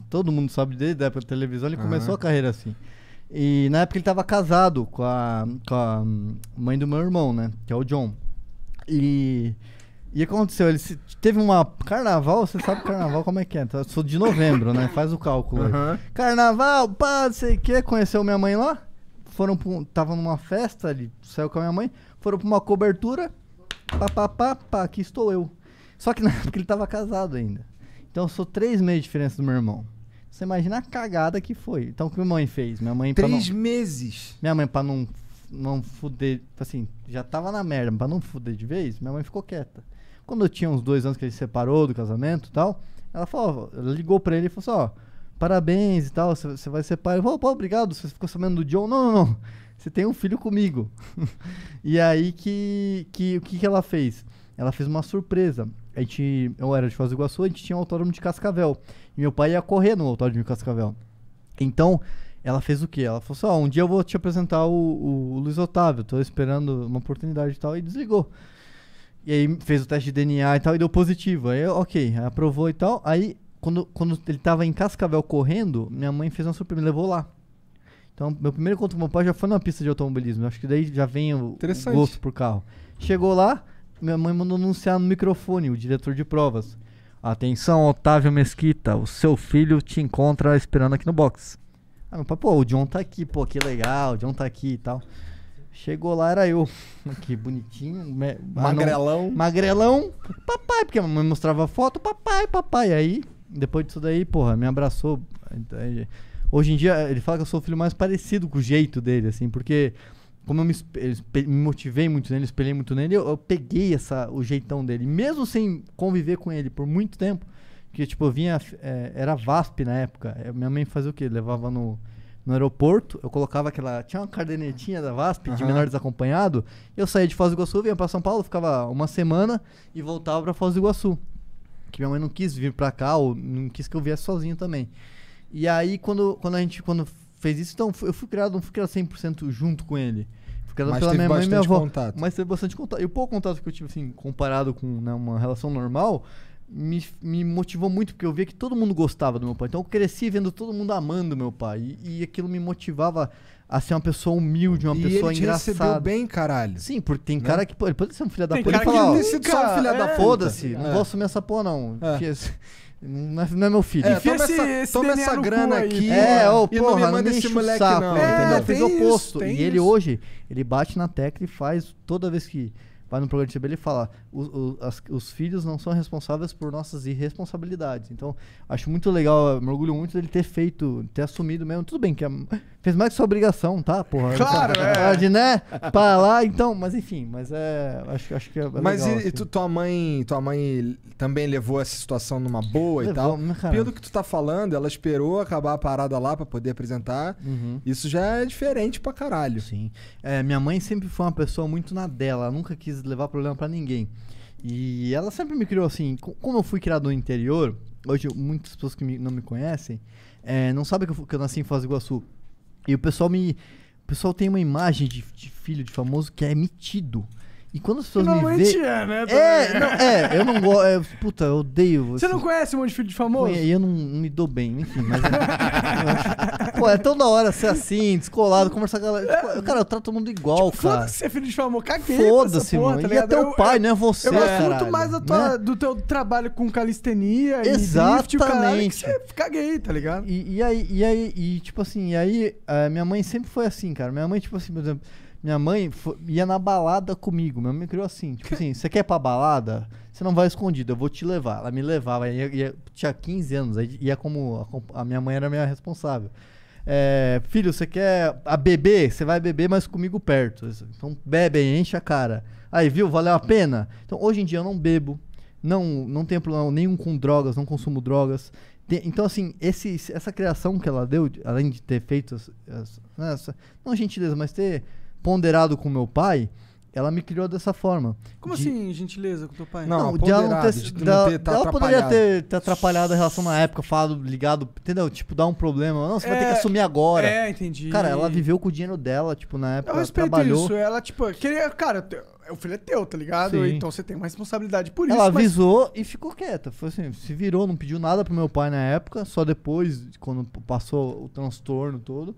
Todo mundo sabe desde a época da televisão, ele uhum. começou a carreira assim. E na época ele tava casado com a, com a mãe do meu irmão, né? Que é o John. E. E aconteceu, ele se, teve uma carnaval, você sabe carnaval como é que é? Tá? eu sou de novembro, né? Faz o cálculo. Uhum. Carnaval, pá, não sei o que, conheceu minha mãe lá. Foram pra, tava numa festa, ele saiu com a minha mãe, foram pra uma cobertura, pá, pá, pá, pá, aqui estou eu. Só que na época ele tava casado ainda. Então eu sou três meses de diferença do meu irmão. Você imagina a cagada que foi. Então o que minha mãe fez? Minha mãe Três não, meses? Minha mãe, pra não, não fuder, assim, já tava na merda, pra não fuder de vez, minha mãe ficou quieta. Quando eu tinha uns dois anos que ele se separou do casamento e tal, ela falou, ela ligou pra ele e falou assim, ó, parabéns e tal, você vai ser pai. Eu falei, pô, obrigado, você ficou sabendo do John? Não, não, não, você tem um filho comigo. e aí que, que, o que que ela fez? Ela fez uma surpresa. A gente, eu era de Foz do Iguaçu, a gente tinha um autódromo de Cascavel. E meu pai ia correr no autódromo de Cascavel. Então, ela fez o que? Ela falou assim: ó, um dia eu vou te apresentar o, o, o Luiz Otávio, tô esperando uma oportunidade e tal, e desligou. E aí fez o teste de DNA e tal, e deu positivo. Aí, ok, aprovou e tal. Aí, quando, quando ele tava em Cascavel correndo, minha mãe fez uma surpresa, me levou lá. Então, meu primeiro encontro com meu pai já foi numa pista de automobilismo. Acho que daí já vem o gosto por carro. Chegou lá, minha mãe mandou anunciar no microfone, o diretor de provas. Atenção, Otávio Mesquita, o seu filho te encontra esperando aqui no box. Ah, meu pai, pô, o John tá aqui, pô, que legal, o John tá aqui e tal. Chegou lá, era eu. Que bonitinho. Ah, magrelão. magrelão. Papai, porque a mamãe mostrava foto. Papai, papai. Aí, depois disso daí, porra, me abraçou. Hoje em dia, ele fala que eu sou o filho mais parecido com o jeito dele, assim, porque como eu me, me motivei muito nele, espelhei muito nele, eu, eu, peguei essa, o jeitão dele. Mesmo sem conviver com ele por muito tempo, que tipo, eu vinha. É, era VASP na época. É, minha mãe fazia o quê? Levava no no aeroporto, eu colocava aquela. Tinha uma cadernetinha da VASP de menor desacompanhado. Eu saía de Foz do Iguaçu, vinha pra São Paulo, ficava uma semana e voltava pra Foz do Iguaçu. Que minha mãe não quis vir pra cá, ou não quis que eu viesse sozinho também. E aí, quando, quando a gente quando fez isso, então eu fui criado, não fui criado 100% junto com ele. Fui criado mas pela minha mãe e minha avó. Contato. Mas teve bastante contato. E o pouco contato que eu tive, assim, comparado com né, uma relação normal, me, me motivou muito, porque eu via que todo mundo gostava do meu pai. Então eu cresci vendo todo mundo amando meu pai. E, e aquilo me motivava a ser uma pessoa humilde, uma e pessoa ele te engraçada. recebeu bem, caralho. Sim, porque tem né? cara que. Pô, ele pode ser um filho da Tem puta. Ele cara que fala, só um filho da puta. É. foda-se, não É. vou assumir essa porra, não. É. Não é, não é meu filho. É, toma esse- essa, esse toma essa grana aí, aqui. É, ô, e não porra, me manda esse moleque, saco, não. É, entendeu? Fez o oposto. E ele hoje, ele bate na tecla e faz, toda vez que vai no programa de CB, ele fala, o, o, as, os filhos não são responsáveis por nossas irresponsabilidades. Então, acho muito legal, me orgulho muito dele ter feito, ter assumido mesmo. Tudo bem que é, fez mais que sua obrigação, tá, porra? Claro, é. né? Para lá, então, mas enfim, mas é, acho, acho que é Mas legal, e, assim. e tu, tua mãe, tua mãe também levou essa situação numa boa levou, e tal? Né, Pelo que tu tá falando, ela esperou acabar a parada lá para poder apresentar. Uhum. Isso já é diferente pra caralho. Sim. É, minha mãe sempre foi uma pessoa muito na dela, ela nunca quis levar problema para ninguém. E ela sempre me criou assim, como eu fui criado no interior, hoje muitas pessoas que me, não me conhecem é, não sabem que eu, que eu, nasci em Foz do Iguaçu. E o pessoal me. O pessoal tem uma imagem de, de filho de famoso que é metido. E quando as pessoas Finalmente me veem... é, né? É, não, é, eu não gosto... É, puta, eu odeio... Você Você não assim. conhece um monte de filho de famoso? Eu, eu não, não me dou bem, enfim, mas... É, Pô, é tão da hora ser assim, descolado, conversar com a galera. Tipo, cara, eu trato todo mundo igual, tipo, cara. Foda-se, filho de famoso. Caguei Foda-se, mano. Tá e até o pai, né? Você, Eu gosto caralho, muito mais da né? tua, né? do teu trabalho com calistenia Exatamente. e drift, caguei, tá ligado? E, e, aí, e aí, e tipo assim, e aí, uh, minha mãe sempre foi assim, cara. Minha mãe, tipo assim, por exemplo... Minha mãe ia na balada comigo. Minha mãe criou assim: tipo assim, você quer ir pra balada? Você não vai escondido, eu vou te levar. Ela me levava, ia, ia, tinha 15 anos, aí ia como. A, a minha mãe era minha responsável. É, filho, você quer a beber? Você vai beber, mas comigo perto. Então bebe, enche a cara. Aí, viu? Valeu a pena? Então hoje em dia eu não bebo, não, não tenho problema nenhum com drogas, não consumo drogas. Tem, então, assim, esse, essa criação que ela deu, além de ter feito. essa, né, essa, não gentileza, mas ter ponderado com meu pai ela me criou dessa forma. Como de... assim, gentileza com teu pai? Não, não de ela não ter, de não ter, tá ela poderia ter, ter, atrapalhado a relação na época, falado, ligado, entendeu? Tipo, dar um problema. Não, você é, vai ter que é, assumir agora. É, entendi. Cara, ela viveu com o dinheiro dela, tipo, na época. Eu respeito trabalhou. isso. Ela, tipo, queria, cara, é, o filho é teu, tá ligado? Sim. Então você tem uma responsabilidade por isso. Ela mas... avisou e ficou quieta. Foi assim, se virou, não pediu nada pro meu pai na época, só depois, quando passou o transtorno todo.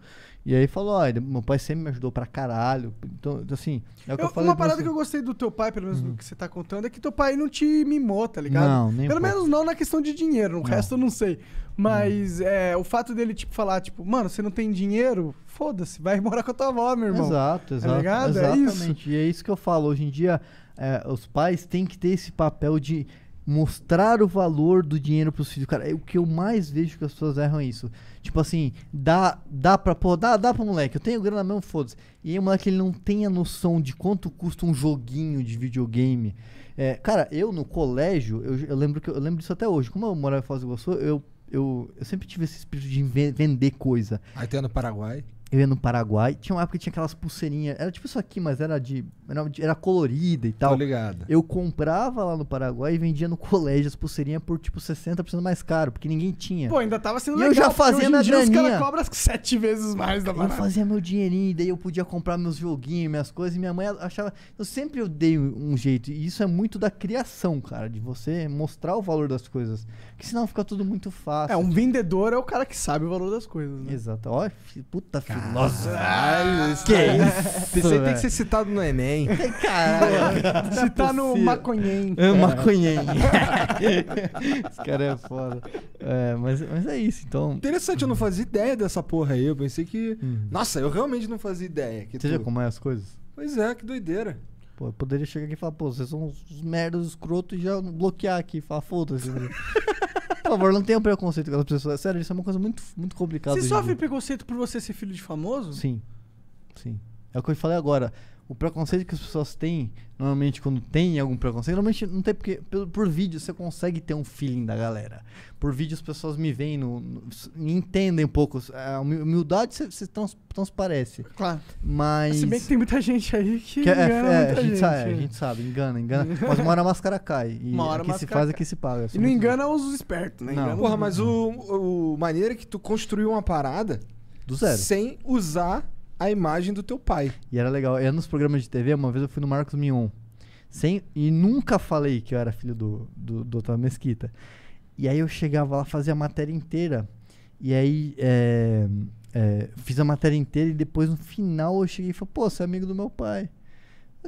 E aí falou, olha, meu pai sempre me ajudou pra caralho. Então, assim, é o que eu, eu falei. Uma parada você. que eu gostei do teu pai, pelo menos uhum. do que você tá contando, é que teu pai não te mimou, tá ligado? Não, nem Pelo pouco. menos não na questão de dinheiro, o resto eu não sei. Mas hum. é, o fato dele, tipo, falar, tipo, mano, você não tem dinheiro? Foda-se, vai morar com a tua avó, meu irmão. Exato, tá exato. Tá exatamente. É e é isso que eu falo. Hoje em dia, é, os pais têm que ter esse papel de mostrar o valor do dinheiro para os filhos. Cara, é o que eu mais vejo que as pessoas erram é isso. Tipo assim, dá, dá pra, pô, dá, dá pra moleque, eu tenho grana mesmo, foda-se. E aí o moleque ele não tem a noção de quanto custa um joguinho de videogame. É, cara, eu no colégio, eu, eu, lembro que eu lembro disso até hoje. Como eu morava em Foz do Iguaçu, eu eu, eu sempre tive esse espírito de vender coisa. Aí ah, tem então é no Paraguai eu ia no Paraguai, tinha uma época que tinha aquelas pulseirinhas, era tipo isso aqui, mas era de, era, de, era colorida e tal. Tô ligado. Eu comprava lá no Paraguai e vendia no colégio as pulseirinhas por tipo 60% mais caro, porque ninguém tinha. Pô, ainda tava sendo e legal. eu já fazia hoje na dia graninha. os caras cobram sete vezes mais da barata. Eu fazia meu dinheirinho, daí eu podia comprar meus joguinhos, minhas coisas, e minha mãe achava, eu sempre eu dei um jeito, e isso é muito da criação, cara, de você mostrar o valor das coisas, que senão fica tudo muito fácil. É, um vendedor é o cara que sabe o valor das coisas, né? Exato. Ó, puta, cara, nossa! Ai, ah, isso que é Isso Você tem que ser citado no Enem. Caralho. Citar é tá no maconhen. É, é. maconhen. Esse cara é foda. É, mas, mas é isso, então. Interessante, eu não fazia ideia dessa porra aí. Eu pensei que. Hum. Nossa, eu realmente não fazia ideia. Que Você tu... como é as coisas? Pois é, que doideira. Pô, eu poderia chegar aqui e falar, pô, vocês são uns merdas escroto e já bloquear aqui, falar, foda-se. Né? Por favor, não um preconceito com as pessoas. É sério, isso é uma coisa muito, muito complicada. Você sofre preconceito por você ser filho de famoso? Sim. Sim. É o que eu falei agora. O preconceito que as pessoas têm Normalmente, quando tem algum preconceito, normalmente não tem porque. Por, por vídeo você consegue ter um feeling da galera. Por vídeo as pessoas me veem, no, no, me entendem um pouco. A humildade você, trans, transparece. Claro. Mas. Se bem que tem muita gente aí que. que é, é, a gente, gente. Sabe, a é. gente sabe, engana, engana. mas uma hora a máscara cai. E uma hora o que se faz é que se paga. E não engana os espertos, né? Não. Engana Porra, mas o, o maneira é que tu construiu uma parada. Do zero. Sem usar a imagem do teu pai. E era legal. Era nos programas de TV, uma vez eu fui no Marcos Mion. Sem, e nunca falei que eu era filho do, do, do Mesquita. E aí eu chegava lá, fazia a matéria inteira. E aí é, é, fiz a matéria inteira e depois no final eu cheguei e falei, pô, você é amigo do meu pai.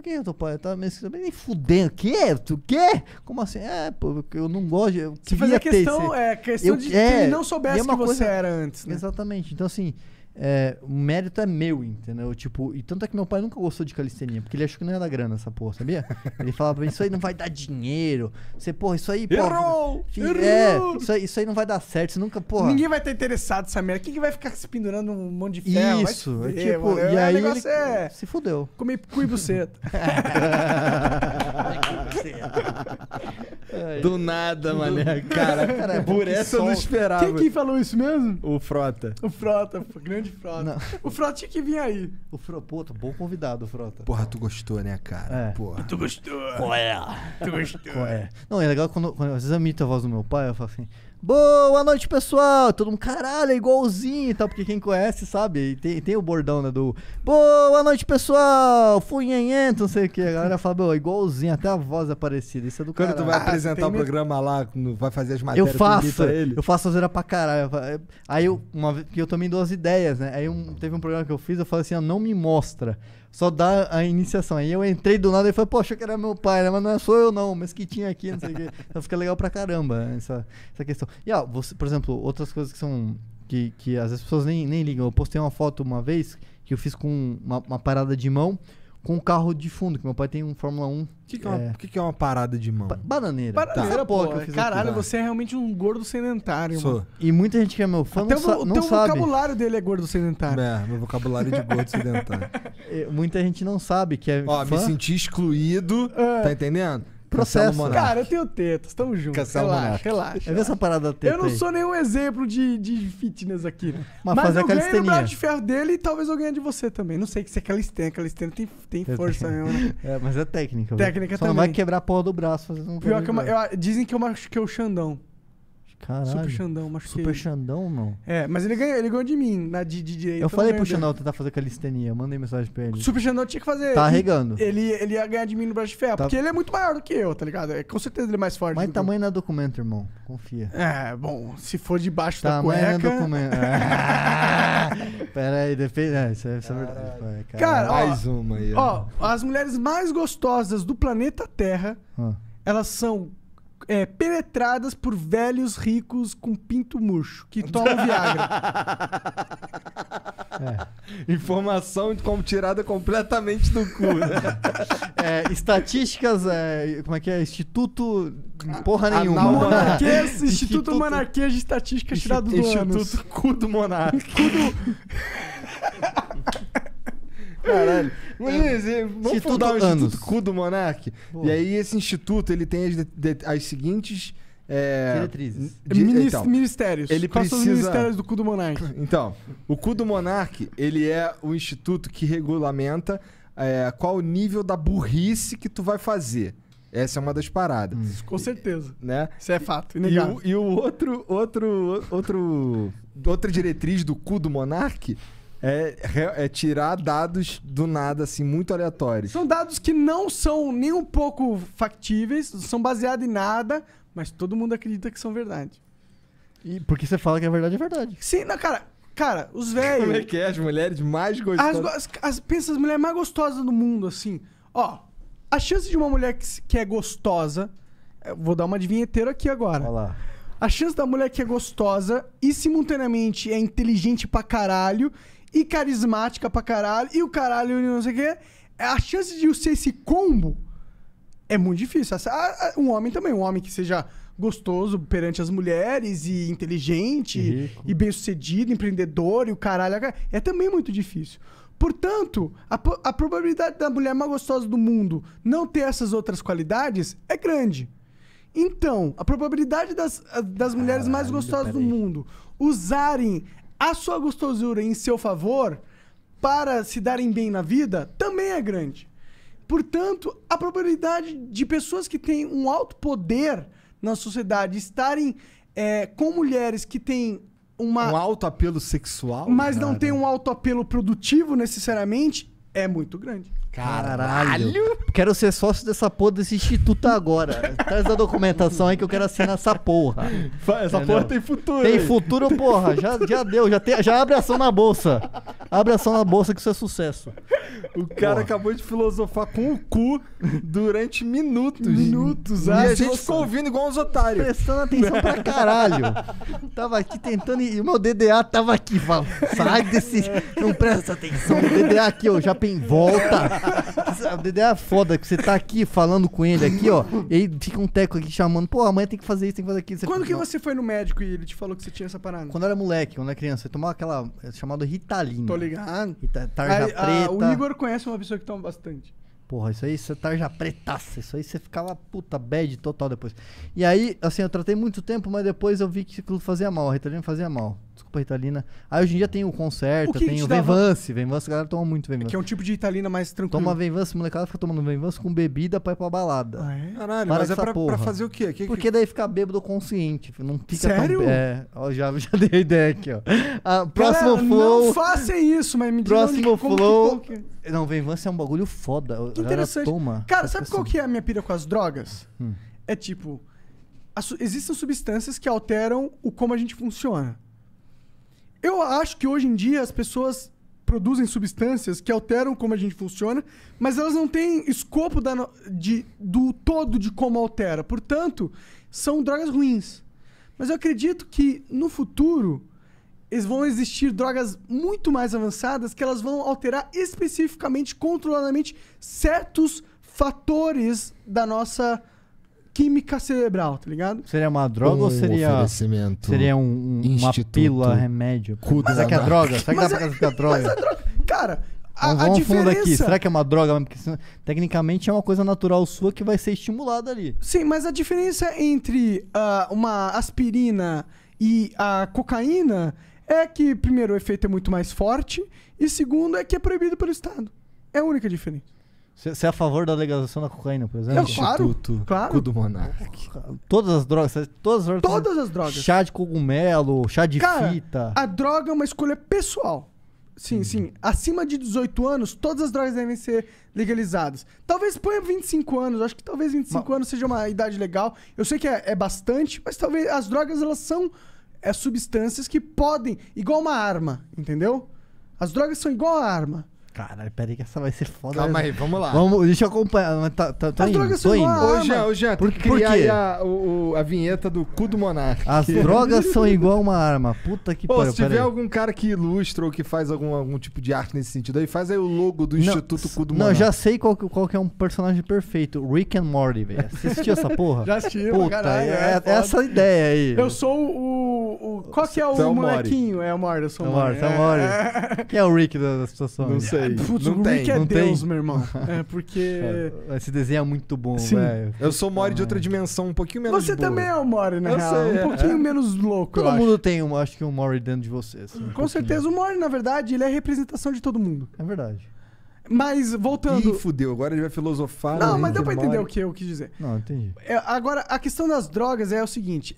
Quem é o teu pai? Tá mesmo nem fudendo. O quê? Tu quê? Como assim? É, pô, eu não gosto. Eu você fazia questão, ter, é, questão eu, de é, é, que ele não soubesse que coisa, você era antes. Né? Exatamente. Então, assim, é, o mérito é meu, entendeu? Tipo, e tanto é que meu pai nunca gostou de calistenia, porque ele achou que não ia dar grana essa porra, sabia? Ele falava pra mim, isso aí não vai dar dinheiro. Você, porra, isso aí, porra. Errou! É, errou! É, isso aí, isso aí não vai dar certo, você nunca, porra. Ninguém vai estar interessado nessa merda. Quem que vai ficar se pendurando um monte de ferro? Isso, vai é, tipo, e é, aí o negócio é... se fudeu. Comi cu e buceta. Do nada, mané. Cara, cara, é por essa eu não esperava. Quem que falou isso mesmo? O Frota. O Frota, grande grande frota. Não. O Frota tinha que vir aí. O Frota, pô, tô bom convidado, Frota. Porra, tu gostou, né, cara? É. Porra. Tu gostou. Qual é? Tu gostou. Qual é? Não, é legal quando, quando às vezes eu imito a voz do meu pai, eu falo assim... Boa noite, pessoal! Todo mundo, caralho, é igualzinho e tal, porque quem conhece sabe, tem, tem o bordão, né, do Boa noite, pessoal! Funhenhento, não sei o que, a galera fala, meu, é igualzinho, até a voz é parecida, isso é do Quando caralho. tu vai apresentar ah, o programa lá, vai fazer as matérias, eu faço, ele. Eu faço zoeira pra caralho. Aí eu, uma vez, que eu também duas ideias, né, aí um, teve um programa que eu fiz, eu falei assim, ó, não me mostra só dá a iniciação. Aí eu entrei do nada e falei, poxa, que era é meu pai, né? Mas não é sou eu não, mas que tinha aqui, não sei o quê. Então fica legal pra caramba essa, essa questão. E ó, ah, você, por exemplo, outras coisas que são. Que, que às vezes as pessoas nem, nem ligam. Eu postei uma foto uma vez que eu fiz com uma, uma parada de mão com o carro de fundo, que meu pai tem um Fórmula 1. O que, que, é, uma, é. que, que é uma parada de mão? Pa bananeira. Tá bananeira, tá. pô. caralho, aqui, você é realmente um gordo sedentário, Sou. Mano. E muita gente que é meu fã Até não, o, não teu sabe. vocabulário dele é gordo sedentário. É, meu vocabulário é de gordo sedentário. E é, muita gente não sabe que é Ó, fã. me senti excluído, é. tá entendendo? Processo. Cara, eu tenho tetas, tamo junto. Cancela relaxa, relaxa, relaxa. É essa parada teta Eu não aí. sou nenhum exemplo de, de fitness aqui, né? Mas, Mas eu ganhei no braço de ferro dele e talvez eu ganhe de você também. Não sei que se é calistenia. Calistenia tem, tem força mesmo, né? É, mas é técnica. Técnica Só também. Só não vai quebrar a porra do braço. Fazendo um Pior que é eu, eu, dizem que eu machuquei o Xandão. Caralho. Super Xandão, machuquei. Super Xandão, não. É, mas ele ganhou, ele ganhou de mim, na de, de direito. Eu então falei pro Xandão tentar fazer calistenia, mandei mensagem pra ele. Super Xandão tinha que fazer. Tá regando. Ele, ele ia ganhar de mim no braço de ferro, tá. porque ele é muito maior do que eu, tá ligado? É, com certeza ele é mais forte. Mas do tamanho que... não é documento, irmão. Confia. É, bom, se for debaixo tamanho da é cueca... Tamanho é documento. ah, pera aí, depende... É, isso é, isso é verdade. Cara, cara ó, mais uma aí. Ó, ó, as mulheres mais gostosas do planeta Terra, ah. elas são é, penetradas por velhos ricos com pinto murcho que tomam Viagra. É. Informação como tirada completamente do cu. Né? é, estatísticas, é, como é que é? Instituto. Porra nenhuma. Monarquês, Instituto, Monarquês de Estatística tirado do Instituto Instituto Cu do Monarca. Cu do... Caralho. Mas, é, vamos instituto fundar o Anos. Instituto Cu do Monarque? E aí esse instituto, ele tem as, de, as seguintes... É, Diretrizes. De, então, Minis, então, ministérios. Ele Quais precisa... são os ministérios do Cu do Monarque? Então, o Cu do Monarque, ele é o instituto que regulamenta é, qual o nível da burrice que tu vai fazer. Essa é uma das paradas. Hum. Com certeza. Né? Isso é fato. E o, e o outro, outro, outro, outra diretriz do cu do monarque é, é, tirar dados do nada, assim, muito aleatórios. São dados que não são nem um pouco factíveis, são baseados em nada, mas todo mundo acredita que são verdade. E porque você fala que a verdade, é verdade. Sim, não, cara, cara, os velhos. Como é que é? As mulheres mais gostosas. As, as, pensa, as mulheres mais gostosas do mundo, assim. Ó, a chance de uma mulher que, que é gostosa. Vou dar uma adivinheteira aqui agora. Olha lá. A chance da mulher que é gostosa e simultaneamente é inteligente pra caralho e carismática pra caralho, e o caralho e não sei o quê. A chance de ser esse combo é muito difícil. Um homem também, um homem que seja gostoso perante as mulheres e inteligente e bem-sucedido, empreendedor e o caralho é também muito difícil. Portanto, a, a, probabilidade da mulher mais gostosa do mundo não ter essas outras qualidades é grande. Então, a probabilidade das, das mulheres ah, mais gostosas do mundo usarem a sua gostosura em seu favor para se darem bem na vida também é grande. Portanto, a probabilidade de pessoas que têm um alto poder na sociedade estarem é, com mulheres que têm uma. Um alto apelo sexual? Mas cara. não têm um alto apelo produtivo necessariamente é muito grande. Caralho. Caralho. Quero ser sócio dessa porra desse instituto agora. Traz a documentação aí que eu quero assinar essa porra. Essa Entendeu? porra tem futuro. Tem futuro, porra. Já, já deu. Já, tem, já abre ação na bolsa. Abre ação na bolsa que isso é sucesso. O cara porra. acabou de filosofar com o cu durante minutos. Minutos. Ah, e a ah, gente ficou ouvindo igual uns otários. Prestando atenção pra caralho. Tava aqui tentando e o meu DDA tava aqui. Fala, sai desse... Não presta atenção. O DDA aqui, ó. Já tem volta. O ideia é foda que você tá aqui falando com ele aqui, ó. E aí fica um teco aqui chamando, pô, amanhã tem que fazer isso, tem que fazer aquilo. Você Quando que você foi no médico e ele te falou que você tinha essa parada? Quando eu era moleque, quando eu era criança, Você tomava aquela é, chamada Ritalina. Tô ligado. Rita, tarja aí, ah, preta. A, o Igor conhece uma pessoa que toma bastante. Porra, isso aí você tarja pretaça, isso aí você ficava puta bad total depois. E aí, assim, eu tratei muito tempo, mas depois eu vi que aquilo fazia mal, a Ritalina fazia mal com a Ritalina. Aí hoje em dia tem o Concerta, o tem o Venvance. Venvance, a galera toma muito Venvance. É que é um tipo de Ritalina mais tranquilo. Toma Venvance, molecada fica tomando Venvance com bebida pra ir pra balada. Ah, é? Caralho, Para mas é pra, pra, fazer o quê? Que, Porque daí fica bêbado consciente, não fica Sério? tão... É, ó, já, já dei a ideia aqui, ó. Ah, próximo Cara, flow... Não façem isso, mas me Próximo onde, flow... Que, como que, é. Não, Venvance é um bagulho foda. Que interessante. Toma, Cara, sabe qual assim. que é a minha pira com as drogas? Hum. É tipo... existem substâncias que alteram o como a gente funciona. Eu acho que hoje em dia as pessoas produzem substâncias que alteram como a gente funciona, mas elas não têm escopo da, de, do todo de como altera. Portanto, são drogas ruins. Mas eu acredito que no futuro eles vão existir drogas muito mais avançadas que elas vão alterar especificamente, controladamente, certos fatores da nossa química cerebral, tá ligado? Seria uma droga um ou seria. Seria um, um uma pílula, remédio? será é que é droga? Será que dá pra é- fazer droga? Mas é droga? Cara, a, vamos a diferença... fundo aqui. Será que é uma droga mesmo? Porque tecnicamente é uma coisa natural sua que vai ser estimulada ali. Sim, mas a diferença entre uh, uma aspirina e a cocaína é que, primeiro, o efeito é muito mais forte, e segundo, é que é proibido pelo Estado. É a única diferença. Você é a favor da legalização da cocaína, por exemplo? Eu, é, claro, claro. Cudo Todas as drogas, todas as, todas as drogas. Chá de cogumelo, chá de Cara, fita. A droga é uma escolha pessoal. Sim, sim, sim. Acima de 18 anos, todas as drogas devem ser legalizadas. Talvez ponha 25 anos, acho que talvez 25 mas... anos seja uma idade legal. Eu sei que é, é bastante, mas talvez as drogas elas são é, substâncias que podem, igual uma arma, entendeu? As drogas são igual a arma. Caralho, peraí que essa vai ser foda. Calma né? aí, vamos lá. Vamos, deixa eu acompanhar. Tá, tá, tá, As indo, drogas são hoje Ô, Jean, ô, Jean, por, tem que criar quê? a, o, a vinheta do cu do monarca. As drogas são igual uma arma. Puta que pariu. Se tiver aí. algum cara que ilustra ou que faz algum, algum tipo de arte nesse sentido aí, faz aí o logo do não, Instituto Cu do Monarca. Não, já sei qual, qual que é um personagem perfeito. Rick and Morty, velho. Assistiu essa porra? já assisti, Puta, caralho. É, é, é essa ideia aí. Eu sou o, o... qual que é o, então, molequinho? É o Morty, eu sou o é Morty. É o Morty, é Quem é o Rick da, da situação? Não sei sei. Putz, não o Rick é tem, é não Deus, tem. meu irmão. É porque. É, esse desenho é muito bom, velho. Eu sou Mori ah. de outra dimensão, um pouquinho menos. Você boa. também é o Mori, né eu um é. pouquinho é. menos louco. Todo mundo acho. tem, um, acho que, um Mori dentro de você. Assim, um Com certeza, o Mori, na verdade, ele é a representação de todo mundo. É verdade. Mas voltando. Ih, fudeu, agora ele vai filosofar. Não, né? mas deu pra entender o que eu quis dizer. Não, entendi. É, agora, a questão das drogas é o seguinte: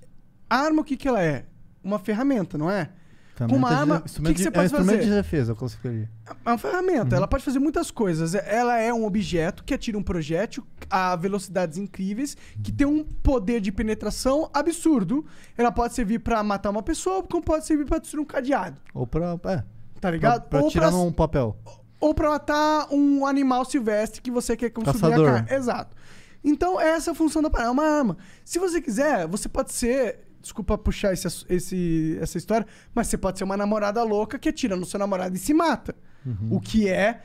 a arma, o que, que ela é? Uma ferramenta, não é? Com uma arma, o que, que, você pode é um fazer? instrumento de defesa, eu classificaria. É uma ferramenta, uhum. ela pode fazer muitas coisas. É, ela é um objeto que atira um projétil a velocidades incríveis, que uhum. tem um poder de penetração absurdo. Ela pode servir para matar uma pessoa, como pode servir para destruir um cadeado. Ou pra... É, tá ligado? Pra, pra tirar pra, um papel. Ou pra matar um animal silvestre que você quer consumir Caçador. a carne. Exato. Então, essa é a função da parada, é uma arma. Se você quiser, você pode ser desculpa puxar esse, esse, essa história, mas você pode ser uma namorada louca que atira no seu namorado e se mata. Uhum. O que é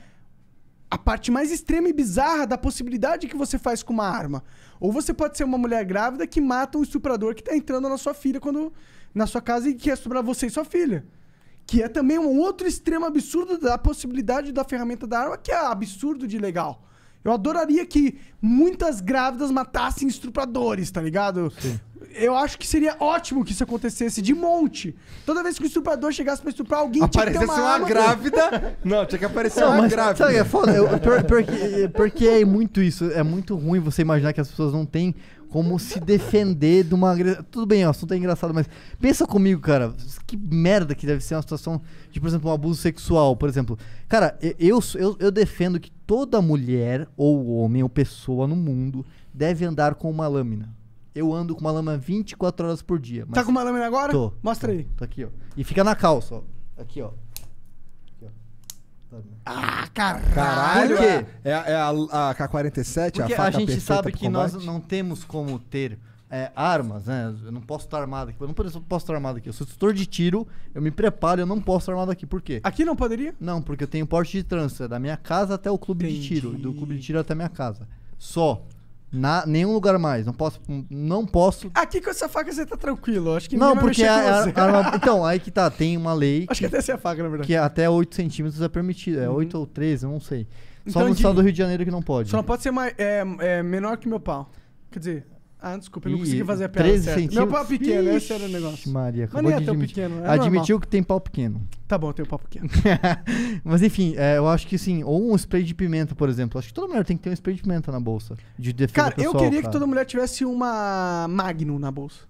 a parte mais extrema e bizarra da possibilidade que você faz com uma arma. Ou você pode ser uma mulher grávida que mata um estuprador que tá entrando na sua filha quando. na sua casa e quer estuprar você e sua filha. Que é também um outro extremo absurdo da possibilidade da ferramenta da arma, que é absurdo de legal. Eu adoraria que muitas grávidas matassem estupradores, tá ligado? Sim. Eu acho que seria ótimo que isso acontecesse de monte. Toda vez que o estuprador chegasse pra estuprar alguém, Aparecesse tinha que ter uma, uma arma. grávida. Não, tinha que aparecer Não, uma mas grávida. Sabe, é foda, Eu- porque é muito isso. É muito ruim você imaginar que as pessoas não têm como se defender de uma agressão. Tudo bem, o assunto é engraçado, mas pensa comigo, cara. Que merda que deve ser uma situação de, por exemplo, um abuso sexual, por exemplo. Cara, eu, eu- eu defendo que toda mulher ou homem ou pessoa no mundo deve andar com uma lâmina eu ando com uma lâmina 24 horas por dia. Tá com uma lâmina agora? Tô. Mostra tô, aí. Tô aqui, ó. E fica na calça, ó. Aqui, ó. Tá ah, caralho! caralho é, é, a, a K-47, a faca A gente sabe que nós não temos como ter é, armas, né? Eu não posso estar armado aqui. Eu não posso estar armado aqui. Eu sou tutor de tiro, eu me preparo, eu não posso estar armado aqui. Por quê? Aqui não poderia? Não, porque eu tenho porte de trança, é da minha casa até o clube Entendi. de tiro, do clube de tiro até a minha casa. Só. Na, nenhum lugar mais. Não posso. Não posso. Aqui com essa faca você tá tranquilo. Acho que Não, porque a, a, arma, Então, aí que tá. Tem uma lei. Acho que, que até essa é faca, na verdade. Que é até 8 centímetros é permitido. É uhum. 8 ou 13, não sei. Só então, no de, estado do Rio de Janeiro que não pode. Só não pode ser mais, é, é menor que meu pau. Quer dizer. Ah, desculpa, eu não consegui fazer a piada 13 certa. Meu pau é centímetros. pequeno, esse era o negócio. Maria, Mas nem é tão pequeno, é Admitiu normal. que tem pau pequeno. Tá bom, eu tenho pau pequeno. Mas enfim, é, eu acho que sim, ou um spray de pimenta, por exemplo. Acho que toda mulher tem que ter um spray de pimenta na bolsa. De defesa Cara, pessoal, eu queria que toda mulher tivesse uma Magnum na bolsa.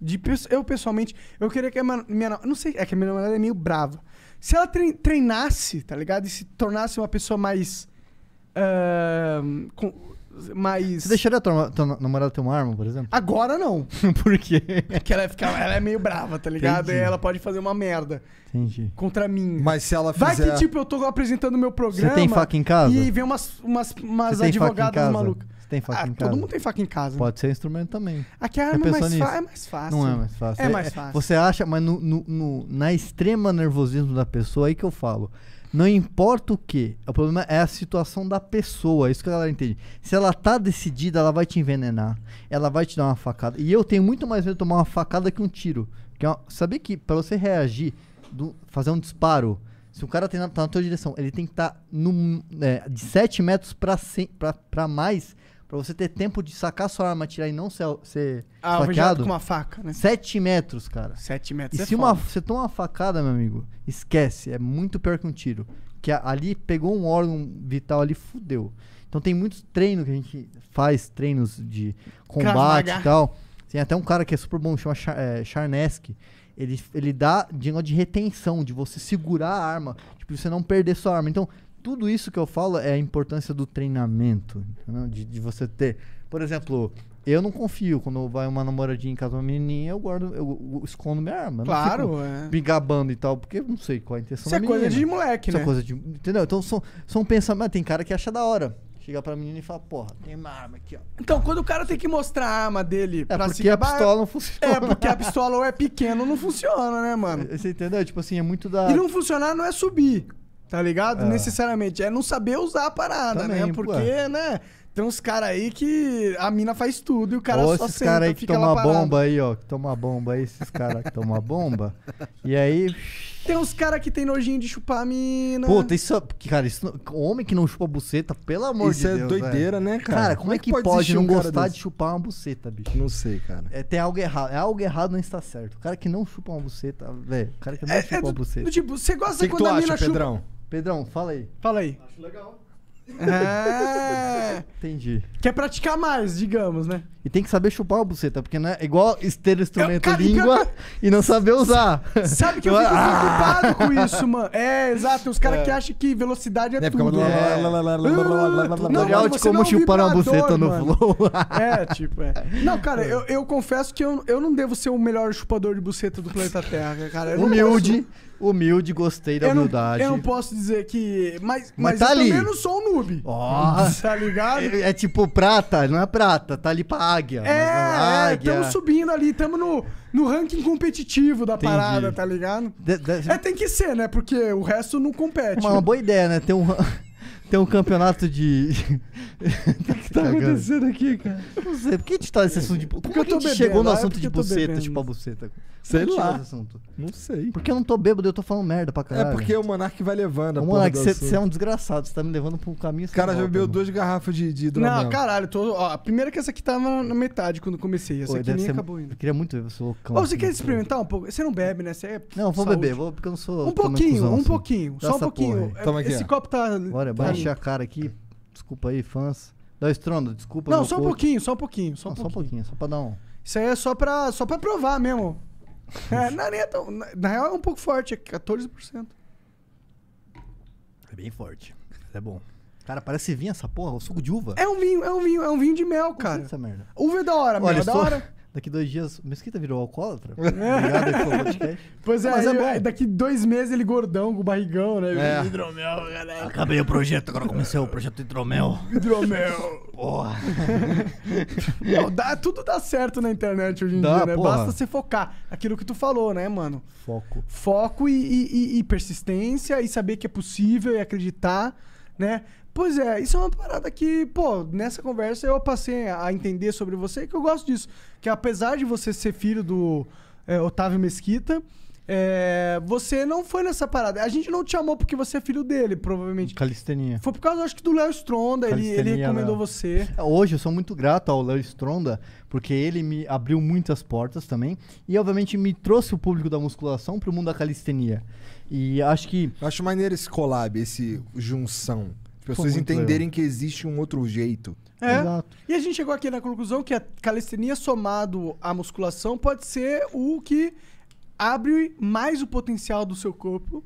De, eu, pessoalmente, eu queria que a minha, Não sei, é que a minha namorada é meio brava. Se ela treinasse, tá ligado? E se tornasse uma pessoa mais... com- mas. Você deixaria a tua, tua namorada ter uma arma, por exemplo? Agora não. por quê? Porque é ela, é fica, ela é meio brava, tá ligado? Entendi. E ela pode fazer uma merda. Entendi. Contra mim. Mas se ela fizer... Vai que, tipo, eu tô apresentando meu programa. Você tem faca em casa? E vem umas, umas, umas advogadas malucas. Você tem faca ah, em casa? Todo mundo tem faca em casa. Pode ser instrumento também. Aqui ah, a arma é mais, é mais, fácil. Não é mais fácil. É, é mais fácil. Você acha, mas no, no, no, na extrema nervosismo da pessoa, aí que eu falo. Não importa o que. O problema é a situação da pessoa. É isso que a galera entende. Se ela tá decidida, ela vai te envenenar. Ela vai te dar uma facada. E eu tenho muito mais medo de tomar uma facada que um tiro. Que é uma... Saber que para você reagir, do... fazer um disparo, se o cara está na, tá na tua direção, ele tem que estar tá é, de 7 metros para mais Pra você ter tempo de sacar sua arma, atirar e não ser, ser ah, faqueado. com uma faca, né? 7 metros, cara. 7 metros. E é se uma, você toma uma facada, meu amigo, esquece. É muito pior que um tiro. Que ali pegou um órgão vital ali, fudeu. Então tem muitos treinos que a gente faz, treinos de combate e tal. Tem até um cara que é super bom, chama Char é, Ele, ele dá de, de retenção, de você segurar a arma, tipo, você não perder sua arma. Então, tudo isso que eu falo é a importância do treinamento, de, de, você ter. Por exemplo, eu não confio. Quando vai uma namoradinha em casa, uma menininha, eu guardo, eu, eu escondo minha arma. Claro, é. Me gabando e tal, porque eu não sei qual a intenção Isso é menina. coisa de moleque, Isso é né? Isso é coisa de. Entendeu? Então são, são pensamentos. Tem cara que acha da hora chegar pra menina e falar, porra, tem uma arma aqui, ó. Então, quando o cara tem que mostrar a arma dele é, pra se... a pistola não funciona. É, porque a pistola ou é pequena não funciona, né, mano? Você entendeu? Tipo assim, é muito da... E não funcionar não é subir. Tá ligado? É. Necessariamente. É não saber usar a parada, né? Também, né? Porque, né? Tem uns caras aí que a mina faz tudo e o cara Ou só esses caras aí que toma bomba aí, ó. Que toma bomba aí, esses caras que toma bomba. E aí. Tem uns caras que tem nojinho de chupar a mina. Puta, isso. Cara, isso, homem que não chupa buceta, pelo amor isso de é Deus. Isso é doideira, velho. né, cara? Cara, como, como é, é que pode, pode não um gostar desse? de chupar uma buceta, bicho? Não sei, cara. É, tem algo errado. É algo errado não está certo. O cara que não chupa uma buceta, velho. O cara que não é, chupa é, uma buceta. Tipo, você gosta que quando que a mina acha, chupa. Pedrão? Pedrão, fala aí. Fala aí. Acho legal. É. Entendi. Quer praticar mais, digamos, né? E tem que saber chupar a buceta, porque não é igual ter instrumento eu, cara, língua e não saber usar. Sabe que eu fico preocupado com isso, mano? É, exato. Os caras é. que acham que velocidade é, é tudo. É. Tutorial de como chupar uma buceta no flow. é, tipo, é. Não, cara, eu, confesso que eu, eu não devo ser o melhor chupador de buceta do planeta Terra, cara. Humilde. Humilde, gostei da eu não, humildade. eu não posso dizer que. Mas, mas, mas tá eu ali. também não sou um noob. Ó. Tá ligado? É, é, tipo prata, não é prata, tá ali pra águia. É, é, é águia. subindo ali, tamo no, no ranking competitivo da Entendi. parada, tá ligado? De, de... É, tem que ser, né? Porque o resto não compete. Uma, uma boa ideia, né? Ter um. Tem um campeonato de. O que, tá, tá acontecendo aqui, cara? Não sei, por que a gente tá nesse assunto de. Por que a gente chegou no assunto é de buceta, tipo a buceta? Sei lá. Não sei. Porque eu não tô bêbado, eu tô falando merda pra caralho. É porque o Monark vai levando a porra Monark, você é um desgraçado, você tá me levando pro caminho. cara já bebeu duas garrafas de, de Não, caralho, tô, ó, a primeira é que essa aqui tava tá na metade quando comecei, essa Pô, aqui nem ser... acabou ainda. Eu queria muito ver você loucão. Ô, você quer assim, experimentar um pouco? Você não bebe, né? Você é Não, vou beber, vou, porque eu não sou... Um pouquinho, um assim. pouquinho, só um pouquinho. É, esse copo tá... Bora, bora baixei a cara aqui. Desculpa aí, fãs. Da Estrondo, desculpa. Não, só um pouquinho, só um pouquinho. Só, um, Não, pouquinho. só um pouquinho, só pra dar um. Isso aí é só pra, só pra provar mesmo. é, é tão, na, na, real é um pouco forte, é 14%. É bem forte. É bom. Cara, parece vinho essa porra, o suco de uva. É um vinho, é um vinho, é um vinho de mel, cara. Assim essa merda. Uva é da hora, Olha, mel é da hora. Daqui dois dias, o Mesquita virou alcoólatra. É. Obrigado aí pelo podcast. Pois é, Mas é bom. É, daqui dois meses ele gordão, com barrigão, né? É. Hidromel, galera. Acabei o projeto, agora comecei o projeto Hidromel. Hidromel. Porra. Não, dá, tudo dá certo na internet hoje em dá, dia, né? Porra. Basta você focar. Aquilo que tu falou, né, mano? Foco. Foco e, e, e persistência e saber que é possível e acreditar, né? Pois é, isso é uma parada que, pô, nessa conversa eu passei a entender sobre você que eu gosto disso. Que apesar de você ser filho do é, Otávio Mesquita, é, você não foi nessa parada. A gente não te chamou porque você é filho dele, provavelmente. Calistenia. Foi por causa, acho que, do Léo Stronda. Ele, ele, recomendou você. Hoje eu sou muito grato ao Léo Stronda, porque ele me abriu muitas portas também. E, obviamente, me trouxe o público da musculação para o mundo da calistenia. E acho que. Eu acho maneiro esse collab, esse junção pessoas entenderem legal. que existe um outro jeito. É. Exato. E a gente chegou aqui na conclusão que a calistenia somado à musculação pode ser o que abre mais o potencial do seu corpo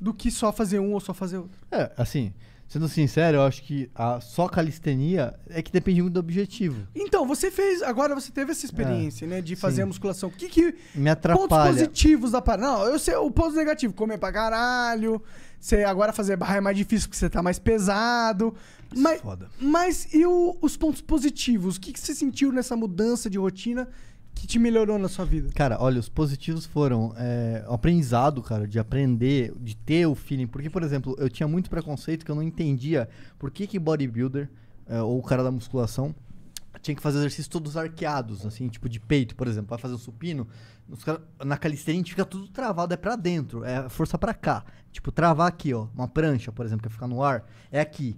do que só fazer um ou só fazer outro. É, assim, Sendo sincero, eu acho que a, só calistenia é que depende muito do objetivo. Então, você fez. Agora você teve essa experiência, é, né? De fazer sim. a musculação. O que que. Me atrapalha. Pontos positivos da parada. Não, eu sei. O ponto negativo, comer pra caralho. Você agora fazer barra é mais difícil porque você tá mais pesado. É mas, Foda. mas e o, os pontos positivos? O que, que você sentiu nessa mudança de rotina? que te melhorou na sua vida? Cara, olha, os positivos foram é, o aprendizado, cara, de aprender, de ter o feeling. Porque, por exemplo, eu tinha muito preconceito que eu não entendia por que, que bodybuilder é, ou o cara da musculação tinha que fazer exercícios todos arqueados, assim, tipo de peito, por exemplo. Vai fazer um supino, cara, na calistenia a gente fica tudo travado, é para dentro, é força para cá. Tipo, travar aqui, ó, uma prancha, por exemplo, que é fica no ar, é aqui.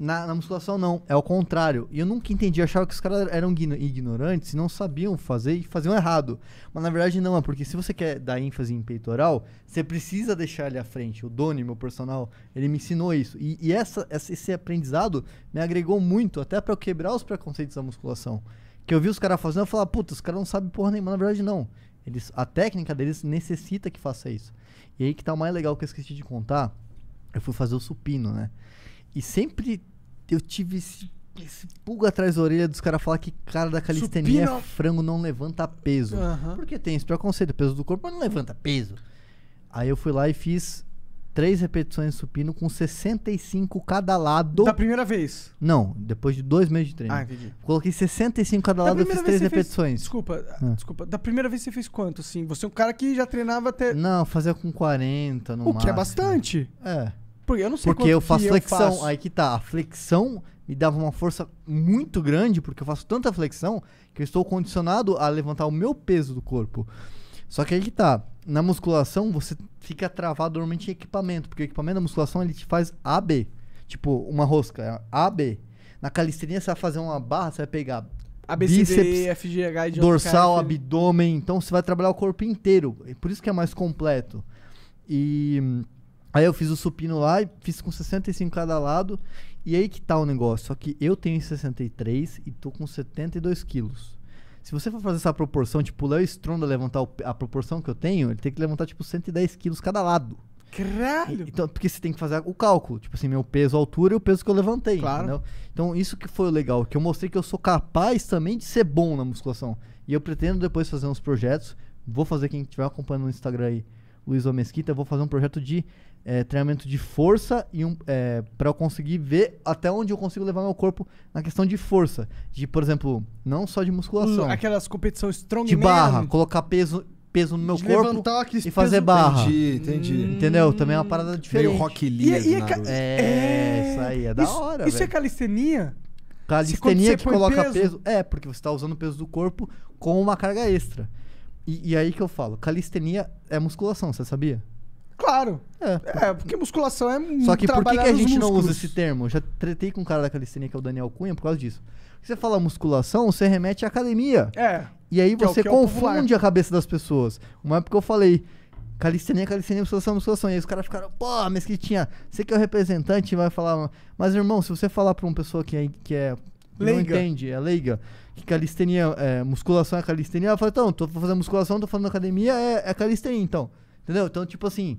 Na, na, musculação, não. É o contrário. E eu nunca entendi. Eu achava que os caras eram ignorantes e não sabiam fazer e faziam errado. Mas na verdade, não. É porque se você quer dar ênfase em peitoral, você precisa deixar ele à frente. O Doni, meu personal, ele me ensinou isso. E, e essa, esse aprendizado me agregou muito, até para eu quebrar os preconceitos da musculação. Que eu vi os caras fazendo, eu falava, puta, os caras não sabem porra nenhuma. Na verdade, não. Eles, a técnica deles necessita que faça isso. E aí que tá o mais legal que eu esqueci de contar. Eu fui fazer o supino, né? E sempre eu tive esse, esse atrás da orelha dos caras falar que cara da calistenia é frango, não levanta peso. Uhum. Porque tem esse preconceito, o peso do corpo, mas não levanta peso. Aí eu fui lá e fiz três repetições de supino com 65 cada lado. Da primeira vez? Não, depois de dois meses de treino. Ah, entendi. Coloquei 65 cada da lado e fiz três repetições. Fez, desculpa, ah. ah. desculpa. Da primeira vez você fez quanto, assim? Você é um cara que já treinava até... Não, fazia com 40 no O máximo. que é bastante. É. Porque eu não sei Porque eu faço flexão. Faço. Aí que tá. A flexão me dava uma força muito grande, porque eu faço tanta flexão que eu estou condicionado a levantar o meu peso do corpo. Só que aí que tá. Na musculação, você fica travado normalmente em equipamento, porque o equipamento da musculação ele te faz AB. Tipo, uma rosca. É AB. Na calistenia, você vai fazer uma barra, você vai pegar ABCD, bíceps, FGH dorsal, cara, abdômen. Então, você vai trabalhar o corpo inteiro. Por isso que é mais completo. E Aí eu fiz o supino lá e fiz com 65 cada lado. E aí que tá o negócio. Só que eu tenho 63 e tô com 72 quilos. Se você for fazer essa proporção, tipo, o Léo Stronda levantar a proporção que eu tenho, ele tem que levantar, tipo, 110 quilos cada lado. Caralho! Então, porque você tem que fazer o cálculo, tipo assim, meu peso, altura e o peso que eu levantei. Claro. Entendeu? Então, isso que foi o legal, que eu mostrei que eu sou capaz também de ser bom na musculação. E eu pretendo depois fazer uns projetos. Vou fazer quem estiver acompanhando no Instagram aí, Luiz Mesquita, vou fazer um projeto de é, treinamento de força e um, é, para eu conseguir ver até onde eu consigo levar meu corpo na questão de força. De, por exemplo, não só de musculação. aquelas competições strongman. De barra, colocar peso, peso no meu de corpo e fazer barra. Entendi, entendi. Entendeu? Também é uma parada diferente. Meio rock Lee. E, é é, é, é, isso aí, é da isso, hora, Isso véio. é calistenia? Calistenia que coloca peso? peso? É, porque você está usando o peso do corpo com uma carga extra. E, e aí que eu falo, calistenia é musculação, você sabia? Claro. É. é, porque musculação é muito Só que por que, que a gente não usa esse termo? Eu já tretei com um cara da calistenia que é o Daniel Cunha por causa disso. Você fala musculação, você remete à academia. É. E aí é é você é confunde a cabeça das pessoas. Uma época eu falei, calistenia, calistenia, musculação, musculação. E aí os caras ficaram, pô, tinha. você que é o representante vai falar. Mas, irmão, se você falar pra uma pessoa que é. Que é leiga. Não entende, é leiga. Que calistenia, é, musculação é calistenia. Ela fala, então, tô fazendo musculação, tô fazendo academia, é, é calistenia, então. Entendeu? Então, tipo assim.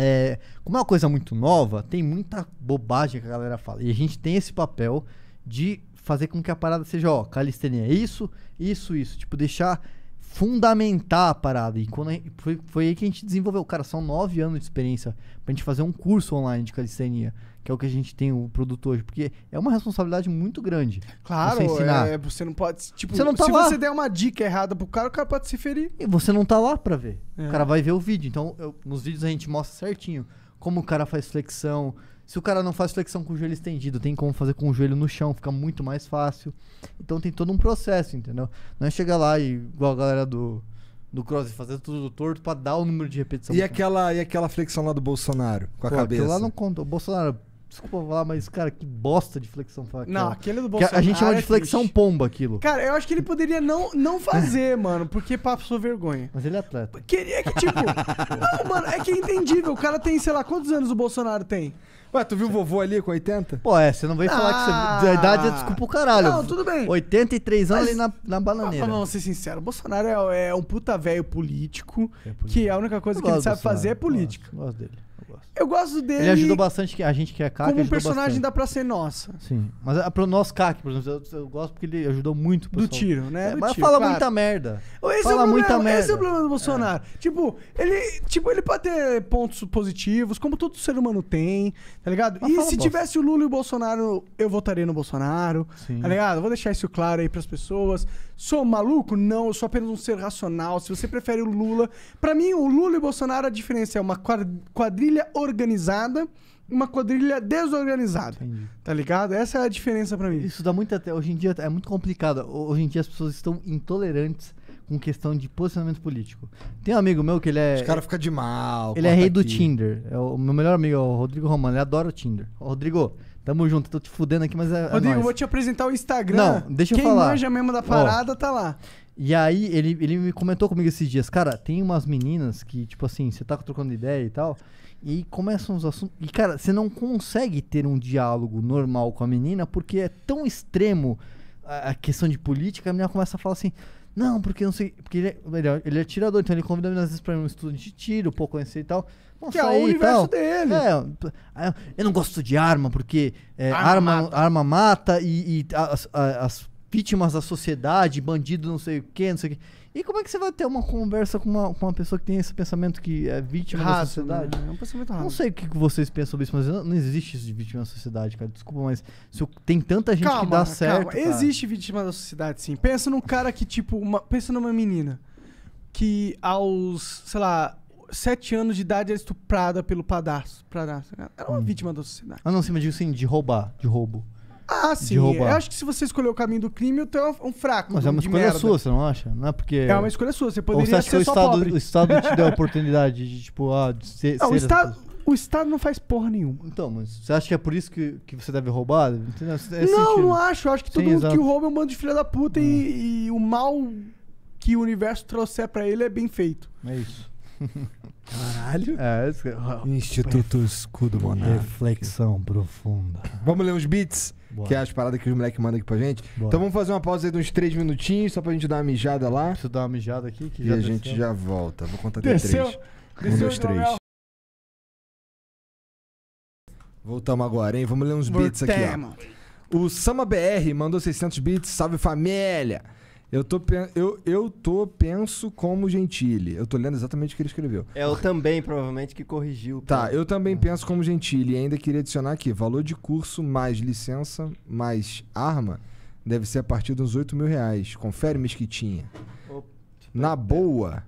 É, como é uma coisa muito nova, tem muita bobagem que a galera fala. E a gente tem esse papel de fazer com que a parada seja, ó, calistenia é isso, isso, isso. Tipo, deixar fundamentar a parada. E quando foi, foi aí que a gente desenvolveu. Cara, são nove anos de experiência pra gente fazer um curso online de calistenia que é o que a gente tem o produto hoje, porque é uma responsabilidade muito grande. Claro, você, ensinar. É, você não pode, tipo, você não tá se lá. você der uma dica errada pro cara, o cara pode se ferir. E você não tá lá para ver. É. O cara vai ver o vídeo. Então, eu, nos vídeos a gente mostra certinho como o cara faz flexão. Se o cara não faz flexão com o joelho estendido, tem como fazer com o joelho no chão, fica muito mais fácil. Então tem todo um processo, entendeu? Não é chegar lá e igual a galera do do cross fazer tudo torto para dar o número de repetição. E aquela, e aquela flexão lá do Bolsonaro com a Pô, cabeça. lá não conta. O Bolsonaro Desculpa falar, mas, cara, que bosta de flexão foi aquela. Não, aquele é do Bolsonaro. Que a gente chama de é flexão é pomba aquilo. Cara, eu acho que ele poderia não, não fazer, mano, porque passou vergonha. Mas ele é atleta. Queria é que, tipo. não, mano, é que é entendível. O cara tem, sei lá, quantos anos o Bolsonaro tem? Ué, tu viu o vovô ali com 80? Pô, é, você não vem ah, falar que você. Ah. A idade é desculpa o caralho. Não, tudo bem. 83 anos Mas, ali na, na bananeira. Não, vamos ser sincero, o Bolsonaro é, é um puta velho político, é político, que a única coisa eu que ele sabe Bolsonaro, fazer é política. Gosto, gosto dele. Eu gosto. dele. Ele ajudou bastante a gente que é CAC. Como um personagem bastante. dá pra ser nossa. Sim. Mas é pro nosso cac, por exemplo, eu, eu, gosto porque ele ajudou muito pessoal. Do tiro, né? É, do mas tiro, fala claro. muita merda. Esse é fala é problema, muita merda. Esse é o problema do Bolsonaro. É. Tipo, ele, tipo, ele pode ter pontos positivos, como todo ser humano tem, tá ligado? Mas e se bosta. tivesse o Lula e o Bolsonaro, eu votaria no Bolsonaro, Sim. tá ligado? Vou deixar isso claro aí pras pessoas. Sou maluco? Não, eu sou apenas um ser racional. Se você prefere o Lula. para mim, o Lula e o Bolsonaro, a diferença é uma quadrilha organizada uma quadrilha desorganizada. Entendi. Tá ligado? Essa é a diferença para mim. Isso dá muita. Hoje em dia é muito complicado. Hoje em dia as pessoas estão intolerantes com questão de posicionamento político. Tem um amigo meu que ele é. Os caras ficam de mal. Ele é rei aqui. do Tinder. É o meu melhor amigo, é o Rodrigo Romano. Ele adora o Tinder. Rodrigo, Tamo junto, tô te fudendo aqui, mas é. é Rodrigo, eu vou te apresentar o Instagram. Não, deixa eu Quem falar. Quem manja mesmo da parada, oh. tá lá. E aí, ele, ele me comentou comigo esses dias, cara, tem umas meninas que, tipo assim, você tá trocando ideia e tal, e começam os assuntos. E, cara, você não consegue ter um diálogo normal com a menina porque é tão extremo a questão de política, a menina começa a falar assim. Não, porque não sei. Porque ele é, ele é, ele é atirador, então ele convida às vezes pra ir um estudo de tiro, pouco conhecer e tal. Vamos que é o universo tal. dele. É, eu não gosto de arma, porque é, arma, arma, mata. arma mata e, e as, as, as vítimas da sociedade, bandido não sei o quê, não sei o que. E como é que você vai ter uma conversa com uma, com uma pessoa que tem esse pensamento que é vítima da né? sociedade? Né? É um pensamento raso. Não sei o que vocês pensam sobre isso, mas não, não existe isso de vítima da sociedade, cara. Desculpa, mas se eu, tem tanta gente calma, que dá certo. Calma. Existe vítima da sociedade, sim. Pensa num cara que, tipo, uma, pensa numa menina que aos, sei lá, sete anos de idade era é estuprada pelo padarço, era é uma hum. vítima da sociedade. Ah, não, sim, mas digo assim, de roubar, de roubo. Ah, sim. Eu acho que se você escolher o caminho do crime, teu é um fraco. Mas é uma escolha merda. sua, você não acha? Não é porque. É uma escolha sua, você poderia Ou você acha ser que o estado, pobre. o estado te deu a oportunidade de, tipo, ah, de ser. Não, ser o, estado, o Estado não faz porra nenhuma. Então, mas você acha que é por isso que, que você deve roubar? É não, sentido. não acho. Eu acho que todo Sim, mundo exato. que rouba é um bando de filha da puta e, hum. e, o mal que o universo trouxer pra ele é bem feito. É isso. Caralho. É, esse... É Instituto Escudo Monarca. Reflexão profunda. Vamos ler uns beats? Boa. que é as paradas que os moleques mandam aqui pra gente. Boa. Então vamos fazer uma pausa aí de uns três minutinhos, só pra gente dar uma mijada lá. Preciso dar uma mijada aqui. Que e a desceu. gente já volta. Vou contar até desceu. três. Desceu um, três. Voltamos agora, hein? Vamos ler uns Voltamos. beats aqui, ó. O Sama BR mandou 600 beats. Salve família! Eu tô, eu, eu tô penso como Gentile. Eu tô lendo exatamente o que ele escreveu. É o também, provavelmente, que corrigiu. Tá, eu também penso como Gentile. E ainda queria adicionar aqui: valor de curso mais licença mais arma deve ser a partir dos 8 mil reais. Confere, Mesquitinha. Opa. Na boa,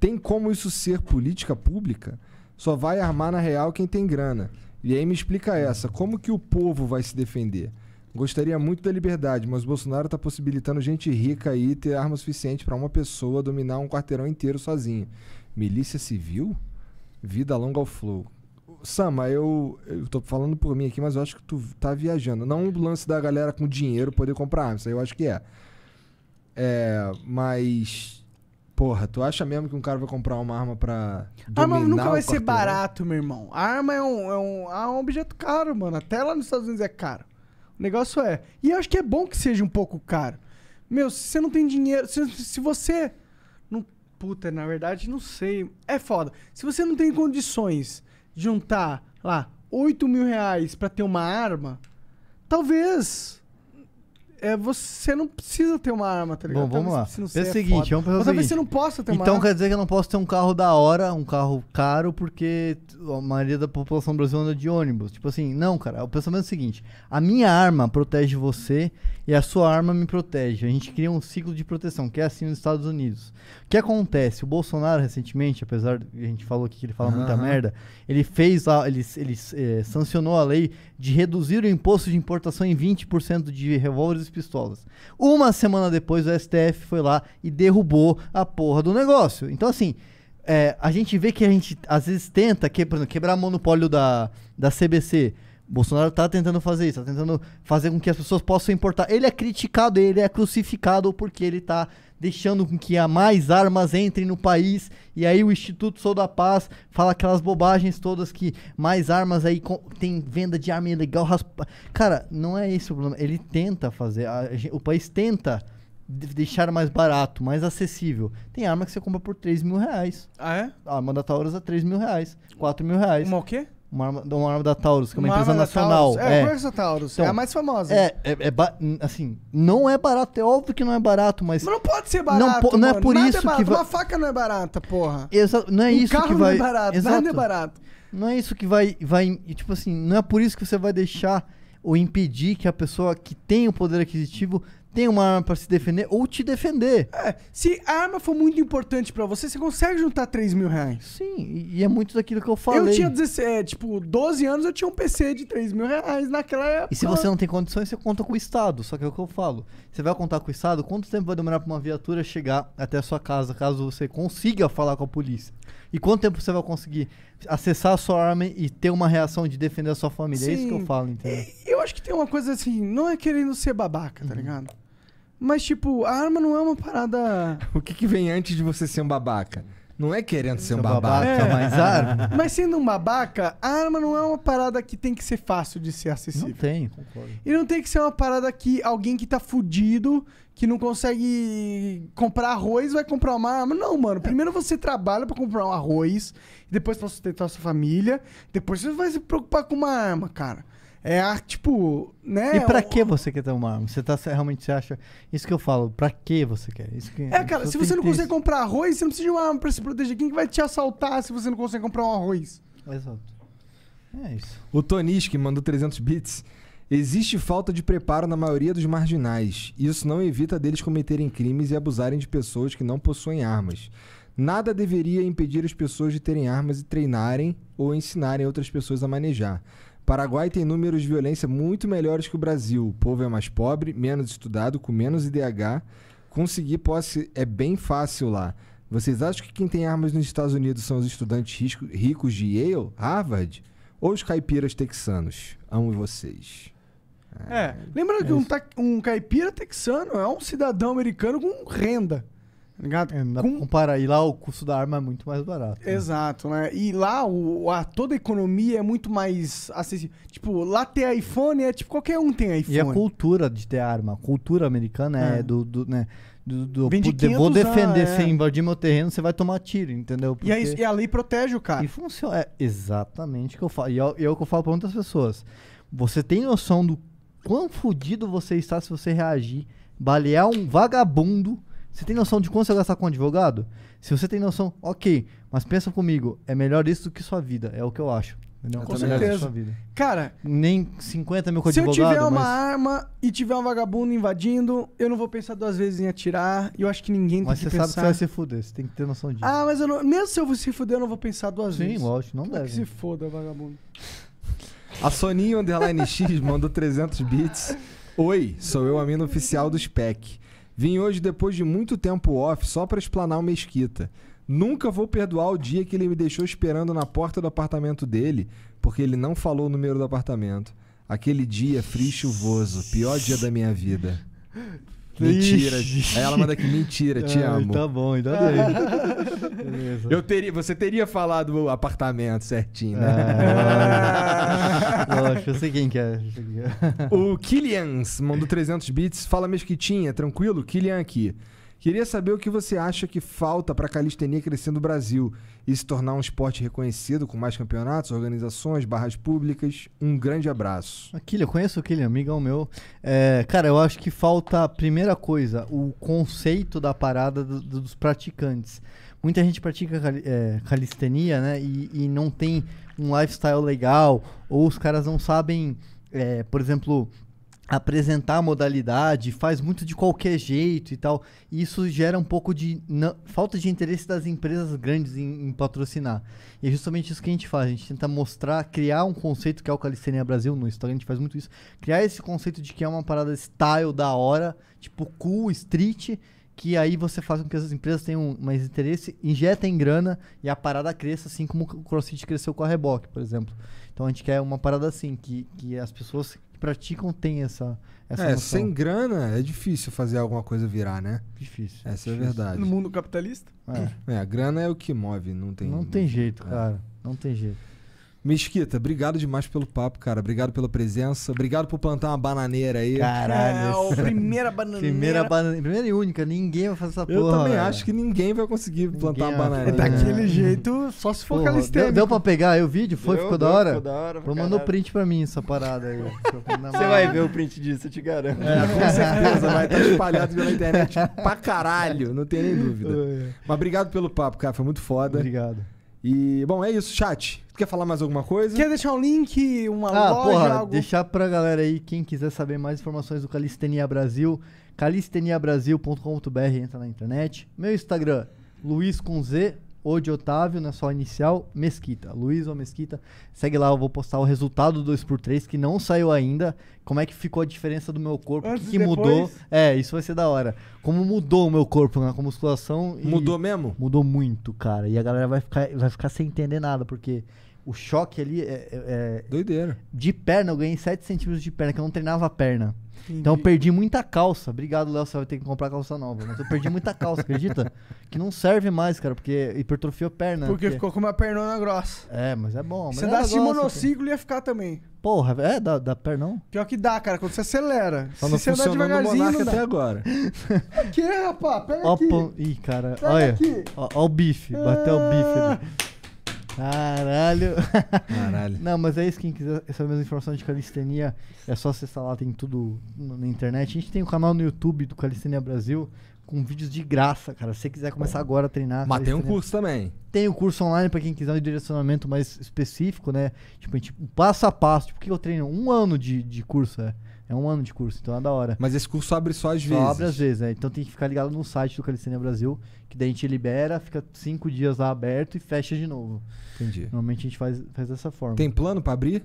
tem como isso ser política pública? Só vai armar na real quem tem grana. E aí me explica essa: como que o povo vai se defender? Gostaria muito da liberdade, mas o Bolsonaro está possibilitando gente rica aí ter arma suficiente para uma pessoa dominar um quarteirão inteiro sozinho. Milícia civil? Vida longa ao flow. Sama, eu, eu tô falando por mim aqui, mas eu acho que tu tá viajando. Não o lance da galera com dinheiro poder comprar arma, isso aí eu acho que é. É, mas. Porra, tu acha mesmo que um cara vai comprar uma arma pra. Ah, arma nunca vai ser barato, meu irmão. A arma é um, é, um, é um objeto caro, mano. Até lá nos Estados Unidos é caro. O negócio é. E eu acho que é bom que seja um pouco caro. Meu, se você não tem dinheiro. Se, se você. Não, puta, na verdade, não sei. É foda. Se você não tem condições de juntar lá 8 mil reais pra ter uma arma, talvez é, você não precisa ter uma arma, tá ligado? Bom, vamos talvez, lá. Se é, é o seguinte, é vamos pensar Ou seguinte. você não possa ter uma Então arma. quer dizer que eu não posso ter um carro da hora, um carro caro, porque a maioria da população brasileira anda de ônibus. Tipo assim, não, cara. O pensamento é o seguinte: a minha arma protege você e a sua arma me protege. A gente cria um ciclo de proteção, que é assim nos Estados Unidos. O que acontece? O Bolsonaro, recentemente, apesar de a gente falou aqui que ele fala uhum. muita merda, ele fez a, ele, ele é, sancionou a lei de reduzir o imposto de importação em 20% de revólveres e pistolas. Uma semana depois, o STF foi lá e derrubou a porra do negócio. Então, assim, é, a gente vê que a gente às vezes tenta que, exemplo, quebrar monopólio da, da CBC. Bolsonaro tá tentando fazer isso, tá tentando fazer com que as pessoas possam importar. Ele é criticado, ele é crucificado porque ele tá deixando com que mais armas entrem no país. E aí o Instituto Sou da Paz fala aquelas bobagens todas que mais armas aí tem venda de arma ilegal. Raspa... Cara, não é esse o problema. Ele tenta fazer, a, a, o país tenta deixar mais barato, mais acessível. Tem arma que você compra por 3 mil reais. Ah, é? A arma da é Taurus a 3 mil reais, 4 mil reais. Uma o quê? Uma arma, uma arma da Taurus, que é uma, uma empresa nacional. É, é. Taurus, então, é a então, mais famosa. É, é, é assim, não é barato, é óbvio que não é barato, mas. Mas não pode ser barato. Não, po não é por nada é isso é que. Vai... Uma faca não é barata, porra. Exa não é um isso que vai. Não é barato, Exato. nada é barato. Não é isso que vai, vai. Tipo assim, não é por isso que você vai deixar ou impedir que a pessoa que tem o poder aquisitivo tem uma arma para se defender ou te defender. É, se a arma for muito importante para você, você consegue juntar 3 mil reais. Sim, e é muito daquilo que eu falei. Eu tinha 17, é, tipo, 12 anos, eu tinha um PC de 3 mil reais naquela época. E se você não tem condições, você conta com o Estado. Só que é o que eu falo. Você vai contar com o Estado, quanto tempo vai demorar para uma viatura chegar até a sua casa, caso você consiga falar com a polícia? E quanto tempo você vai conseguir acessar a sua arma e ter uma reação de defender a sua família? Sim, é isso que eu falo, entendeu? Eu acho que tem uma coisa assim, não é querendo ser babaca, tá uhum. ligado? Mas, tipo, a arma não é uma parada. o que, que vem antes de você ser um babaca? Não é querendo ser um babaca, é. mas arma. Mas sendo um babaca, a arma não é uma parada que tem que ser fácil de ser acessível. Não tem, concordo. E não tem que ser uma parada que alguém que tá fudido que não consegue comprar arroz, vai comprar uma arma. Não, mano. Primeiro você trabalha para comprar um arroz, depois para sustentar sua família, depois você vai se preocupar com uma arma, cara. É a, tipo, né? E pra que você quer ter uma arma? Você tá você realmente acha. Isso que eu falo, pra que você quer? Isso que, é, cara, se você não consegue isso. comprar arroz, você não precisa de uma arma pra se proteger. Quem que vai te assaltar se você não consegue comprar um arroz? Exato. É isso. O Tonish, que mandou 300 bits. Existe falta de preparo na maioria dos marginais. Isso não evita deles cometerem crimes e abusarem de pessoas que não possuem armas. Nada deveria impedir as pessoas de terem armas e treinarem ou ensinarem outras pessoas a manejar. Paraguai tem números de violência muito melhores que o Brasil. O povo é mais pobre, menos estudado, com menos IDH. Conseguir posse é bem fácil lá. Vocês acham que quem tem armas nos Estados Unidos são os estudantes ricos de Yale, Harvard ou os caipiras texanos? Amo vocês. É. Lembrando que é um, ta- um caipira texano é um cidadão americano com renda. Tá ligado? É, Com- comparar. E lá o custo da arma é muito mais barato. Né? Exato, né? E lá o, a, toda a economia é muito mais acessível. Tipo, lá ter iPhone é tipo, qualquer um tem iPhone. E a cultura de ter arma, a cultura americana é, É. do, do, né, do, do- de de- vou defender, é. se invadir meu terreno, você vai tomar tiro, entendeu? E, aí- e a lei protege o cara. E funciona. É exatamente o que eu falo. E é, o- é o que eu falo para muitas pessoas. Você tem noção do quão fodido você está se você reagir, balear um vagabundo. Você tem noção de quanto você gastar com um advogado? Se você tem noção, ok, mas pensa comigo, é melhor isso do que sua vida, é o que eu acho. Não, é é com certeza. Cara, nem 50 mil com Se eu tiver uma mas... arma e tiver um vagabundo invadindo, eu não vou pensar duas vezes em atirar. E eu acho que ninguém mas tem que pensar. Mas você sabe que você vai se fuder, você tem que ter noção disso. Ah, mas eu não... mesmo se eu se fuder, eu não vou pensar duas Sim, vezes. Sim, lógico, não Como é deve. que se foda, vagabundo. A Soninho Underline X mandou 300 bits. Oi, sou eu a mina oficial do SPEC. Vim hoje depois de muito tempo off só para explanar o Mesquita. Nunca vou perdoar o dia que ele me deixou esperando na porta do apartamento dele, porque ele não falou o número do apartamento. Aquele dia frio e chuvoso, pior dia da minha vida. Mentira. Aí ela manda aqui, mentira, te Ai, tá amo. Tá bom, ainda bem. Beleza. Eu teria, você teria falado o apartamento certinho, né? Ah, eu sei quem que é. O Killians mandou 300 bits. Fala, mesmo que tinha, tranquilo? Killian aqui. Queria saber o que você acha que falta para a calistenia crescer no Brasil e se tornar um esporte reconhecido com mais campeonatos, organizações, barras públicas. Um grande abraço. Aquilo, eu conheço o Killian, amigão é meu. É, cara, eu acho que falta, a primeira coisa, o conceito da parada do, dos praticantes. Muita gente pratica é, calistenia, né? E, e, não tem um lifestyle legal, ou os caras não sabem, é, por exemplo, apresentar a modalidade, faz muito de qualquer jeito e tal. E isso gera um pouco de falta de interesse das empresas grandes em, em, patrocinar. E é justamente isso que a gente faz, a gente tenta mostrar, criar um conceito que é o Calistenia Brasil no Instagram, a gente faz muito isso, criar esse conceito de que é uma parada style da hora, tipo cool, street, que aí você faz com que as empresas tenham mais interesse, injetem grana e a parada cresça, assim como o CrossFit cresceu com a Reboque, por exemplo. Então a gente quer uma parada assim, que, que as pessoas praticam têm essa. essa é, noção. sem grana é difícil fazer alguma coisa virar, né? Difícil. Essa difícil. é a verdade. No mundo capitalista? É. é. a grana é o que move, não tem. Não tem jeito, é. cara. Não tem jeito. Mesquita, obrigado demais pelo papo, cara. Obrigado pela presença. Obrigado por plantar uma bananeira aí. Caralho. É, primeira bananeira. primeira, bananeira, primeira e única. Ninguém vai fazer essa Eu porra. Eu também acho que ninguém vai conseguir ninguém plantar uma bananeira. Daquele jeito, só se for calistêmico. Deu, deu pra pegar aí o vídeo? Foi? Deu, ficou, deu, da hora? ficou da hora? mandou print pra mim essa parada aí. Você vai ver o print disso, eu te garanto. É, com certeza. vai estar tá espalhado pela internet pra caralho. Não tem nem dúvida. Mas obrigado pelo papo, cara. Foi muito foda. Obrigado. E, bom, é isso, chat. Quer falar mais alguma coisa? Quer deixar um link, uma ah, loja, porra, algo? deixar pra galera aí, quem quiser saber mais informações do Calistenia Brasil, calisteniabrasil.com.br, entra na internet. Meu Instagram, Luiz com Z, ou de Otávio, na é sua inicial, Mesquita. Luiz ou Mesquita, segue lá, eu vou postar o resultado do 2x3, que não saiu ainda, como é que ficou a diferença do meu corpo, o que, que mudou. É, isso vai ser da hora. Como mudou o meu corpo na musculação. Mudou mesmo? Mudou muito, cara. E a galera vai ficar, vai ficar sem entender nada, porque o choque ali é, é, é, Doideira. De perna, eu ganhei 7 centímetros de perna, que eu não treinava a perna. Entendi. Então eu perdi muita calça. Obrigado, Léo, você vai ter que comprar calça nova. Mas eu perdi muita calça, acredita? Que não serve mais, cara, porque a perna. Porque, porque, ficou com uma pernona grossa. É, mas é bom. Se você dá esse monociclo ia ficar também. Porra, é, dá, dá pernão? Pior que dá, cara, quando você acelera. Só não Se você andar devagarzinho, não dá. até agora. o que, rapaz? Pega Opa. aqui. Ih, cara, Pega olha. Aqui. Ó, ó, o bife, bateu o bife né? ali. Ah. Caralho. Caralho. Não, mas é isso. Quem quiser essa mesma informação de calistenia, é só acessar lá, tem tudo na internet. A gente tem um canal no YouTube do Calistenia Brasil com vídeos de graça, cara. Se você quiser começar agora a treinar. Mas tem um curso também. Tem o um curso online para quem quiser um direcionamento mais específico, né? Tipo, a gente, passo a passo. Tipo, o que eu treino um ano de, de curso, é. É um ano de curso, então é da hora. Mas esse curso abre só às só vezes. Só abre às vezes, né? Então tem que ficar ligado no site do Calistenia Brasil, que daí a gente libera, fica cinco dias lá aberto e fecha de novo. Entendi. Normalmente a gente faz, faz dessa forma. Tem plano para abrir?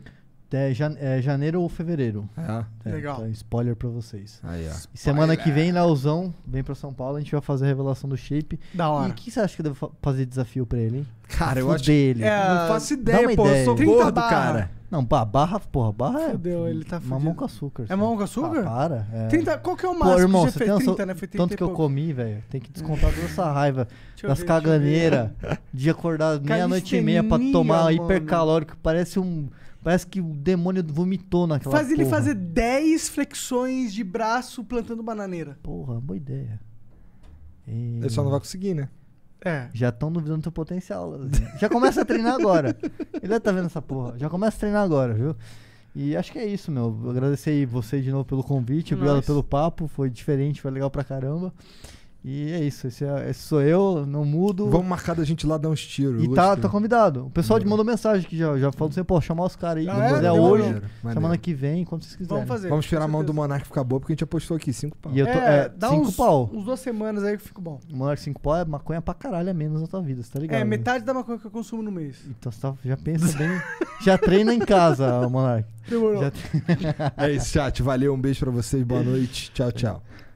É, é, janeiro ou fevereiro. Ah, é, legal. Então, spoiler pra vocês. Aí, ó. Semana que vem, Leozão vem pra São Paulo, a gente vai fazer a revelação do shape. Da hora. E o que você acha que eu devo fazer desafio pra ele, hein? Cara, Fude eu acho. Dele. É, não faço ideia, pô. Ideia. Eu sou gordo, barra. cara. Não, barra, porra, barra é Fudeu, é. ele tá fudido. Mamão com açúcar. É mamão com açúcar? Ah, para. É. 30, qual que é o máximo? Pô, irmão, você fez 30, né? Foi 30 tanto que eu comi, velho. Tem que descontar toda essa raiva das caganeiras de acordar meia-noite e meia pra tomar mano. hipercalórico. Parece um. Parece que o demônio vomitou naquela Faz porra. ele fazer 10 flexões de braço plantando bananeira. Porra, boa ideia. E... Ele só não vai conseguir, né? É. Já estão duvidando do seu potencial. Já começa a treinar agora. Ele tá vendo essa porra. Já começa a treinar agora, viu? E acho que é isso, meu. Agradecer aí você de novo pelo convite, obrigado pelo papo. Foi diferente, foi legal pra caramba. E é isso, esse, é, esse sou eu, não mudo. Vamos marcar da gente lá dar uns tiros. E tá, tá convidado. O pessoal te mandou mensagem que já, já falou assim, pô, chamar os caras aí, ah, é, não, hoje, maneiro, semana que vem, quando vocês quiserem. Vamos fazer. Vamos esperar a mão do Monark ficar boa, porque a gente apostou aqui, cinco pau. E eu tô, é, é, dá cinco uns, pau. uns duas semanas aí que fico bom. Monark cinco pau é maconha pra caralho, é menos na tua vida, você tá ligado? É, né? metade né? da maconha que eu consumo no mês. Então você tá, já pensa bem, já treina em casa, Monark. Demorou. Tre... é isso, chat, valeu, um beijo pra vocês, boa noite, tchau, tchau.